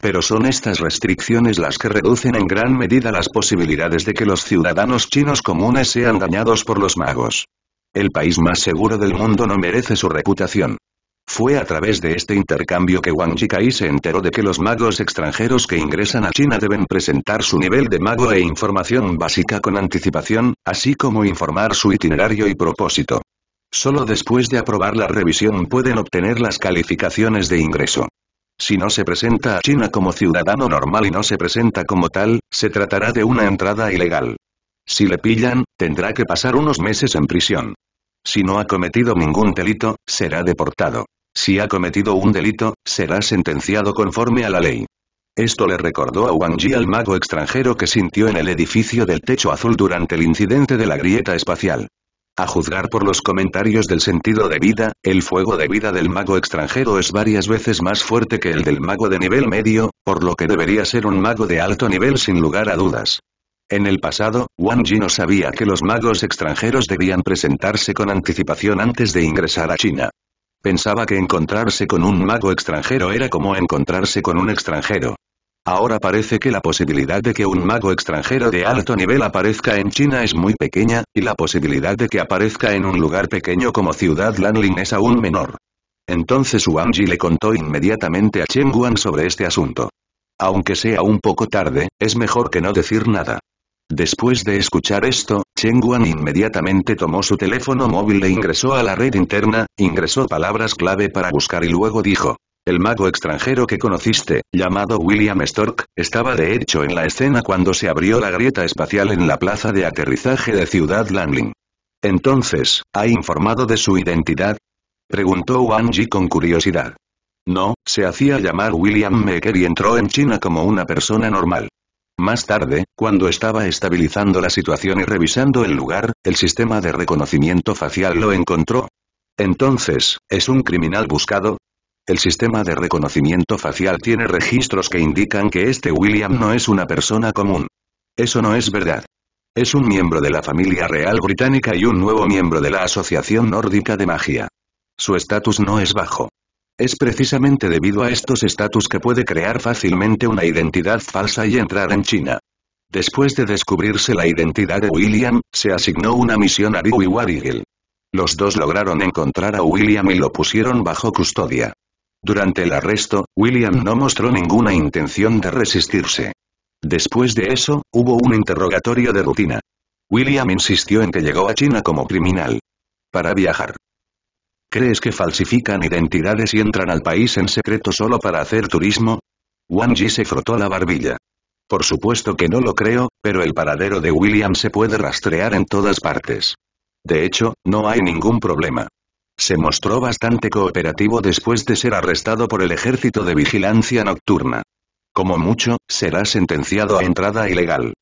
Pero son estas restricciones las que reducen en gran medida las posibilidades de que los ciudadanos chinos comunes sean dañados por los magos. El país más seguro del mundo no merece su reputación. Fue a través de este intercambio que Wang Jikai se enteró de que los magos extranjeros que ingresan a China deben presentar su nivel de mago e información básica con anticipación, así como informar su itinerario y propósito. Solo después de aprobar la revisión pueden obtener las calificaciones de ingreso. Si no se presenta a China como ciudadano normal y no se presenta como tal, se tratará de una entrada ilegal. Si le pillan, tendrá que pasar unos meses en prisión. Si no ha cometido ningún delito, será deportado. Si ha cometido un delito, será sentenciado conforme a la ley. Esto le recordó a Wang Ji al mago extranjero que sintió en el edificio del techo azul durante el incidente de la grieta espacial. A juzgar por los comentarios del sentido de vida, el fuego de vida del mago extranjero es varias veces más fuerte que el del mago de nivel medio, por lo que debería ser un mago de alto nivel sin lugar a dudas. En el pasado, Wang Ji no sabía que los magos extranjeros debían presentarse con anticipación antes de ingresar a China. Pensaba que encontrarse con un mago extranjero era como encontrarse con un extranjero. Ahora parece que la posibilidad de que un mago extranjero de alto nivel aparezca en China es muy pequeña, y la posibilidad de que aparezca en un lugar pequeño como Ciudad Lanling es aún menor. Entonces Wang Ji le contó inmediatamente a Chen Guan sobre este asunto. Aunque sea un poco tarde, es mejor que no decir nada. Después de escuchar esto, Cheng Guan inmediatamente tomó su teléfono móvil e ingresó a la red interna, ingresó palabras clave para buscar y luego dijo. El mago extranjero que conociste, llamado William Stork, estaba de hecho en la escena cuando se abrió la grieta espacial en la plaza de aterrizaje de Ciudad Lanling. Entonces, ¿ha informado de su identidad? Preguntó Wang Ji con curiosidad. No, se hacía llamar William Maker y entró en China como una persona normal. Más tarde, cuando estaba estabilizando la situación y revisando el lugar, el sistema de reconocimiento facial lo encontró. Entonces, ¿es un criminal buscado? El sistema de reconocimiento facial tiene registros que indican que este William no es una persona común. Eso no es verdad. Es un miembro de la familia real británica y un nuevo miembro de la Asociación Nórdica de Magia. Su estatus no es bajo. Es precisamente debido a estos estatus que puede crear fácilmente una identidad falsa y entrar en China. Después de descubrirse la identidad de William, se asignó una misión a Dewey y Los dos lograron encontrar a William y lo pusieron bajo custodia. Durante el arresto, William no mostró ninguna intención de resistirse. Después de eso, hubo un interrogatorio de rutina. William insistió en que llegó a China como criminal. Para viajar. ¿Crees que falsifican identidades y entran al país en secreto solo para hacer turismo? Wang Ji se frotó la barbilla. Por supuesto que no lo creo, pero el paradero de William se puede rastrear en todas partes. De hecho, no hay ningún problema. Se mostró bastante cooperativo después de ser arrestado por el ejército de vigilancia nocturna. Como mucho, será sentenciado a entrada ilegal.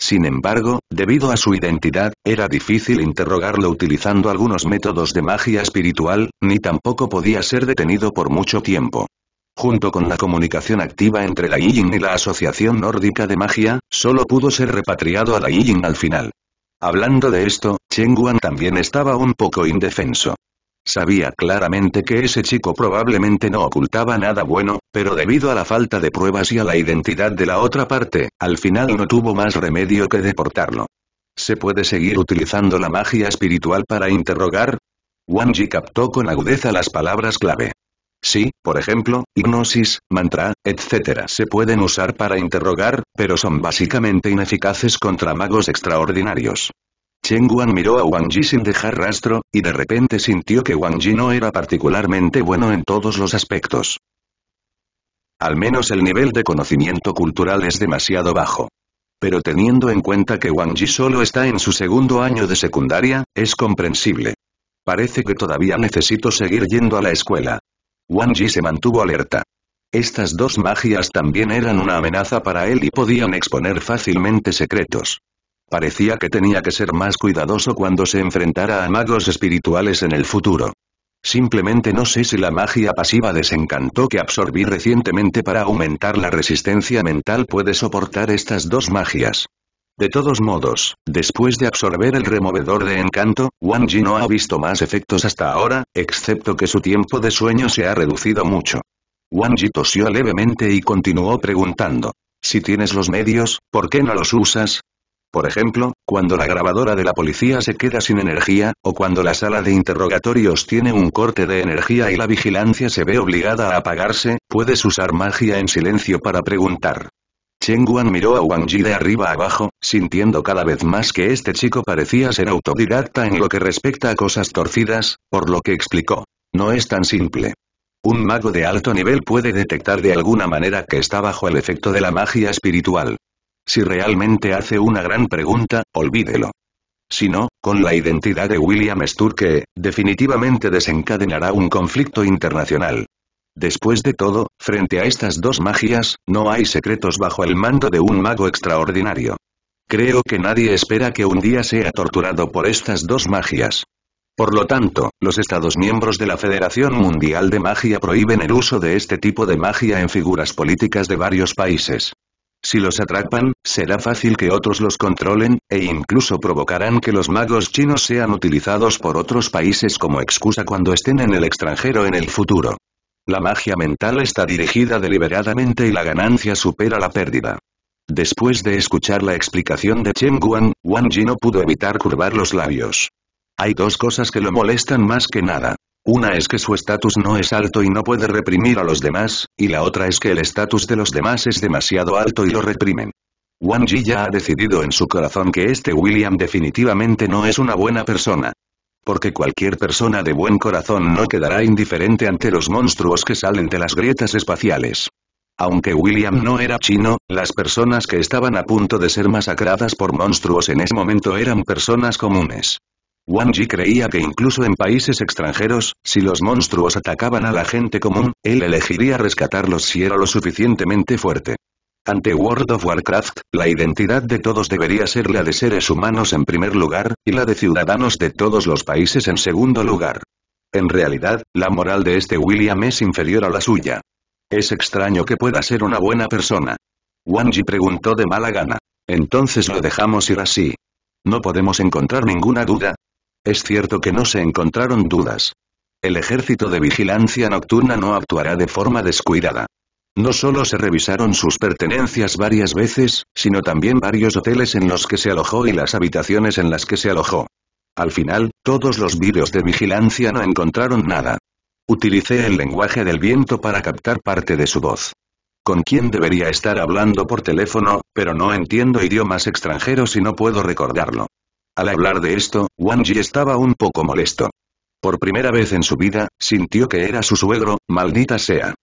Sin embargo, debido a su identidad, era difícil interrogarlo utilizando algunos métodos de magia espiritual, ni tampoco podía ser detenido por mucho tiempo. Junto con la comunicación activa entre la Yin y la Asociación Nórdica de Magia, solo pudo ser repatriado a la Yin al final. Hablando de esto, Chen Guan también estaba un poco indefenso. Sabía claramente que ese chico probablemente no ocultaba nada bueno, pero debido a la falta de pruebas y a la identidad de la otra parte, al final no tuvo más remedio que deportarlo. ¿Se puede seguir utilizando la magia espiritual para interrogar? Wang Ji captó con agudeza las palabras clave. Sí, por ejemplo, hipnosis, mantra, etc. se pueden usar para interrogar, pero son básicamente ineficaces contra magos extraordinarios. Chen Guan miró a Wang Ji sin dejar rastro, y de repente sintió que Wang Ji no era particularmente bueno en todos los aspectos. Al menos el nivel de conocimiento cultural es demasiado bajo. Pero teniendo en cuenta que Wang Ji solo está en su segundo año de secundaria, es comprensible. Parece que todavía necesito seguir yendo a la escuela. Wang Ji se mantuvo alerta. Estas dos magias también eran una amenaza para él y podían exponer fácilmente secretos. Parecía que tenía que ser más cuidadoso cuando se enfrentara a magos espirituales en el futuro. Simplemente no sé si la magia pasiva desencantó que absorbí recientemente para aumentar la resistencia mental puede soportar estas dos magias. De todos modos, después de absorber el removedor de encanto, Wang no ha visto más efectos hasta ahora, excepto que su tiempo de sueño se ha reducido mucho. Wang tosió levemente y continuó preguntando. Si tienes los medios, ¿por qué no los usas? Por ejemplo, cuando la grabadora de la policía se queda sin energía, o cuando la sala de interrogatorios tiene un corte de energía y la vigilancia se ve obligada a apagarse, puedes usar magia en silencio para preguntar. Chen Guan miró a Wang Ji de arriba abajo, sintiendo cada vez más que este chico parecía ser autodidacta en lo que respecta a cosas torcidas, por lo que explicó. No es tan simple. Un mago de alto nivel puede detectar de alguna manera que está bajo el efecto de la magia espiritual. Si realmente hace una gran pregunta, olvídelo. Si no, con la identidad de William Sturke, definitivamente desencadenará un conflicto internacional. Después de todo, frente a estas dos magias, no hay secretos bajo el mando de un mago extraordinario. Creo que nadie espera que un día sea torturado por estas dos magias. Por lo tanto, los Estados miembros de la Federación Mundial de Magia prohíben el uso de este tipo de magia en figuras políticas de varios países. Si los atrapan, será fácil que otros los controlen, e incluso provocarán que los magos chinos sean utilizados por otros países como excusa cuando estén en el extranjero en el futuro. La magia mental está dirigida deliberadamente y la ganancia supera la pérdida. Después de escuchar la explicación de Chen Guan, Wang Ji no pudo evitar curvar los labios. Hay dos cosas que lo molestan más que nada. Una es que su estatus no es alto y no puede reprimir a los demás, y la otra es que el estatus de los demás es demasiado alto y lo reprimen. Wang Ji ya ha decidido en su corazón que este William definitivamente no es una buena persona. Porque cualquier persona de buen corazón no quedará indiferente ante los monstruos que salen de las grietas espaciales. Aunque William no era chino, las personas que estaban a punto de ser masacradas por monstruos en ese momento eran personas comunes. Wang Ji creía que incluso en países extranjeros, si los monstruos atacaban a la gente común, él elegiría rescatarlos si era lo suficientemente fuerte. Ante World of Warcraft, la identidad de todos debería ser la de seres humanos en primer lugar, y la de ciudadanos de todos los países en segundo lugar. En realidad, la moral de este William es inferior a la suya. Es extraño que pueda ser una buena persona. Wang Ji preguntó de mala gana. Entonces lo dejamos ir así. No podemos encontrar ninguna duda, es cierto que no se encontraron dudas. El ejército de vigilancia nocturna no actuará de forma descuidada. No solo se revisaron sus pertenencias varias veces, sino también varios hoteles en los que se alojó y las habitaciones en las que se alojó. Al final, todos los vídeos de vigilancia no encontraron nada. Utilicé el lenguaje del viento para captar parte de su voz. ¿Con quién debería estar hablando por teléfono, pero no entiendo idiomas extranjeros y no puedo recordarlo? Al hablar de esto, Wang Yi estaba un poco molesto. Por primera vez en su vida, sintió que era su suegro, maldita sea.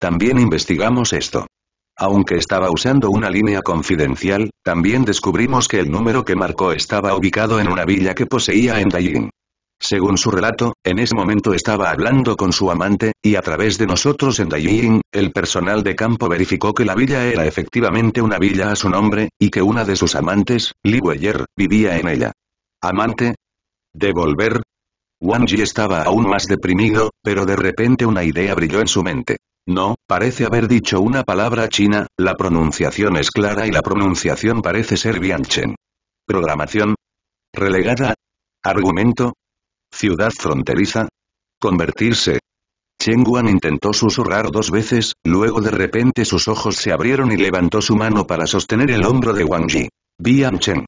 También investigamos esto. Aunque estaba usando una línea confidencial, también descubrimos que el número que marcó estaba ubicado en una villa que poseía en Dailing. Según su relato, en ese momento estaba hablando con su amante, y a través de nosotros en Daying, el personal de campo verificó que la villa era efectivamente una villa a su nombre, y que una de sus amantes, Li Weyer, vivía en ella. ¿Amante? ¿Devolver? Wang Yi estaba aún más deprimido, pero de repente una idea brilló en su mente. No, parece haber dicho una palabra china, la pronunciación es clara y la pronunciación parece ser Bianchen. Programación. Relegada. Argumento. Ciudad fronteriza. Convertirse. Chen Guan intentó susurrar dos veces, luego de repente sus ojos se abrieron y levantó su mano para sostener el hombro de Wang Yi. Bianchen.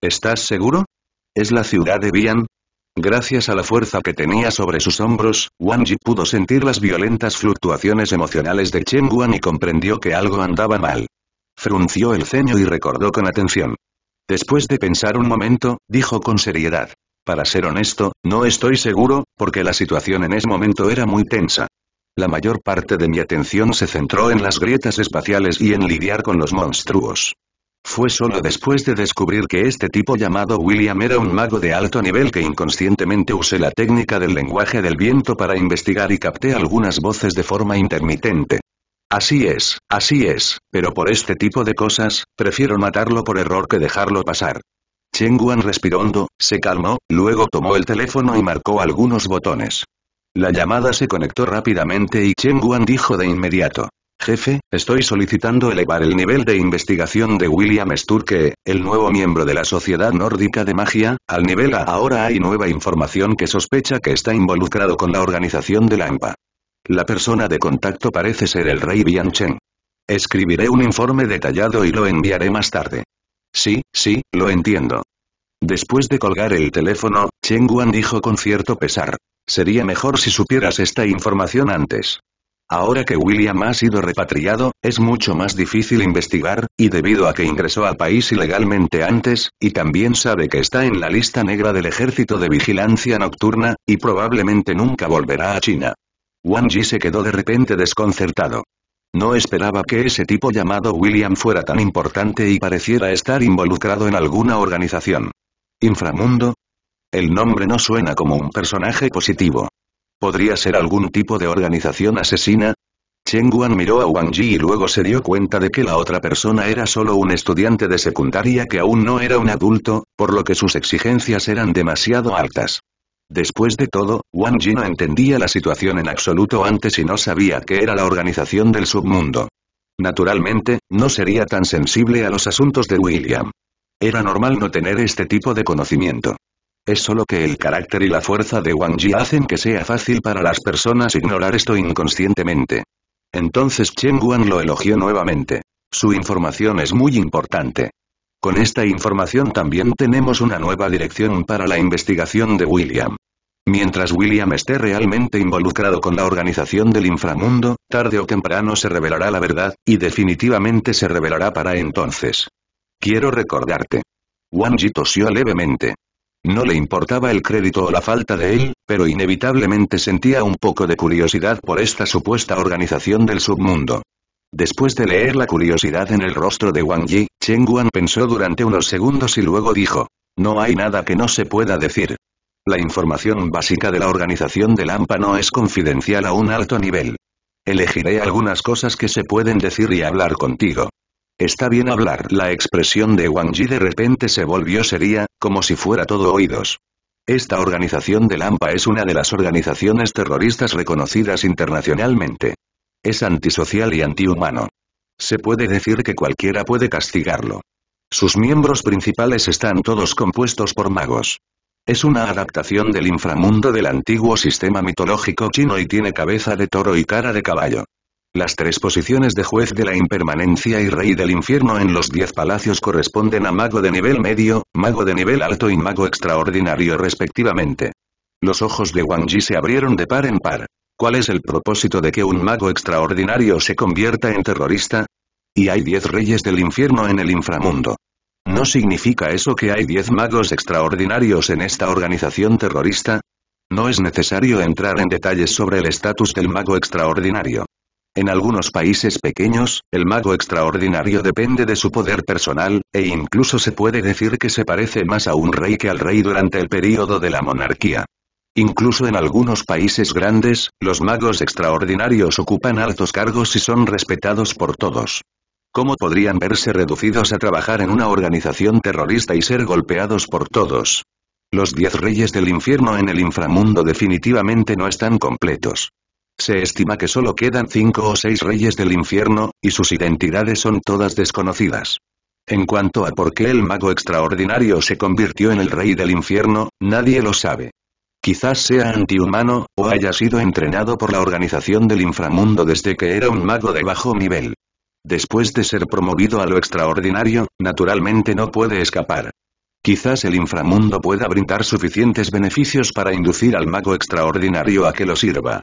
¿Estás seguro? ¿Es la ciudad de Bian? Gracias a la fuerza que tenía sobre sus hombros, Wang Yi pudo sentir las violentas fluctuaciones emocionales de Chen Guan y comprendió que algo andaba mal. Frunció el ceño y recordó con atención. Después de pensar un momento, dijo con seriedad. Para ser honesto, no estoy seguro, porque la situación en ese momento era muy tensa. La mayor parte de mi atención se centró en las grietas espaciales y en lidiar con los monstruos. Fue solo después de descubrir que este tipo llamado William era un mago de alto nivel que inconscientemente usé la técnica del lenguaje del viento para investigar y capté algunas voces de forma intermitente. Así es, así es, pero por este tipo de cosas, prefiero matarlo por error que dejarlo pasar. Cheng Guan respiró hondo, se calmó, luego tomó el teléfono y marcó algunos botones. La llamada se conectó rápidamente y Cheng Guan dijo de inmediato, Jefe, estoy solicitando elevar el nivel de investigación de William Sturke, el nuevo miembro de la Sociedad Nórdica de Magia, al nivel A. Ahora hay nueva información que sospecha que está involucrado con la organización de la AMPA. La persona de contacto parece ser el rey Biancheng. Escribiré un informe detallado y lo enviaré más tarde. Sí, sí, lo entiendo. Después de colgar el teléfono, Cheng Guan dijo con cierto pesar. Sería mejor si supieras esta información antes. Ahora que William ha sido repatriado, es mucho más difícil investigar, y debido a que ingresó al país ilegalmente antes, y también sabe que está en la lista negra del ejército de vigilancia nocturna, y probablemente nunca volverá a China. Wang Ji se quedó de repente desconcertado. No esperaba que ese tipo llamado William fuera tan importante y pareciera estar involucrado en alguna organización. ¿Inframundo? El nombre no suena como un personaje positivo. ¿Podría ser algún tipo de organización asesina? Cheng Guan miró a Wang Ji y luego se dio cuenta de que la otra persona era solo un estudiante de secundaria que aún no era un adulto, por lo que sus exigencias eran demasiado altas. Después de todo, Wang Ji no entendía la situación en absoluto antes y no sabía qué era la organización del submundo. Naturalmente, no sería tan sensible a los asuntos de William. Era normal no tener este tipo de conocimiento. Es solo que el carácter y la fuerza de Wang Yi hacen que sea fácil para las personas ignorar esto inconscientemente. Entonces Chen Guan lo elogió nuevamente. Su información es muy importante. Con esta información también tenemos una nueva dirección para la investigación de William. Mientras William esté realmente involucrado con la organización del inframundo, tarde o temprano se revelará la verdad, y definitivamente se revelará para entonces. Quiero recordarte. Wang Yi tosió levemente. No le importaba el crédito o la falta de él, pero inevitablemente sentía un poco de curiosidad por esta supuesta organización del submundo. Después de leer la curiosidad en el rostro de Wang Yi, Cheng Guan pensó durante unos segundos y luego dijo, no hay nada que no se pueda decir. La información básica de la organización del AMPA no es confidencial a un alto nivel. Elegiré algunas cosas que se pueden decir y hablar contigo. Está bien hablar. La expresión de Wang Yi de repente se volvió seria, como si fuera todo oídos. Esta organización de Lampa es una de las organizaciones terroristas reconocidas internacionalmente. Es antisocial y antihumano. Se puede decir que cualquiera puede castigarlo. Sus miembros principales están todos compuestos por magos. Es una adaptación del inframundo del antiguo sistema mitológico chino y tiene cabeza de toro y cara de caballo. Las tres posiciones de juez de la impermanencia y rey del infierno en los diez palacios corresponden a mago de nivel medio, mago de nivel alto y mago extraordinario respectivamente. Los ojos de Wang Ji se abrieron de par en par. ¿Cuál es el propósito de que un mago extraordinario se convierta en terrorista? Y hay diez reyes del infierno en el inframundo. ¿No significa eso que hay diez magos extraordinarios en esta organización terrorista? No es necesario entrar en detalles sobre el estatus del mago extraordinario. En algunos países pequeños, el mago extraordinario depende de su poder personal, e incluso se puede decir que se parece más a un rey que al rey durante el período de la monarquía. Incluso en algunos países grandes, los magos extraordinarios ocupan altos cargos y son respetados por todos. ¿Cómo podrían verse reducidos a trabajar en una organización terrorista y ser golpeados por todos? Los diez reyes del infierno en el inframundo definitivamente no están completos. Se estima que solo quedan cinco o seis reyes del infierno, y sus identidades son todas desconocidas. En cuanto a por qué el mago extraordinario se convirtió en el rey del infierno, nadie lo sabe. Quizás sea antihumano, o haya sido entrenado por la organización del inframundo desde que era un mago de bajo nivel. Después de ser promovido a lo extraordinario, naturalmente no puede escapar. Quizás el inframundo pueda brindar suficientes beneficios para inducir al mago extraordinario a que lo sirva.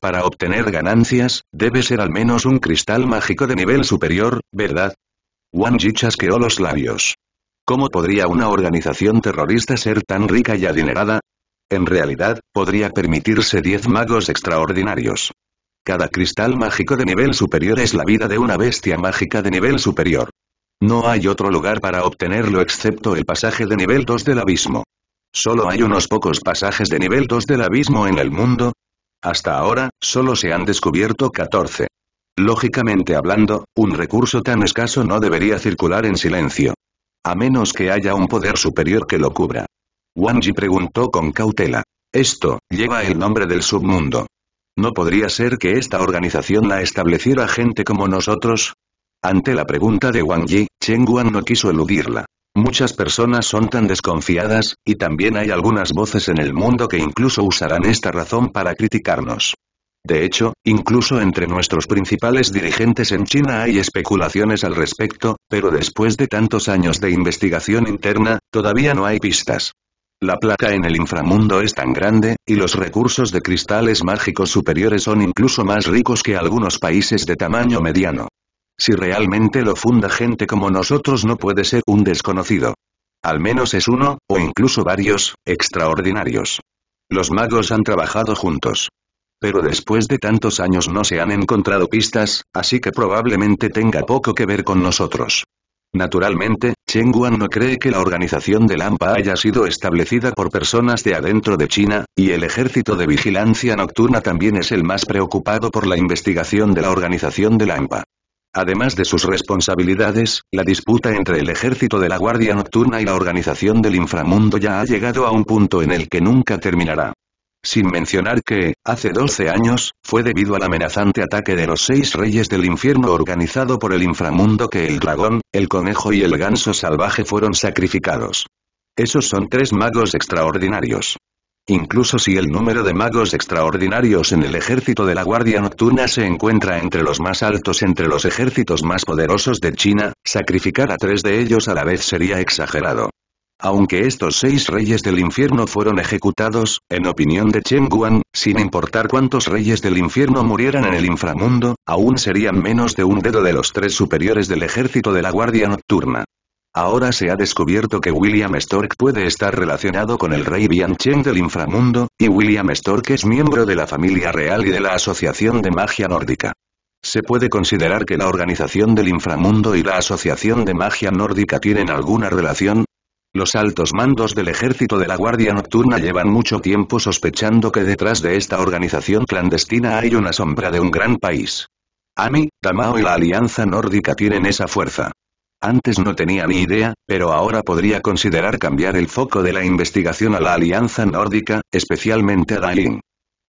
Para obtener ganancias, debe ser al menos un cristal mágico de nivel superior, ¿verdad? Wang Jichas chasqueó los labios. ¿Cómo podría una organización terrorista ser tan rica y adinerada? En realidad, podría permitirse 10 magos extraordinarios. Cada cristal mágico de nivel superior es la vida de una bestia mágica de nivel superior. No hay otro lugar para obtenerlo excepto el pasaje de nivel 2 del abismo. Solo hay unos pocos pasajes de nivel 2 del abismo en el mundo, hasta ahora, solo se han descubierto 14. Lógicamente hablando, un recurso tan escaso no debería circular en silencio. A menos que haya un poder superior que lo cubra. Wang Yi preguntó con cautela. Esto, lleva el nombre del submundo. ¿No podría ser que esta organización la estableciera gente como nosotros? Ante la pregunta de Wang Yi, Chen Guan no quiso eludirla. Muchas personas son tan desconfiadas, y también hay algunas voces en el mundo que incluso usarán esta razón para criticarnos. De hecho, incluso entre nuestros principales dirigentes en China hay especulaciones al respecto, pero después de tantos años de investigación interna, todavía no hay pistas. La placa en el inframundo es tan grande, y los recursos de cristales mágicos superiores son incluso más ricos que algunos países de tamaño mediano. Si realmente lo funda gente como nosotros no puede ser un desconocido. Al menos es uno, o incluso varios, extraordinarios. Los magos han trabajado juntos. Pero después de tantos años no se han encontrado pistas, así que probablemente tenga poco que ver con nosotros. Naturalmente, Cheng Guan no cree que la organización de Lampa haya sido establecida por personas de adentro de China, y el ejército de vigilancia nocturna también es el más preocupado por la investigación de la organización de Lampa. Además de sus responsabilidades, la disputa entre el ejército de la Guardia Nocturna y la organización del inframundo ya ha llegado a un punto en el que nunca terminará. Sin mencionar que, hace 12 años, fue debido al amenazante ataque de los seis reyes del infierno organizado por el inframundo que el dragón, el conejo y el ganso salvaje fueron sacrificados. Esos son tres magos extraordinarios incluso si el número de magos extraordinarios en el ejército de la Guardia Nocturna se encuentra entre los más altos entre los ejércitos más poderosos de China, sacrificar a tres de ellos a la vez sería exagerado. Aunque estos seis reyes del infierno fueron ejecutados, en opinión de Chen Guan, sin importar cuántos reyes del infierno murieran en el inframundo, aún serían menos de un dedo de los tres superiores del ejército de la Guardia Nocturna. Ahora se ha descubierto que William Stork puede estar relacionado con el rey Biancheng del inframundo, y William Stork es miembro de la familia real y de la Asociación de Magia Nórdica. Se puede considerar que la Organización del Inframundo y la Asociación de Magia Nórdica tienen alguna relación. Los altos mandos del ejército de la Guardia Nocturna llevan mucho tiempo sospechando que detrás de esta organización clandestina hay una sombra de un gran país. AMI, Tamao y la Alianza Nórdica tienen esa fuerza. Antes no tenía ni idea, pero ahora podría considerar cambiar el foco de la investigación a la Alianza Nórdica, especialmente a Dalin.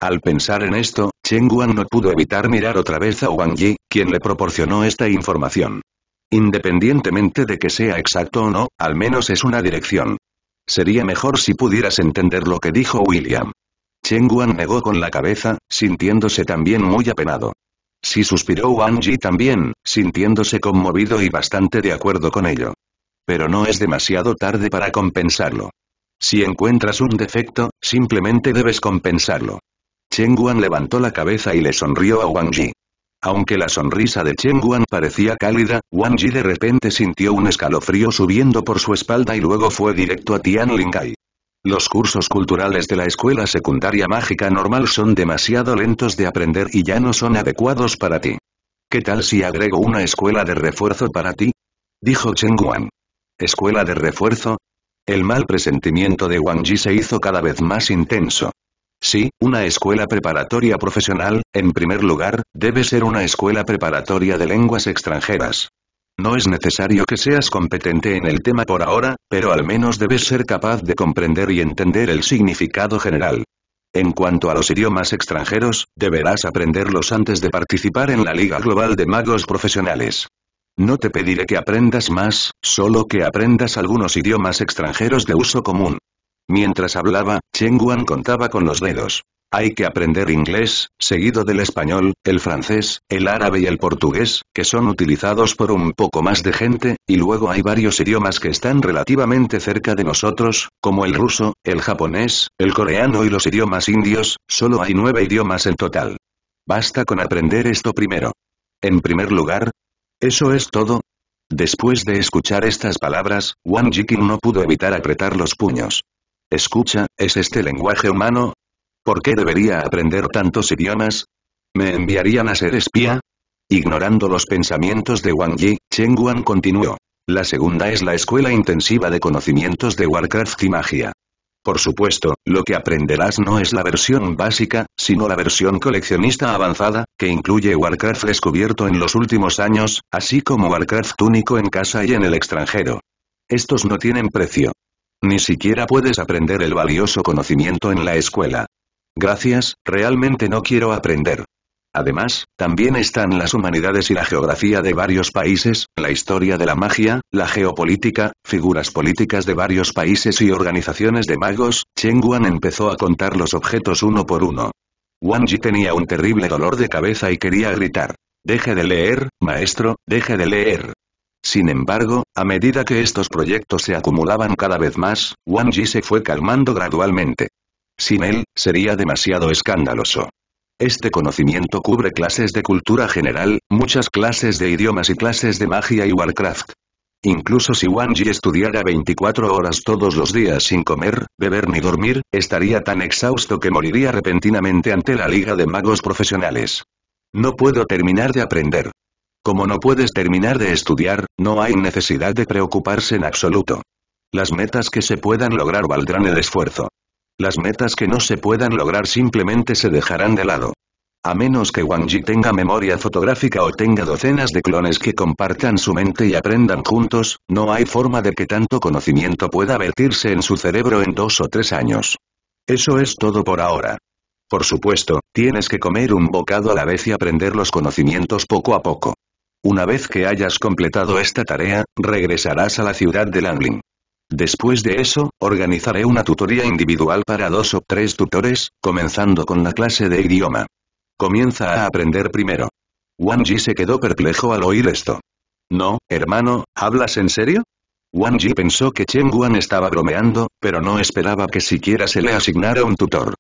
Al pensar en esto, Cheng Guan no pudo evitar mirar otra vez a Wang Yi, quien le proporcionó esta información. Independientemente de que sea exacto o no, al menos es una dirección. Sería mejor si pudieras entender lo que dijo William. Cheng Guan negó con la cabeza, sintiéndose también muy apenado. Si suspiró Wang Ji también, sintiéndose conmovido y bastante de acuerdo con ello. Pero no es demasiado tarde para compensarlo. Si encuentras un defecto, simplemente debes compensarlo. Cheng Guan levantó la cabeza y le sonrió a Wang Ji. Aunque la sonrisa de Chen Guan parecía cálida, Wang Ji de repente sintió un escalofrío subiendo por su espalda y luego fue directo a Tian Lingai. Los cursos culturales de la escuela secundaria mágica normal son demasiado lentos de aprender y ya no son adecuados para ti. ¿Qué tal si agrego una escuela de refuerzo para ti? Dijo Chen Guan. ¿Escuela de refuerzo? El mal presentimiento de Wang Ji se hizo cada vez más intenso. Sí, una escuela preparatoria profesional, en primer lugar, debe ser una escuela preparatoria de lenguas extranjeras. No es necesario que seas competente en el tema por ahora, pero al menos debes ser capaz de comprender y entender el significado general. En cuanto a los idiomas extranjeros, deberás aprenderlos antes de participar en la Liga Global de Magos Profesionales. No te pediré que aprendas más, solo que aprendas algunos idiomas extranjeros de uso común. Mientras hablaba, Cheng Guan contaba con los dedos. Hay que aprender inglés, seguido del español, el francés, el árabe y el portugués, que son utilizados por un poco más de gente, y luego hay varios idiomas que están relativamente cerca de nosotros, como el ruso, el japonés, el coreano y los idiomas indios, solo hay nueve idiomas en total. Basta con aprender esto primero. En primer lugar, eso es todo. Después de escuchar estas palabras, Wang Jikin no pudo evitar apretar los puños. Escucha, ¿es este lenguaje humano? ¿Por qué debería aprender tantos idiomas? ¿Me enviarían a ser espía? Ignorando los pensamientos de Wang Yi, Cheng Wan continuó. La segunda es la escuela intensiva de conocimientos de Warcraft y magia. Por supuesto, lo que aprenderás no es la versión básica, sino la versión coleccionista avanzada, que incluye Warcraft descubierto en los últimos años, así como Warcraft único en casa y en el extranjero. Estos no tienen precio. Ni siquiera puedes aprender el valioso conocimiento en la escuela. Gracias, realmente no quiero aprender. Además, también están las humanidades y la geografía de varios países, la historia de la magia, la geopolítica, figuras políticas de varios países y organizaciones de magos, Cheng empezó a contar los objetos uno por uno. Wang Yi tenía un terrible dolor de cabeza y quería gritar. Deje de leer, maestro, deje de leer. Sin embargo, a medida que estos proyectos se acumulaban cada vez más, Wang Yi se fue calmando gradualmente. Sin él, sería demasiado escandaloso. Este conocimiento cubre clases de cultura general, muchas clases de idiomas y clases de magia y Warcraft. Incluso si Wang Yi estudiara 24 horas todos los días sin comer, beber ni dormir, estaría tan exhausto que moriría repentinamente ante la Liga de Magos Profesionales. No puedo terminar de aprender. Como no puedes terminar de estudiar, no hay necesidad de preocuparse en absoluto. Las metas que se puedan lograr valdrán el esfuerzo. Las metas que no se puedan lograr simplemente se dejarán de lado. A menos que Wang Yi tenga memoria fotográfica o tenga docenas de clones que compartan su mente y aprendan juntos, no hay forma de que tanto conocimiento pueda vertirse en su cerebro en dos o tres años. Eso es todo por ahora. Por supuesto, tienes que comer un bocado a la vez y aprender los conocimientos poco a poco. Una vez que hayas completado esta tarea, regresarás a la ciudad de Langling. Después de eso, organizaré una tutoría individual para dos o tres tutores, comenzando con la clase de idioma. Comienza a aprender primero. Wang Ji se quedó perplejo al oír esto. No, hermano, ¿hablas en serio? Wang Ji pensó que Chen Guan estaba bromeando, pero no esperaba que siquiera se le asignara un tutor.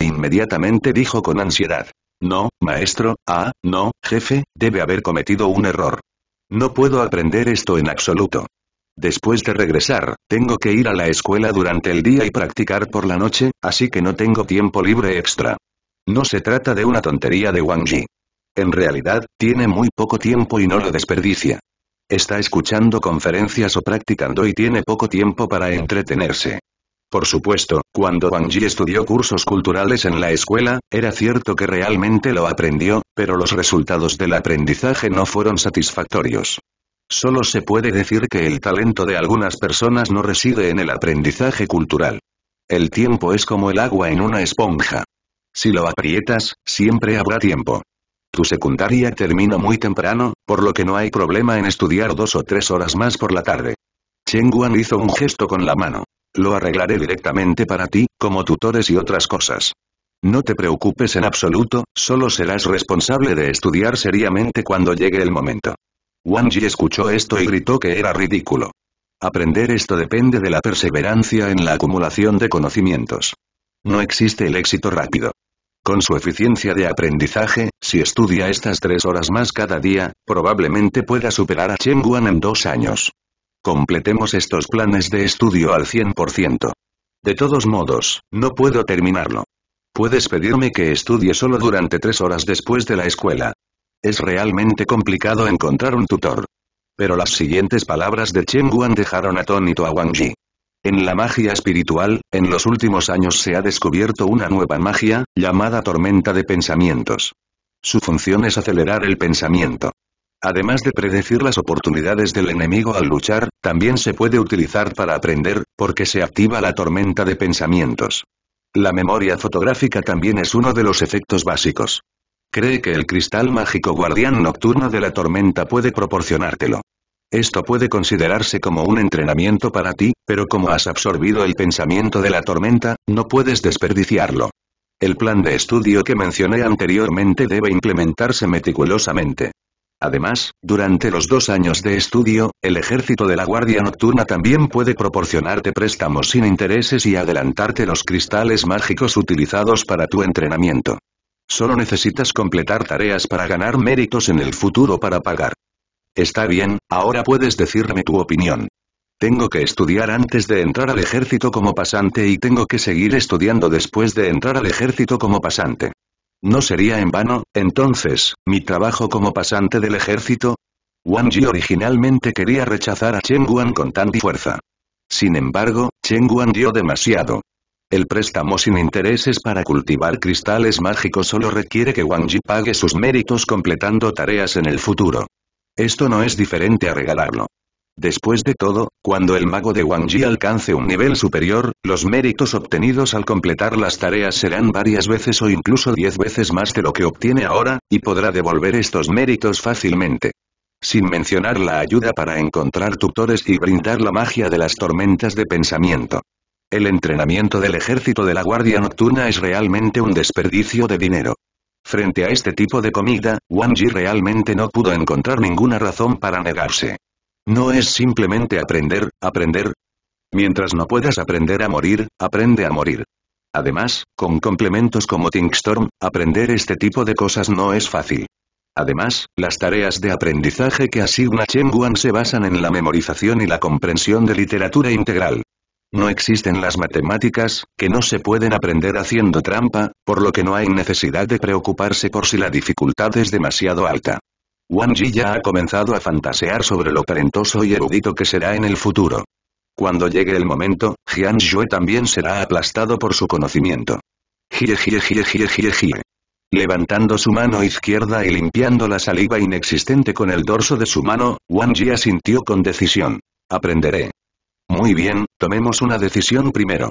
Inmediatamente dijo con ansiedad. No, maestro, ah, no, jefe, debe haber cometido un error. No puedo aprender esto en absoluto. Después de regresar, tengo que ir a la escuela durante el día y practicar por la noche, así que no tengo tiempo libre extra. No se trata de una tontería de Wang Ji. En realidad, tiene muy poco tiempo y no lo desperdicia. Está escuchando conferencias o practicando y tiene poco tiempo para entretenerse. Por supuesto, cuando Wang Ji estudió cursos culturales en la escuela, era cierto que realmente lo aprendió, pero los resultados del aprendizaje no fueron satisfactorios. Solo se puede decir que el talento de algunas personas no reside en el aprendizaje cultural. El tiempo es como el agua en una esponja. Si lo aprietas, siempre habrá tiempo. Tu secundaria termina muy temprano, por lo que no hay problema en estudiar dos o tres horas más por la tarde. Cheng Guan hizo un gesto con la mano. Lo arreglaré directamente para ti, como tutores y otras cosas. No te preocupes en absoluto, solo serás responsable de estudiar seriamente cuando llegue el momento. Wang Yi escuchó esto y gritó que era ridículo. Aprender esto depende de la perseverancia en la acumulación de conocimientos. No existe el éxito rápido. Con su eficiencia de aprendizaje, si estudia estas tres horas más cada día, probablemente pueda superar a Chen Guan en dos años. Completemos estos planes de estudio al 100%. De todos modos, no puedo terminarlo. Puedes pedirme que estudie solo durante tres horas después de la escuela, es realmente complicado encontrar un tutor. Pero las siguientes palabras de Chen Guan dejaron atónito a Wang Yi. En la magia espiritual, en los últimos años se ha descubierto una nueva magia, llamada tormenta de pensamientos. Su función es acelerar el pensamiento. Además de predecir las oportunidades del enemigo al luchar, también se puede utilizar para aprender, porque se activa la tormenta de pensamientos. La memoria fotográfica también es uno de los efectos básicos. Cree que el cristal mágico guardián nocturno de la tormenta puede proporcionártelo. Esto puede considerarse como un entrenamiento para ti, pero como has absorbido el pensamiento de la tormenta, no puedes desperdiciarlo. El plan de estudio que mencioné anteriormente debe implementarse meticulosamente. Además, durante los dos años de estudio, el ejército de la Guardia Nocturna también puede proporcionarte préstamos sin intereses y adelantarte los cristales mágicos utilizados para tu entrenamiento. Solo necesitas completar tareas para ganar méritos en el futuro para pagar. Está bien, ahora puedes decirme tu opinión. Tengo que estudiar antes de entrar al ejército como pasante y tengo que seguir estudiando después de entrar al ejército como pasante. ¿No sería en vano, entonces, mi trabajo como pasante del ejército? Wang Yi originalmente quería rechazar a Chen Guan con tanta fuerza. Sin embargo, Chen Guan dio demasiado. El préstamo sin intereses para cultivar cristales mágicos solo requiere que Wang pague sus méritos completando tareas en el futuro. Esto no es diferente a regalarlo. Después de todo, cuando el mago de Wang Ji alcance un nivel superior, los méritos obtenidos al completar las tareas serán varias veces o incluso diez veces más de lo que obtiene ahora, y podrá devolver estos méritos fácilmente. Sin mencionar la ayuda para encontrar tutores y brindar la magia de las tormentas de pensamiento. El entrenamiento del ejército de la Guardia Nocturna es realmente un desperdicio de dinero. Frente a este tipo de comida, Wang Ji realmente no pudo encontrar ninguna razón para negarse. No es simplemente aprender, aprender. Mientras no puedas aprender a morir, aprende a morir. Además, con complementos como ThinkStorm, aprender este tipo de cosas no es fácil. Además, las tareas de aprendizaje que asigna Chen Guan se basan en la memorización y la comprensión de literatura integral. No existen las matemáticas, que no se pueden aprender haciendo trampa, por lo que no hay necesidad de preocuparse por si la dificultad es demasiado alta. Wang Ji ya ha comenzado a fantasear sobre lo talentoso y erudito que será en el futuro. Cuando llegue el momento, Jian Yue también será aplastado por su conocimiento. jie Levantando su mano izquierda y limpiando la saliva inexistente con el dorso de su mano, Wang Ji asintió con decisión. Aprenderé. Muy bien, tomemos una decisión primero.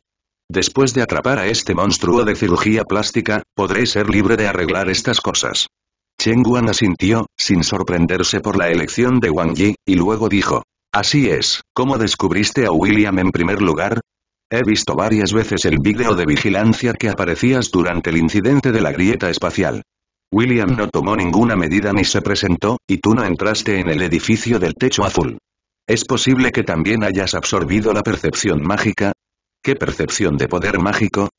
Después de atrapar a este monstruo de cirugía plástica, podré ser libre de arreglar estas cosas. Cheng Guan asintió, sin sorprenderse por la elección de Wang Yi, y luego dijo. Así es, ¿cómo descubriste a William en primer lugar? He visto varias veces el vídeo de vigilancia que aparecías durante el incidente de la grieta espacial. William no tomó ninguna medida ni se presentó, y tú no entraste en el edificio del techo azul. ¿Es posible que también hayas absorbido la percepción mágica? ¿Qué percepción de poder mágico?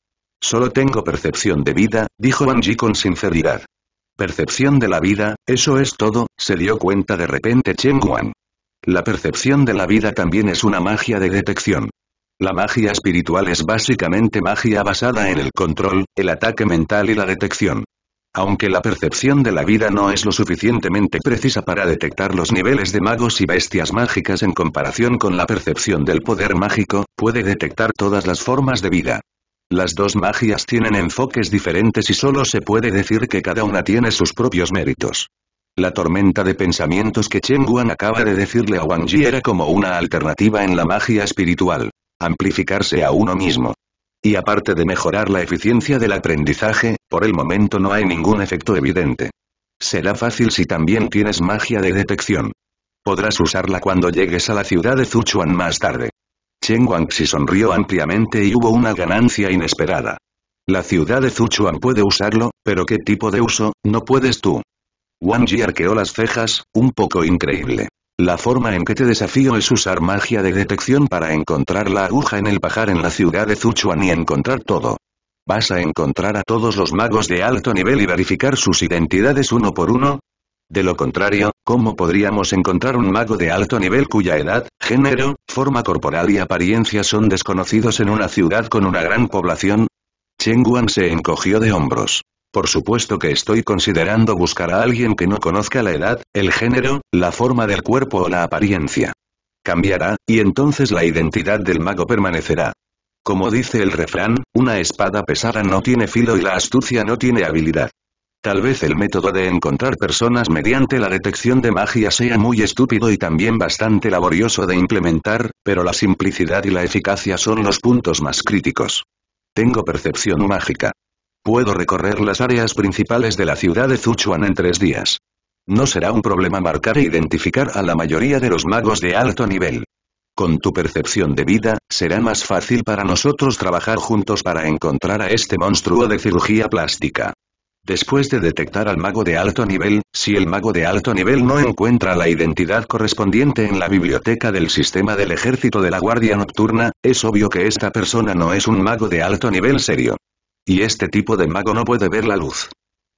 Solo tengo percepción de vida, dijo Ji con sinceridad. Percepción de la vida, eso es todo, se dio cuenta de repente Chen Guan. La percepción de la vida también es una magia de detección. La magia espiritual es básicamente magia basada en el control, el ataque mental y la detección. Aunque la percepción de la vida no es lo suficientemente precisa para detectar los niveles de magos y bestias mágicas en comparación con la percepción del poder mágico, puede detectar todas las formas de vida. Las dos magias tienen enfoques diferentes y solo se puede decir que cada una tiene sus propios méritos. La tormenta de pensamientos que Chen Guan acaba de decirle a Wang Yi era como una alternativa en la magia espiritual. Amplificarse a uno mismo. Y aparte de mejorar la eficiencia del aprendizaje, por el momento no hay ningún efecto evidente. Será fácil si también tienes magia de detección. Podrás usarla cuando llegues a la ciudad de Zuchuan más tarde. Chen Guangxi sonrió ampliamente y hubo una ganancia inesperada. La ciudad de Zuchuan puede usarlo, pero ¿qué tipo de uso, no puedes tú? Wang arqueó las cejas, un poco increíble. La forma en que te desafío es usar magia de detección para encontrar la aguja en el pajar en la ciudad de Zuchuan y encontrar todo. ¿Vas a encontrar a todos los magos de alto nivel y verificar sus identidades uno por uno? De lo contrario, ¿cómo podríamos encontrar un mago de alto nivel cuya edad, género, forma corporal y apariencia son desconocidos en una ciudad con una gran población? Cheng Guan se encogió de hombros. Por supuesto que estoy considerando buscar a alguien que no conozca la edad, el género, la forma del cuerpo o la apariencia. Cambiará, y entonces la identidad del mago permanecerá. Como dice el refrán, una espada pesada no tiene filo y la astucia no tiene habilidad. Tal vez el método de encontrar personas mediante la detección de magia sea muy estúpido y también bastante laborioso de implementar, pero la simplicidad y la eficacia son los puntos más críticos. Tengo percepción mágica. Puedo recorrer las áreas principales de la ciudad de Zuchuan en tres días. No será un problema marcar e identificar a la mayoría de los magos de alto nivel. Con tu percepción de vida, será más fácil para nosotros trabajar juntos para encontrar a este monstruo de cirugía plástica. Después de detectar al mago de alto nivel, si el mago de alto nivel no encuentra la identidad correspondiente en la biblioteca del sistema del ejército de la Guardia Nocturna, es obvio que esta persona no es un mago de alto nivel serio. Y este tipo de mago no puede ver la luz.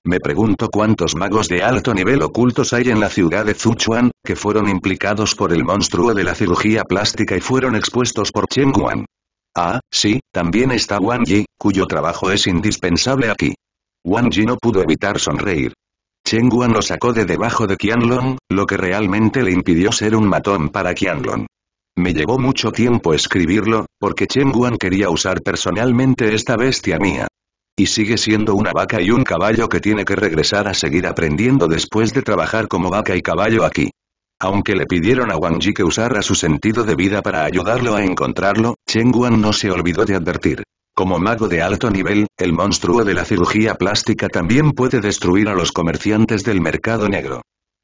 Me pregunto cuántos magos de alto nivel ocultos hay en la ciudad de Zuchuan, que fueron implicados por el monstruo de la cirugía plástica y fueron expuestos por Chen Guan. Ah, sí, también está Wang Yi, cuyo trabajo es indispensable aquí. Wang Yi no pudo evitar sonreír. Chen Guan lo sacó de debajo de Qianlong, lo que realmente le impidió ser un matón para Qianlong. Me llevó mucho tiempo escribirlo, porque Chen Guan quería usar personalmente esta bestia mía. Y sigue siendo una vaca y un caballo que tiene que regresar a seguir aprendiendo después de trabajar como vaca y caballo aquí. Aunque le pidieron a Wang Ji que usara su sentido de vida para ayudarlo a encontrarlo, Cheng Guan no se olvidó de advertir. Como mago de alto nivel, el monstruo de la cirugía plástica también puede destruir a los comerciantes del mercado negro.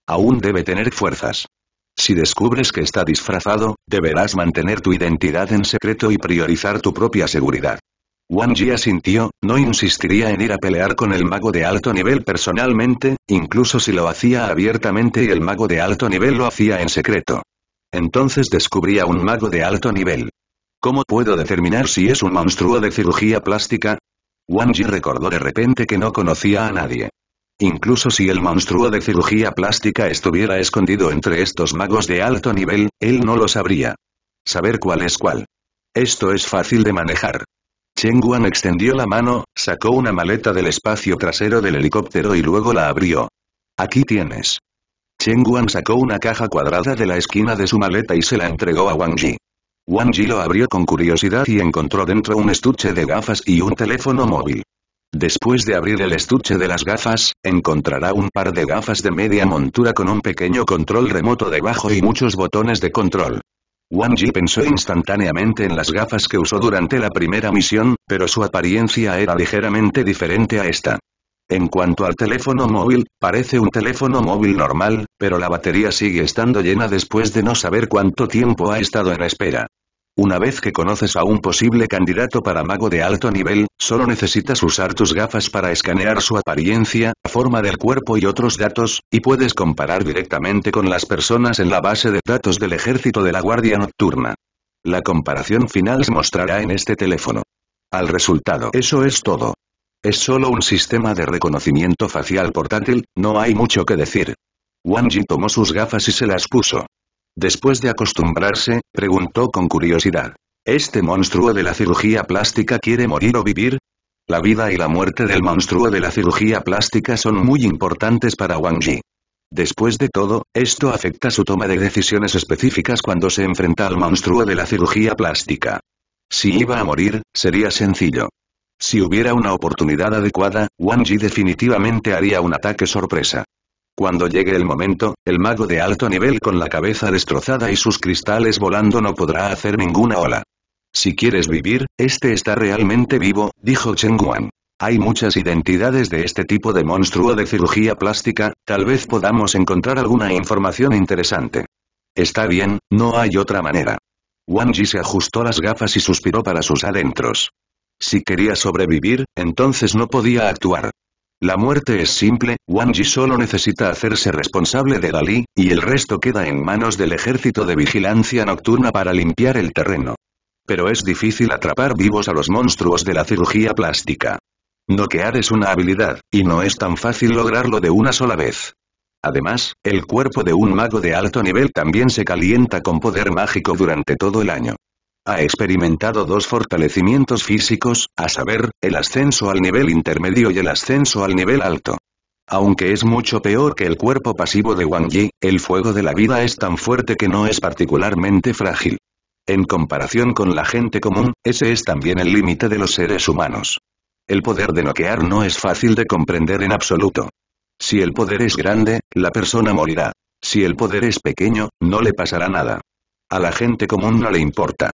Aún debe tener fuerzas. Si descubres que está disfrazado, deberás mantener tu identidad en secreto y priorizar tu propia seguridad. Wang Ji asintió, no insistiría en ir a pelear con el mago de alto nivel personalmente, incluso si lo hacía abiertamente y el mago de alto nivel lo hacía en secreto. Entonces descubría un mago de alto nivel. ¿Cómo puedo determinar si es un monstruo de cirugía plástica? Wang Ji recordó de repente que no conocía a nadie. Incluso si el monstruo de cirugía plástica estuviera escondido entre estos magos de alto nivel, él no lo sabría. Saber cuál es cuál. Esto es fácil de manejar. Chenguan extendió la mano, sacó una maleta del espacio trasero del helicóptero y luego la abrió. Aquí tienes. Cheng Guan sacó una caja cuadrada de la esquina de su maleta y se la entregó a Wang Yi. Wang lo abrió con curiosidad y encontró dentro un estuche de gafas y un teléfono móvil. Después de abrir el estuche de las gafas, encontrará un par de gafas de media montura con un pequeño control remoto debajo y muchos botones de control. Wang Yi pensó instantáneamente en las gafas que usó durante la primera misión, pero su apariencia era ligeramente diferente a esta. En cuanto al teléfono móvil, parece un teléfono móvil normal, pero la batería sigue estando llena después de no saber cuánto tiempo ha estado en espera. Una vez que conoces a un posible candidato para mago de alto nivel, solo necesitas usar tus gafas para escanear su apariencia, forma del cuerpo y otros datos, y puedes comparar directamente con las personas en la base de datos del ejército de la Guardia Nocturna. La comparación final se mostrará en este teléfono. Al resultado. Eso es todo. Es solo un sistema de reconocimiento facial portátil, no hay mucho que decir. Wang Yi tomó sus gafas y se las puso. Después de acostumbrarse, preguntó con curiosidad. ¿Este monstruo de la cirugía plástica quiere morir o vivir? La vida y la muerte del monstruo de la cirugía plástica son muy importantes para Wang Yi. Después de todo, esto afecta su toma de decisiones específicas cuando se enfrenta al monstruo de la cirugía plástica. Si iba a morir, sería sencillo. Si hubiera una oportunidad adecuada, Wang Yi definitivamente haría un ataque sorpresa. Cuando llegue el momento, el mago de alto nivel con la cabeza destrozada y sus cristales volando no podrá hacer ninguna ola. Si quieres vivir, este está realmente vivo, dijo Cheng Wan. Hay muchas identidades de este tipo de monstruo de cirugía plástica, tal vez podamos encontrar alguna información interesante. Está bien, no hay otra manera. Wang Ji se ajustó las gafas y suspiró para sus adentros. Si quería sobrevivir, entonces no podía actuar. La muerte es simple, Wang solo necesita hacerse responsable de Dalí, y el resto queda en manos del ejército de vigilancia nocturna para limpiar el terreno. Pero es difícil atrapar vivos a los monstruos de la cirugía plástica. Noquear es una habilidad, y no es tan fácil lograrlo de una sola vez. Además, el cuerpo de un mago de alto nivel también se calienta con poder mágico durante todo el año. Ha experimentado dos fortalecimientos físicos, a saber, el ascenso al nivel intermedio y el ascenso al nivel alto. Aunque es mucho peor que el cuerpo pasivo de Wang Yi, el fuego de la vida es tan fuerte que no es particularmente frágil. En comparación con la gente común, ese es también el límite de los seres humanos. El poder de noquear no es fácil de comprender en absoluto. Si el poder es grande, la persona morirá. Si el poder es pequeño, no le pasará nada. A la gente común no le importa.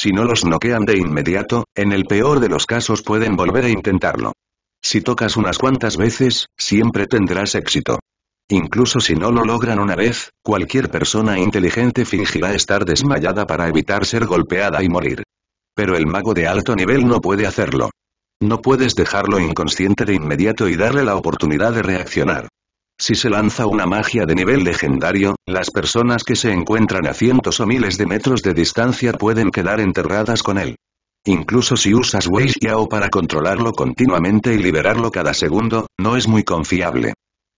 Si no los noquean de inmediato, en el peor de los casos pueden volver a intentarlo. Si tocas unas cuantas veces, siempre tendrás éxito. Incluso si no lo logran una vez, cualquier persona inteligente fingirá estar desmayada para evitar ser golpeada y morir. Pero el mago de alto nivel no puede hacerlo. No puedes dejarlo inconsciente de inmediato y darle la oportunidad de reaccionar. Si se lanza una magia de nivel legendario, las personas que se encuentran a cientos o miles de metros de distancia pueden quedar enterradas con él. Incluso si usas Wei Xiao para controlarlo continuamente y liberarlo cada segundo, no es muy confiable.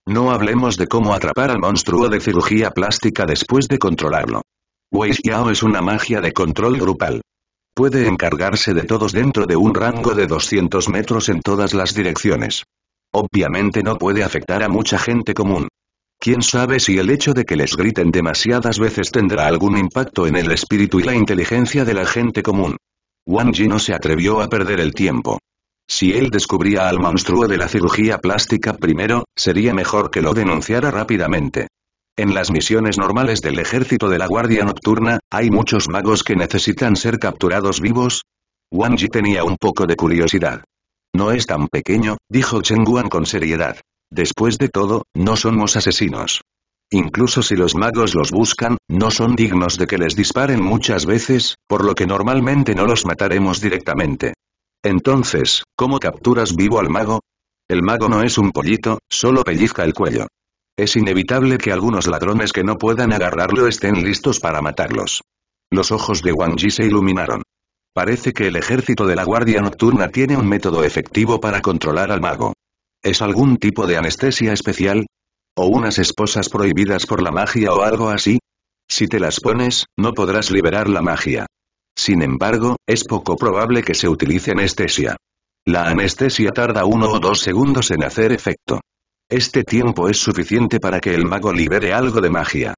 No hablemos de cómo atrapar al monstruo de cirugía plástica después de controlarlo. Wei Xiao es una magia de control grupal. Puede encargarse de todos dentro de un rango de 200 metros en todas las direcciones. Obviamente no puede afectar a mucha gente común. Quién sabe si el hecho de que les griten demasiadas veces tendrá algún impacto en el espíritu y la inteligencia de la gente común. Wang Ji no se atrevió a perder el tiempo. Si él descubría al monstruo de la cirugía plástica primero, sería mejor que lo denunciara rápidamente. En las misiones normales del ejército de la Guardia Nocturna, hay muchos magos que necesitan ser capturados vivos. Wang Ji tenía un poco de curiosidad. No es tan pequeño, dijo Chen Guan con seriedad. Después de todo, no somos asesinos. Incluso si los magos los buscan, no son dignos de que les disparen muchas veces, por lo que normalmente no los mataremos directamente. Entonces, ¿cómo capturas vivo al mago? El mago no es un pollito, solo pellizca el cuello. Es inevitable que algunos ladrones que no puedan agarrarlo estén listos para matarlos. Los ojos de Wang Ji se iluminaron. Parece que el ejército de la Guardia Nocturna tiene un método efectivo para controlar al mago. ¿Es algún tipo de anestesia especial? ¿O unas esposas prohibidas por la magia o algo así? Si te las pones, no podrás liberar la magia. Sin embargo, es poco probable que se utilice anestesia. La anestesia tarda uno o dos segundos en hacer efecto. Este tiempo es suficiente para que el mago libere algo de magia.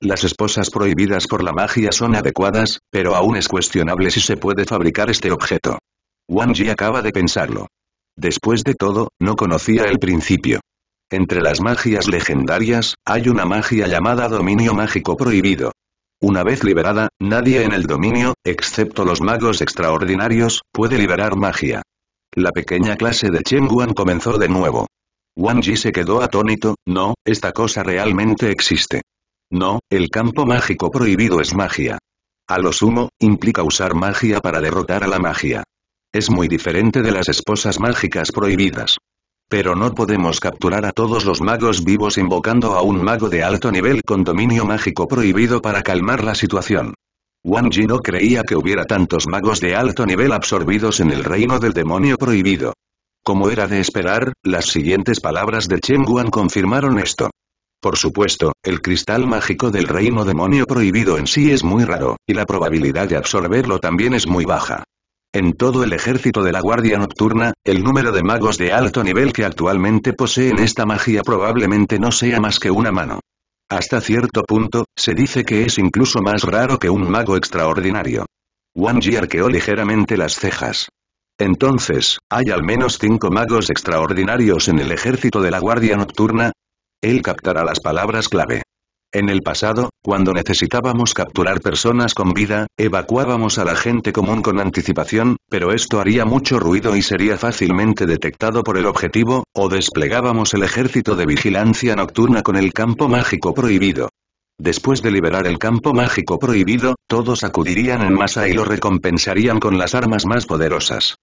Las esposas prohibidas por la magia son adecuadas, pero aún es cuestionable si se puede fabricar este objeto. Wang Yi acaba de pensarlo. Después de todo, no conocía el principio. Entre las magias legendarias, hay una magia llamada dominio mágico prohibido. Una vez liberada, nadie en el dominio, excepto los magos extraordinarios, puede liberar magia. La pequeña clase de Chen Guan comenzó de nuevo. Wang Ji se quedó atónito, no, esta cosa realmente existe. No, el campo mágico prohibido es magia. A lo sumo, implica usar magia para derrotar a la magia. Es muy diferente de las esposas mágicas prohibidas. Pero no podemos capturar a todos los magos vivos invocando a un mago de alto nivel con dominio mágico prohibido para calmar la situación. Wang Ji no creía que hubiera tantos magos de alto nivel absorbidos en el reino del demonio prohibido. Como era de esperar, las siguientes palabras de Chen Guan confirmaron esto. Por supuesto, el cristal mágico del reino demonio prohibido en sí es muy raro, y la probabilidad de absorberlo también es muy baja. En todo el ejército de la Guardia Nocturna, el número de magos de alto nivel que actualmente poseen esta magia probablemente no sea más que una mano. Hasta cierto punto, se dice que es incluso más raro que un mago extraordinario. Wang Ji arqueó ligeramente las cejas. Entonces, ¿hay al menos cinco magos extraordinarios en el ejército de la Guardia Nocturna? Él captará las palabras clave. En el pasado, cuando necesitábamos capturar personas con vida, evacuábamos a la gente común con anticipación, pero esto haría mucho ruido y sería fácilmente detectado por el objetivo, o desplegábamos el ejército de vigilancia nocturna con el campo mágico prohibido. Después de liberar el campo mágico prohibido, todos acudirían en masa y lo recompensarían con las armas más poderosas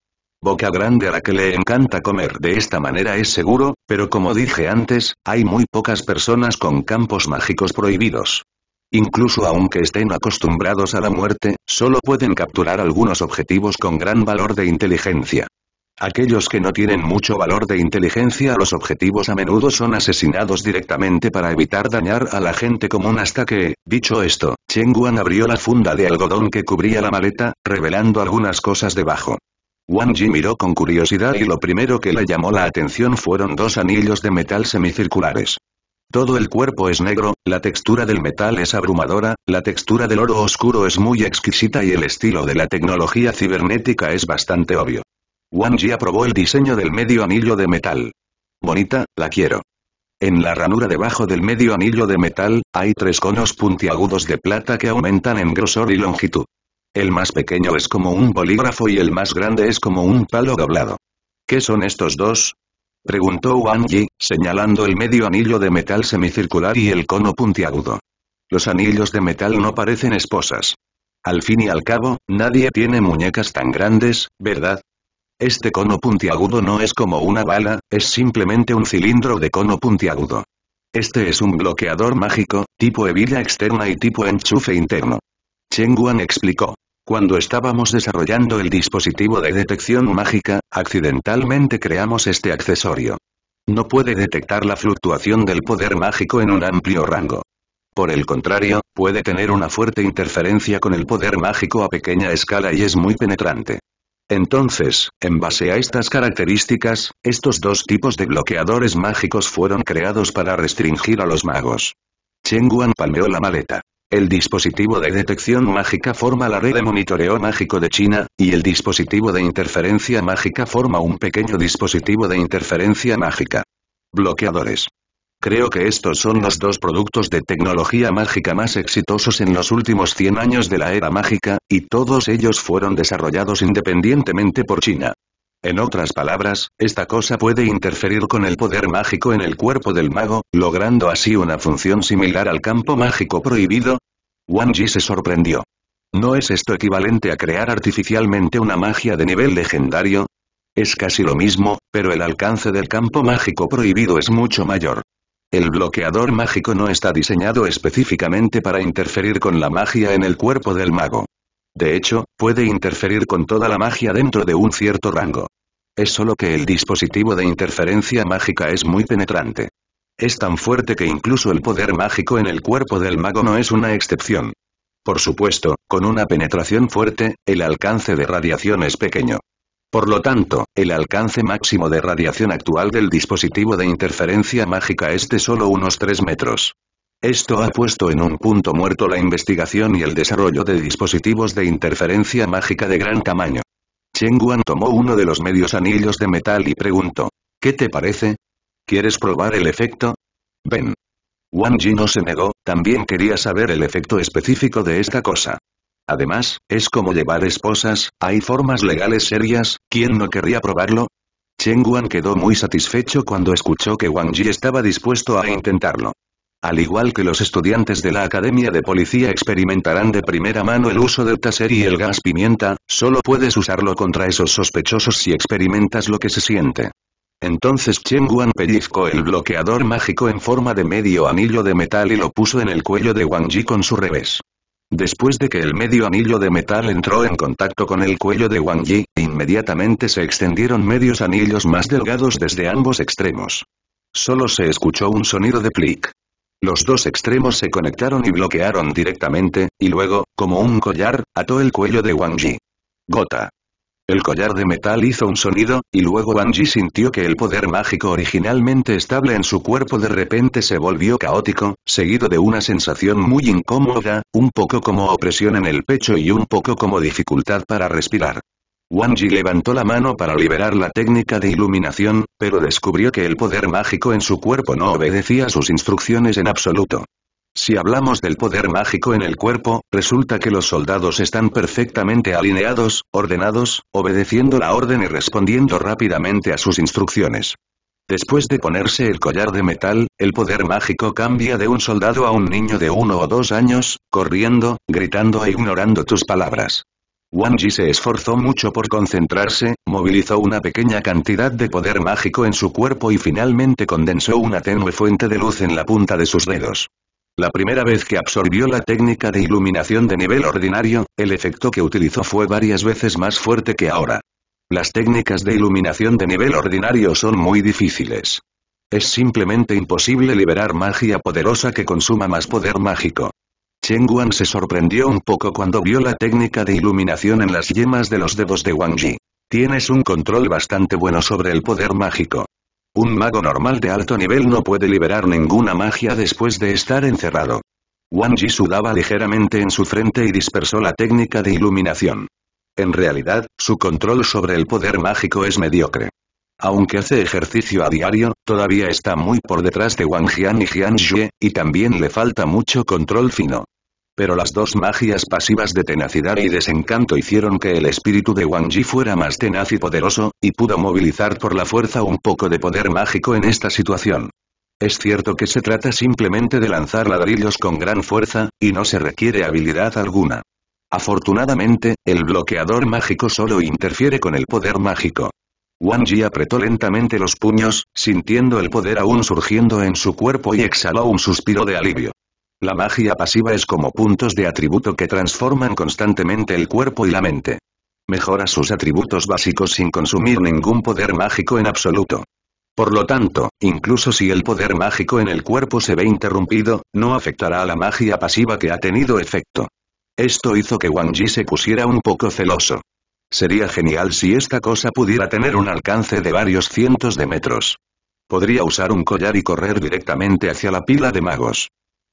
boca grande a la que le encanta comer de esta manera es seguro, pero como dije antes, hay muy pocas personas con campos mágicos prohibidos. Incluso aunque estén acostumbrados a la muerte, solo pueden capturar algunos objetivos con gran valor de inteligencia. Aquellos que no tienen mucho valor de inteligencia los objetivos a menudo son asesinados directamente para evitar dañar a la gente común hasta que, dicho esto, Chen Guan abrió la funda de algodón que cubría la maleta, revelando algunas cosas debajo. Wang Yi miró con curiosidad y lo primero que le llamó la atención fueron dos anillos de metal semicirculares. Todo el cuerpo es negro, la textura del metal es abrumadora, la textura del oro oscuro es muy exquisita y el estilo de la tecnología cibernética es bastante obvio. Wang Yi aprobó el diseño del medio anillo de metal. Bonita, la quiero. En la ranura debajo del medio anillo de metal, hay tres conos puntiagudos de plata que aumentan en grosor y longitud. El más pequeño es como un bolígrafo y el más grande es como un palo doblado. ¿Qué son estos dos? Preguntó Wang Yi, señalando el medio anillo de metal semicircular y el cono puntiagudo. Los anillos de metal no parecen esposas. Al fin y al cabo, nadie tiene muñecas tan grandes, ¿verdad? Este cono puntiagudo no es como una bala, es simplemente un cilindro de cono puntiagudo. Este es un bloqueador mágico, tipo hebilla externa y tipo enchufe interno. Cheng Guan explicó. Cuando estábamos desarrollando el dispositivo de detección mágica, accidentalmente creamos este accesorio. No puede detectar la fluctuación del poder mágico en un amplio rango. Por el contrario, puede tener una fuerte interferencia con el poder mágico a pequeña escala y es muy penetrante. Entonces, en base a estas características, estos dos tipos de bloqueadores mágicos fueron creados para restringir a los magos. Cheng Guan palmeó la maleta. El dispositivo de detección mágica forma la red de monitoreo mágico de China, y el dispositivo de interferencia mágica forma un pequeño dispositivo de interferencia mágica. Bloqueadores. Creo que estos son los dos productos de tecnología mágica más exitosos en los últimos 100 años de la era mágica, y todos ellos fueron desarrollados independientemente por China. En otras palabras, esta cosa puede interferir con el poder mágico en el cuerpo del mago, logrando así una función similar al campo mágico prohibido. Wang Ji se sorprendió. ¿No es esto equivalente a crear artificialmente una magia de nivel legendario? Es casi lo mismo, pero el alcance del campo mágico prohibido es mucho mayor. El bloqueador mágico no está diseñado específicamente para interferir con la magia en el cuerpo del mago. De hecho, puede interferir con toda la magia dentro de un cierto rango. Es solo que el dispositivo de interferencia mágica es muy penetrante. Es tan fuerte que incluso el poder mágico en el cuerpo del mago no es una excepción. Por supuesto, con una penetración fuerte, el alcance de radiación es pequeño. Por lo tanto, el alcance máximo de radiación actual del dispositivo de interferencia mágica es de solo unos 3 metros. Esto ha puesto en un punto muerto la investigación y el desarrollo de dispositivos de interferencia mágica de gran tamaño. Cheng Guan tomó uno de los medios anillos de metal y preguntó. ¿Qué te parece? ¿Quieres probar el efecto? Ven. Wang Ji no se negó, también quería saber el efecto específico de esta cosa. Además, es como llevar esposas, hay formas legales serias, ¿quién no querría probarlo? Cheng Guan quedó muy satisfecho cuando escuchó que Wang Ji estaba dispuesto a intentarlo. Al igual que los estudiantes de la Academia de Policía experimentarán de primera mano el uso del taser y el gas pimienta, solo puedes usarlo contra esos sospechosos si experimentas lo que se siente. Entonces Chen Guan pellizcó el bloqueador mágico en forma de medio anillo de metal y lo puso en el cuello de Wang Ji con su revés. Después de que el medio anillo de metal entró en contacto con el cuello de Wang Ji, inmediatamente se extendieron medios anillos más delgados desde ambos extremos. Solo se escuchó un sonido de plic. Los dos extremos se conectaron y bloquearon directamente, y luego, como un collar, ató el cuello de Wang Yi. Gota. El collar de metal hizo un sonido, y luego Wang Ji sintió que el poder mágico originalmente estable en su cuerpo de repente se volvió caótico, seguido de una sensación muy incómoda, un poco como opresión en el pecho y un poco como dificultad para respirar. Wang Yi levantó la mano para liberar la técnica de iluminación, pero descubrió que el poder mágico en su cuerpo no obedecía sus instrucciones en absoluto. Si hablamos del poder mágico en el cuerpo, resulta que los soldados están perfectamente alineados, ordenados, obedeciendo la orden y respondiendo rápidamente a sus instrucciones. Después de ponerse el collar de metal, el poder mágico cambia de un soldado a un niño de uno o dos años, corriendo, gritando e ignorando tus palabras. Wang Yi se esforzó mucho por concentrarse, movilizó una pequeña cantidad de poder mágico en su cuerpo y finalmente condensó una tenue fuente de luz en la punta de sus dedos. La primera vez que absorbió la técnica de iluminación de nivel ordinario, el efecto que utilizó fue varias veces más fuerte que ahora. Las técnicas de iluminación de nivel ordinario son muy difíciles. Es simplemente imposible liberar magia poderosa que consuma más poder mágico. Chen Guan se sorprendió un poco cuando vio la técnica de iluminación en las yemas de los dedos de Wang Yi. Tienes un control bastante bueno sobre el poder mágico. Un mago normal de alto nivel no puede liberar ninguna magia después de estar encerrado. Wang Yi sudaba ligeramente en su frente y dispersó la técnica de iluminación. En realidad, su control sobre el poder mágico es mediocre. Aunque hace ejercicio a diario, todavía está muy por detrás de Wang Jian y Jian Jie, y también le falta mucho control fino pero las dos magias pasivas de tenacidad y desencanto hicieron que el espíritu de Wang Ji fuera más tenaz y poderoso, y pudo movilizar por la fuerza un poco de poder mágico en esta situación. Es cierto que se trata simplemente de lanzar ladrillos con gran fuerza, y no se requiere habilidad alguna. Afortunadamente, el bloqueador mágico solo interfiere con el poder mágico. Wang Ji apretó lentamente los puños, sintiendo el poder aún surgiendo en su cuerpo y exhaló un suspiro de alivio. La magia pasiva es como puntos de atributo que transforman constantemente el cuerpo y la mente. Mejora sus atributos básicos sin consumir ningún poder mágico en absoluto. Por lo tanto, incluso si el poder mágico en el cuerpo se ve interrumpido, no afectará a la magia pasiva que ha tenido efecto. Esto hizo que Wang Yi se pusiera un poco celoso. Sería genial si esta cosa pudiera tener un alcance de varios cientos de metros. Podría usar un collar y correr directamente hacia la pila de magos.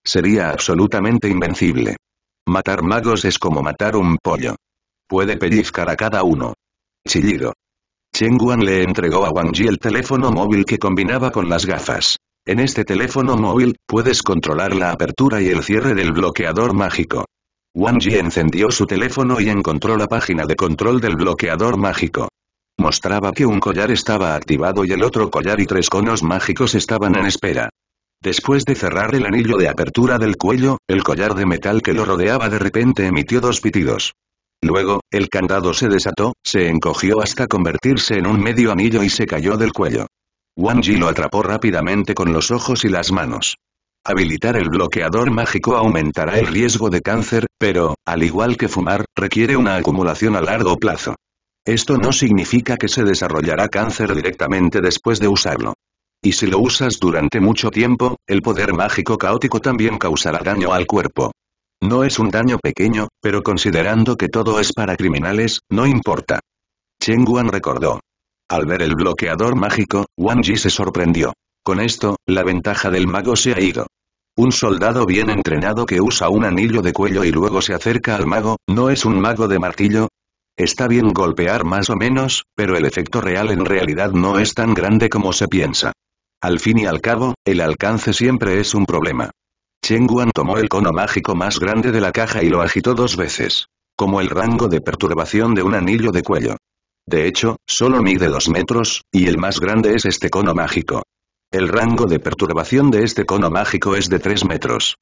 Sería absolutamente invencible. Matar magos es como matar un pollo. Puede pellizcar a cada uno. Chillido. Chen Guan le entregó a Wang Yi el teléfono móvil que combinaba con las gafas. En este teléfono móvil, puedes controlar la apertura y el cierre del bloqueador mágico. Wang Yi encendió su teléfono y encontró la página de control del bloqueador mágico. Mostraba que un collar estaba activado y el otro collar y tres conos mágicos estaban en espera. Después de cerrar el anillo de apertura del cuello, el collar de metal que lo rodeaba de repente emitió dos pitidos. Luego, el candado se desató, se encogió hasta convertirse en un medio anillo y se cayó del cuello. Wang Ji lo atrapó rápidamente con los ojos y las manos. Habilitar el bloqueador mágico aumentará el riesgo de cáncer, pero, al igual que fumar, requiere una acumulación a largo plazo. Esto no significa que se desarrollará cáncer directamente después de usarlo. Y si lo usas durante mucho tiempo, el poder mágico caótico también causará daño al cuerpo. No es un daño pequeño, pero considerando que todo es para criminales, no importa. Cheng Guan recordó. Al ver el bloqueador mágico, Wang Ji se sorprendió. Con esto, la ventaja del mago se ha ido. Un soldado bien entrenado que usa un anillo de cuello y luego se acerca al mago, ¿no es un mago de martillo? Está bien golpear más o menos, pero el efecto real en realidad no es tan grande como se piensa. Al fin y al cabo, el alcance siempre es un problema. Cheng Guan tomó el cono mágico más grande de la caja y lo agitó dos veces. Como el rango de perturbación de un anillo de cuello. De hecho, solo mide dos metros, y el más grande es este cono mágico. El rango de perturbación de este cono mágico es de 3 metros.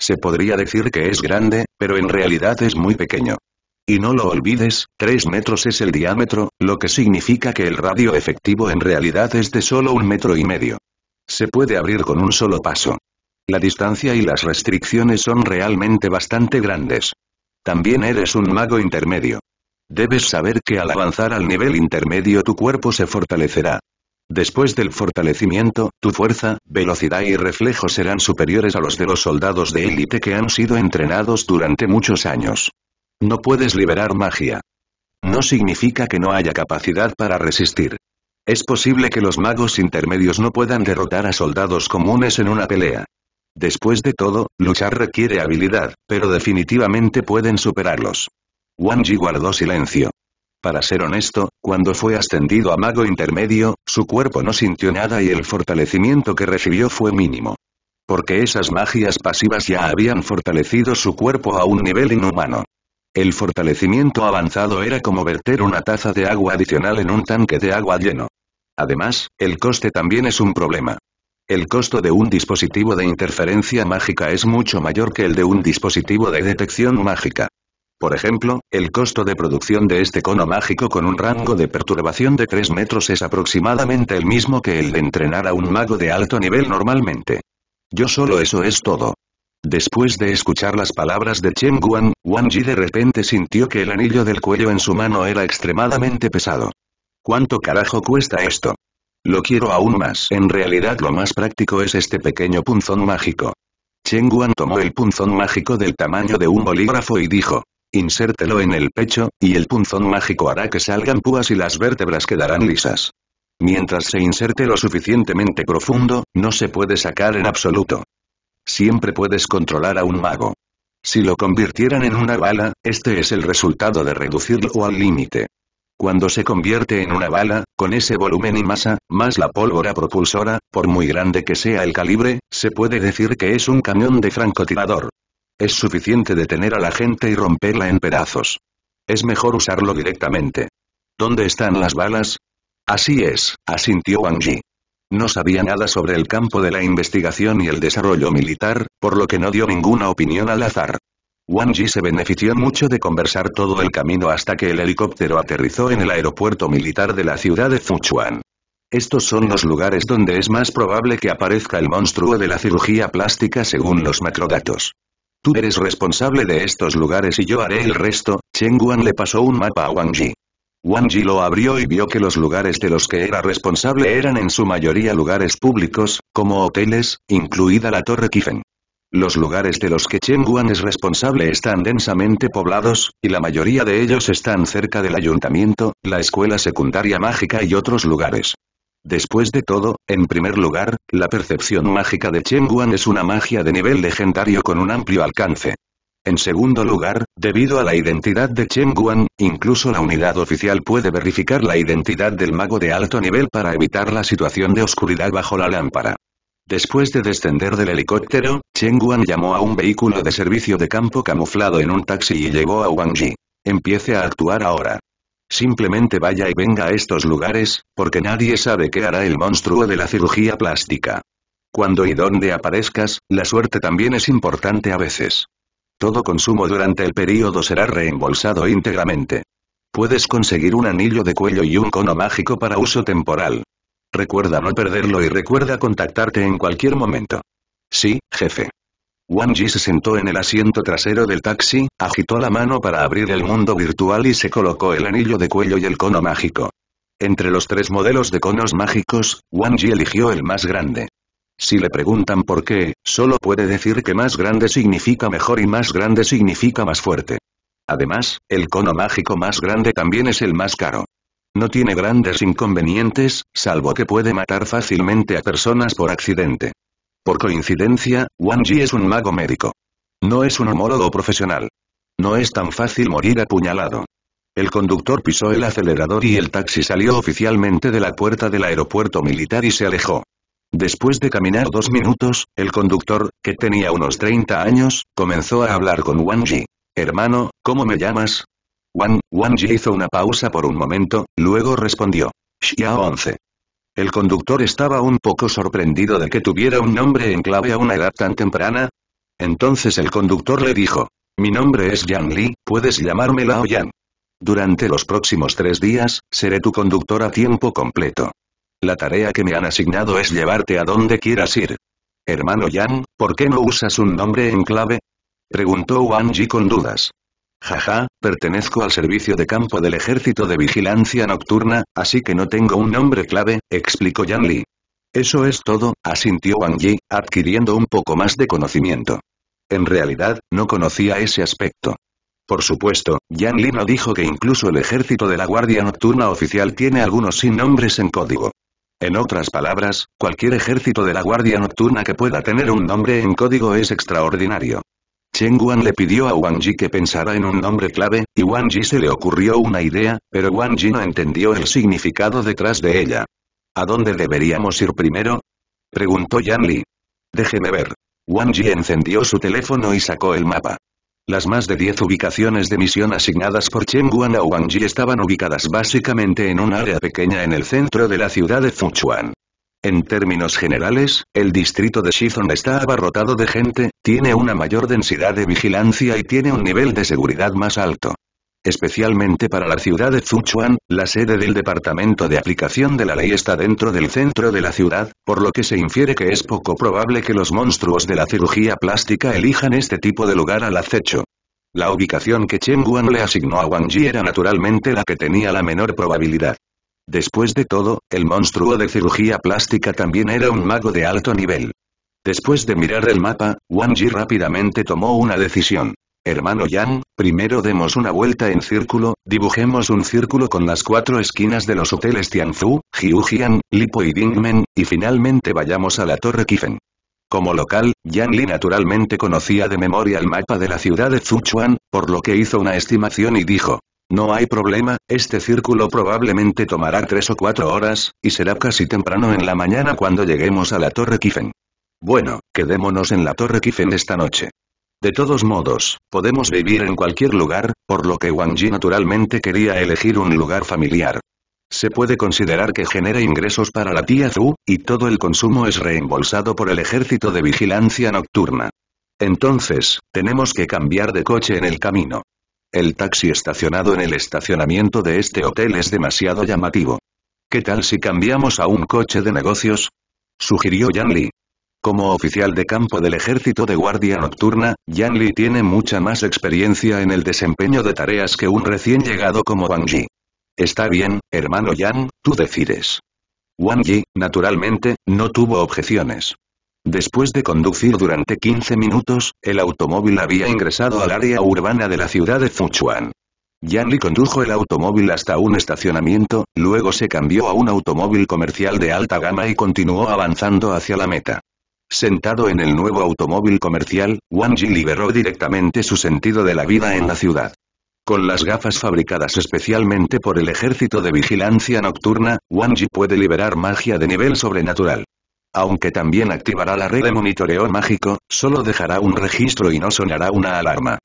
Se podría decir que es grande, pero en realidad es muy pequeño. Y no lo olvides, 3 metros es el diámetro, lo que significa que el radio efectivo en realidad es de solo un metro y medio. Se puede abrir con un solo paso. La distancia y las restricciones son realmente bastante grandes. También eres un mago intermedio. Debes saber que al avanzar al nivel intermedio tu cuerpo se fortalecerá. Después del fortalecimiento, tu fuerza, velocidad y reflejo serán superiores a los de los soldados de élite que han sido entrenados durante muchos años. No puedes liberar magia. No significa que no haya capacidad para resistir. Es posible que los magos intermedios no puedan derrotar a soldados comunes en una pelea. Después de todo, luchar requiere habilidad, pero definitivamente pueden superarlos. Wang Yi guardó silencio. Para ser honesto, cuando fue ascendido a mago intermedio, su cuerpo no sintió nada y el fortalecimiento que recibió fue mínimo. Porque esas magias pasivas ya habían fortalecido su cuerpo a un nivel inhumano. El fortalecimiento avanzado era como verter una taza de agua adicional en un tanque de agua lleno. Además, el coste también es un problema. El costo de un dispositivo de interferencia mágica es mucho mayor que el de un dispositivo de detección mágica. Por ejemplo, el costo de producción de este cono mágico con un rango de perturbación de 3 metros es aproximadamente el mismo que el de entrenar a un mago de alto nivel normalmente. Yo solo eso es todo. Después de escuchar las palabras de Chen Guan, Wang Ji de repente sintió que el anillo del cuello en su mano era extremadamente pesado. ¿Cuánto carajo cuesta esto? Lo quiero aún más. En realidad lo más práctico es este pequeño punzón mágico. Chen Guan tomó el punzón mágico del tamaño de un bolígrafo y dijo, insértelo en el pecho, y el punzón mágico hará que salgan púas y las vértebras quedarán lisas. Mientras se inserte lo suficientemente profundo, no se puede sacar en absoluto. Siempre puedes controlar a un mago. Si lo convirtieran en una bala, este es el resultado de reducirlo al límite. Cuando se convierte en una bala, con ese volumen y masa, más la pólvora propulsora, por muy grande que sea el calibre, se puede decir que es un cañón de francotirador. Es suficiente detener a la gente y romperla en pedazos. Es mejor usarlo directamente. ¿Dónde están las balas? Así es, asintió Wang Yi. No sabía nada sobre el campo de la investigación y el desarrollo militar, por lo que no dio ninguna opinión al azar. Wang Yi se benefició mucho de conversar todo el camino hasta que el helicóptero aterrizó en el aeropuerto militar de la ciudad de Fuchuan. Estos son los lugares donde es más probable que aparezca el monstruo de la cirugía plástica según los macrodatos. Tú eres responsable de estos lugares y yo haré el resto, Chen Guan le pasó un mapa a Wang Yi. Wang Ji lo abrió y vio que los lugares de los que era responsable eran en su mayoría lugares públicos, como hoteles, incluida la Torre Kifen. Los lugares de los que Chen Guan es responsable están densamente poblados, y la mayoría de ellos están cerca del ayuntamiento, la escuela secundaria mágica y otros lugares. Después de todo, en primer lugar, la percepción mágica de Chen Guan es una magia de nivel legendario con un amplio alcance. En segundo lugar, debido a la identidad de Chen Guan, incluso la unidad oficial puede verificar la identidad del mago de alto nivel para evitar la situación de oscuridad bajo la lámpara. Después de descender del helicóptero, Chen Guan llamó a un vehículo de servicio de campo camuflado en un taxi y llegó a Wang Yi. Empiece a actuar ahora. Simplemente vaya y venga a estos lugares, porque nadie sabe qué hará el monstruo de la cirugía plástica. Cuando y donde aparezcas, la suerte también es importante a veces. Todo consumo durante el período será reembolsado íntegramente. Puedes conseguir un anillo de cuello y un cono mágico para uso temporal. Recuerda no perderlo y recuerda contactarte en cualquier momento. Sí, jefe. Wang Ji se sentó en el asiento trasero del taxi, agitó la mano para abrir el mundo virtual y se colocó el anillo de cuello y el cono mágico. Entre los tres modelos de conos mágicos, Wang Ji eligió el más grande. Si le preguntan por qué, solo puede decir que más grande significa mejor y más grande significa más fuerte. Además, el cono mágico más grande también es el más caro. No tiene grandes inconvenientes, salvo que puede matar fácilmente a personas por accidente. Por coincidencia, Wang Ji es un mago médico. No es un homólogo profesional. No es tan fácil morir apuñalado. El conductor pisó el acelerador y el taxi salió oficialmente de la puerta del aeropuerto militar y se alejó. Después de caminar dos minutos, el conductor, que tenía unos 30 años, comenzó a hablar con Wang Yi. Hermano, ¿cómo me llamas? Wang, Wang Yi hizo una pausa por un momento, luego respondió. Xiao 11. El conductor estaba un poco sorprendido de que tuviera un nombre en clave a una edad tan temprana. Entonces el conductor le dijo. Mi nombre es Yang Li, puedes llamarme Lao Yang. Durante los próximos tres días, seré tu conductor a tiempo completo. La tarea que me han asignado es llevarte a donde quieras ir. Hermano Yang, ¿por qué no usas un nombre en clave? Preguntó Wang Yi con dudas. Jaja, pertenezco al servicio de campo del ejército de vigilancia nocturna, así que no tengo un nombre clave, explicó Yan Li. Eso es todo, asintió Wang Yi, adquiriendo un poco más de conocimiento. En realidad, no conocía ese aspecto. Por supuesto, Yan Li no dijo que incluso el ejército de la Guardia Nocturna Oficial tiene algunos sin nombres en código. En otras palabras, cualquier ejército de la Guardia Nocturna que pueda tener un nombre en código es extraordinario. Chen Guan le pidió a Wang Yi que pensara en un nombre clave, y Wang Yi se le ocurrió una idea, pero Wang Yi no entendió el significado detrás de ella. ¿A dónde deberíamos ir primero? Preguntó Yan Li. Déjeme ver. Wang Yi encendió su teléfono y sacó el mapa. Las más de 10 ubicaciones de misión asignadas por Chen Guan estaban ubicadas básicamente en un área pequeña en el centro de la ciudad de Fuchuan. En términos generales, el distrito de Shizong está abarrotado de gente, tiene una mayor densidad de vigilancia y tiene un nivel de seguridad más alto especialmente para la ciudad de Zuchuan, la sede del Departamento de Aplicación de la Ley está dentro del centro de la ciudad, por lo que se infiere que es poco probable que los monstruos de la cirugía plástica elijan este tipo de lugar al acecho. La ubicación que Chen Guan le asignó a Wang Ji era naturalmente la que tenía la menor probabilidad. Después de todo, el monstruo de cirugía plástica también era un mago de alto nivel. Después de mirar el mapa, Wang Ji rápidamente tomó una decisión. Hermano Yang, primero demos una vuelta en círculo, dibujemos un círculo con las cuatro esquinas de los hoteles Tianzhu, Jiujian, Lipo y Dingmen, y finalmente vayamos a la Torre Kifen. Como local, Yang Li naturalmente conocía de memoria el mapa de la ciudad de Sichuan, por lo que hizo una estimación y dijo, no hay problema, este círculo probablemente tomará tres o cuatro horas, y será casi temprano en la mañana cuando lleguemos a la Torre Kifen. Bueno, quedémonos en la Torre Kifen esta noche. De todos modos, podemos vivir en cualquier lugar, por lo que Wang Yi naturalmente quería elegir un lugar familiar. Se puede considerar que genera ingresos para la tía Zhu, y todo el consumo es reembolsado por el ejército de vigilancia nocturna. Entonces, tenemos que cambiar de coche en el camino. El taxi estacionado en el estacionamiento de este hotel es demasiado llamativo. ¿Qué tal si cambiamos a un coche de negocios? Sugirió Yan Li. Como oficial de campo del ejército de guardia nocturna, Yan Li tiene mucha más experiencia en el desempeño de tareas que un recién llegado como Wang Yi. Está bien, hermano Yan, tú decides. Wang Yi, naturalmente, no tuvo objeciones. Después de conducir durante 15 minutos, el automóvil había ingresado al área urbana de la ciudad de Fuchuan. Yan Li condujo el automóvil hasta un estacionamiento, luego se cambió a un automóvil comercial de alta gama y continuó avanzando hacia la meta. Sentado en el nuevo automóvil comercial, Wang Ji liberó directamente su sentido de la vida en la ciudad. Con las gafas fabricadas especialmente por el ejército de vigilancia nocturna, Wang Ji puede liberar magia de nivel sobrenatural. Aunque también activará la red de monitoreo mágico, solo dejará un registro y no sonará una alarma.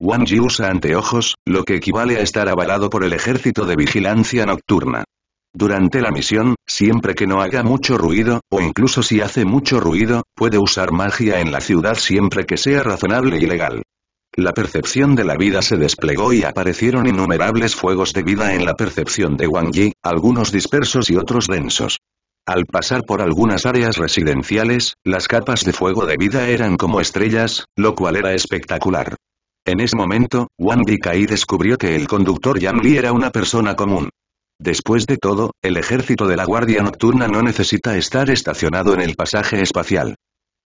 Wang Ji usa anteojos, lo que equivale a estar avalado por el ejército de vigilancia nocturna. Durante la misión, siempre que no haga mucho ruido, o incluso si hace mucho ruido, puede usar magia en la ciudad siempre que sea razonable y legal. La percepción de la vida se desplegó y aparecieron innumerables fuegos de vida en la percepción de Wang Yi, algunos dispersos y otros densos. Al pasar por algunas áreas residenciales, las capas de fuego de vida eran como estrellas, lo cual era espectacular. En ese momento, Wang Yi descubrió que el conductor Yang Li era una persona común. Después de todo, el ejército de la Guardia Nocturna no necesita estar estacionado en el pasaje espacial.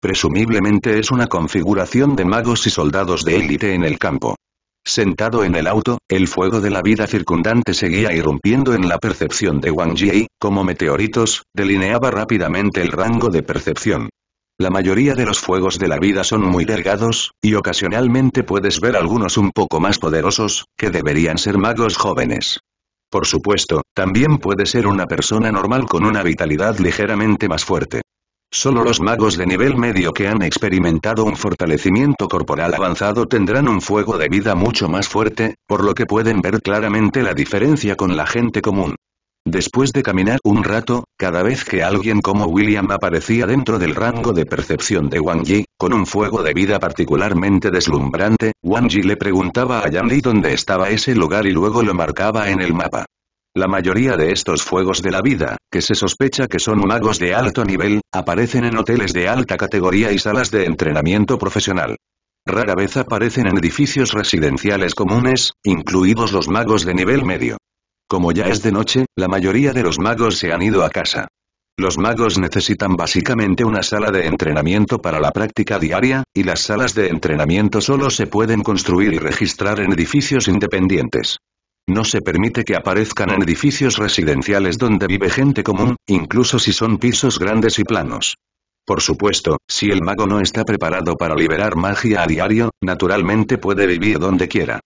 Presumiblemente es una configuración de magos y soldados de élite en el campo. Sentado en el auto, el fuego de la vida circundante seguía irrumpiendo en la percepción de Wang Jie como meteoritos, delineaba rápidamente el rango de percepción. La mayoría de los fuegos de la vida son muy delgados, y ocasionalmente puedes ver algunos un poco más poderosos, que deberían ser magos jóvenes. Por supuesto, también puede ser una persona normal con una vitalidad ligeramente más fuerte. Solo los magos de nivel medio que han experimentado un fortalecimiento corporal avanzado tendrán un fuego de vida mucho más fuerte, por lo que pueden ver claramente la diferencia con la gente común. Después de caminar un rato, cada vez que alguien como William aparecía dentro del rango de percepción de Wang Yi, con un fuego de vida particularmente deslumbrante, Wang Yi le preguntaba a Yang Li dónde estaba ese lugar y luego lo marcaba en el mapa. La mayoría de estos fuegos de la vida, que se sospecha que son magos de alto nivel, aparecen en hoteles de alta categoría y salas de entrenamiento profesional. Rara vez aparecen en edificios residenciales comunes, incluidos los magos de nivel medio. Como ya es de noche, la mayoría de los magos se han ido a casa. Los magos necesitan básicamente una sala de entrenamiento para la práctica diaria, y las salas de entrenamiento solo se pueden construir y registrar en edificios independientes. No se permite que aparezcan en edificios residenciales donde vive gente común, incluso si son pisos grandes y planos. Por supuesto, si el mago no está preparado para liberar magia a diario, naturalmente puede vivir donde quiera.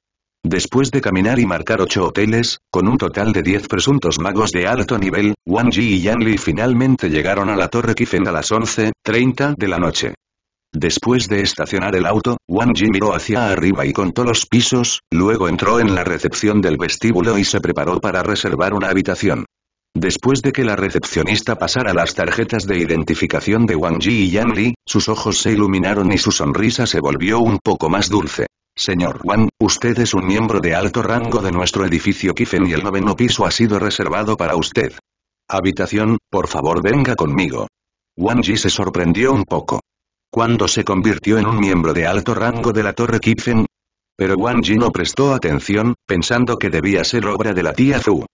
Después de caminar y marcar ocho hoteles, con un total de 10 presuntos magos de alto nivel, Wang Ji y Yan Li finalmente llegaron a la Torre Kifen a las 11.30 de la noche. Después de estacionar el auto, Wang Ji miró hacia arriba y contó los pisos, luego entró en la recepción del vestíbulo y se preparó para reservar una habitación. Después de que la recepcionista pasara las tarjetas de identificación de Wang Ji y Yan Li, sus ojos se iluminaron y su sonrisa se volvió un poco más dulce. Señor Wang, usted es un miembro de alto rango de nuestro edificio Kifen y el noveno piso ha sido reservado para usted. Habitación, por favor venga conmigo. Wang Ji se sorprendió un poco. ¿Cuándo se convirtió en un miembro de alto rango de la Torre Kifen? Pero Wang Ji no prestó atención, pensando que debía ser obra de la tía Zhu.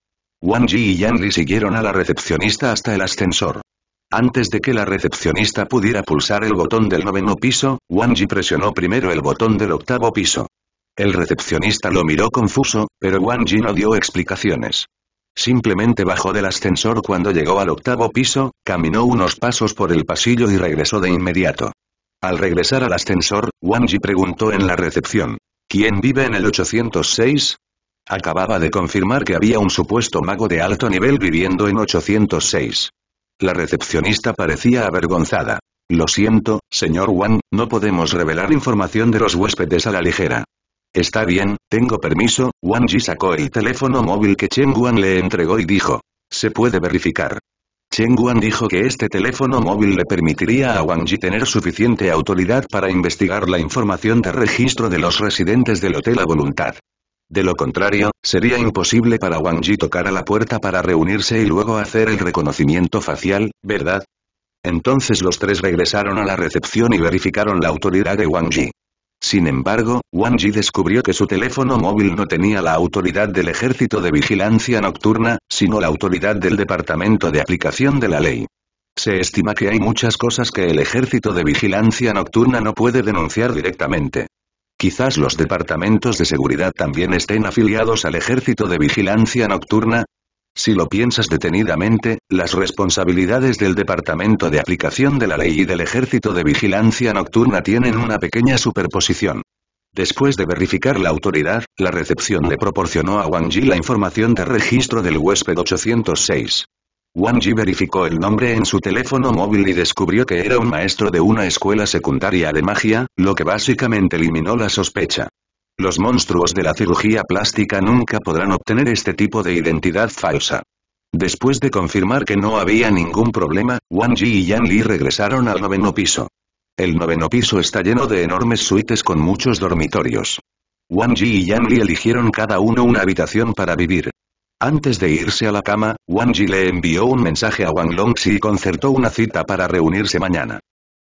Wang Ji y Yang Li siguieron a la recepcionista hasta el ascensor. Antes de que la recepcionista pudiera pulsar el botón del noveno piso, Wang Yi presionó primero el botón del octavo piso. El recepcionista lo miró confuso, pero Wang Yi no dio explicaciones. Simplemente bajó del ascensor cuando llegó al octavo piso, caminó unos pasos por el pasillo y regresó de inmediato. Al regresar al ascensor, Wang Yi preguntó en la recepción. ¿Quién vive en el 806? Acababa de confirmar que había un supuesto mago de alto nivel viviendo en 806. La recepcionista parecía avergonzada. Lo siento, señor Wang, no podemos revelar información de los huéspedes a la ligera. Está bien, tengo permiso, Wang Ji sacó el teléfono móvil que Chen Guan le entregó y dijo. Se puede verificar. Chen Guan dijo que este teléfono móvil le permitiría a Wang Ji tener suficiente autoridad para investigar la información de registro de los residentes del hotel a voluntad. De lo contrario, sería imposible para Wang Yi tocar a la puerta para reunirse y luego hacer el reconocimiento facial, ¿verdad? Entonces los tres regresaron a la recepción y verificaron la autoridad de Wang Yi. Sin embargo, Wang Yi descubrió que su teléfono móvil no tenía la autoridad del Ejército de Vigilancia Nocturna, sino la autoridad del Departamento de Aplicación de la Ley. Se estima que hay muchas cosas que el Ejército de Vigilancia Nocturna no puede denunciar directamente. Quizás los departamentos de seguridad también estén afiliados al Ejército de Vigilancia Nocturna. Si lo piensas detenidamente, las responsabilidades del Departamento de Aplicación de la Ley y del Ejército de Vigilancia Nocturna tienen una pequeña superposición. Después de verificar la autoridad, la recepción le proporcionó a Wang Ji la información de registro del huésped 806. Wang Ji verificó el nombre en su teléfono móvil y descubrió que era un maestro de una escuela secundaria de magia, lo que básicamente eliminó la sospecha. Los monstruos de la cirugía plástica nunca podrán obtener este tipo de identidad falsa. Después de confirmar que no había ningún problema, Wang Ji y Yan Li regresaron al noveno piso. El noveno piso está lleno de enormes suites con muchos dormitorios. Wang Ji y Yan Li eligieron cada uno una habitación para vivir. Antes de irse a la cama, Wang Ji le envió un mensaje a Wang Longxi y concertó una cita para reunirse mañana.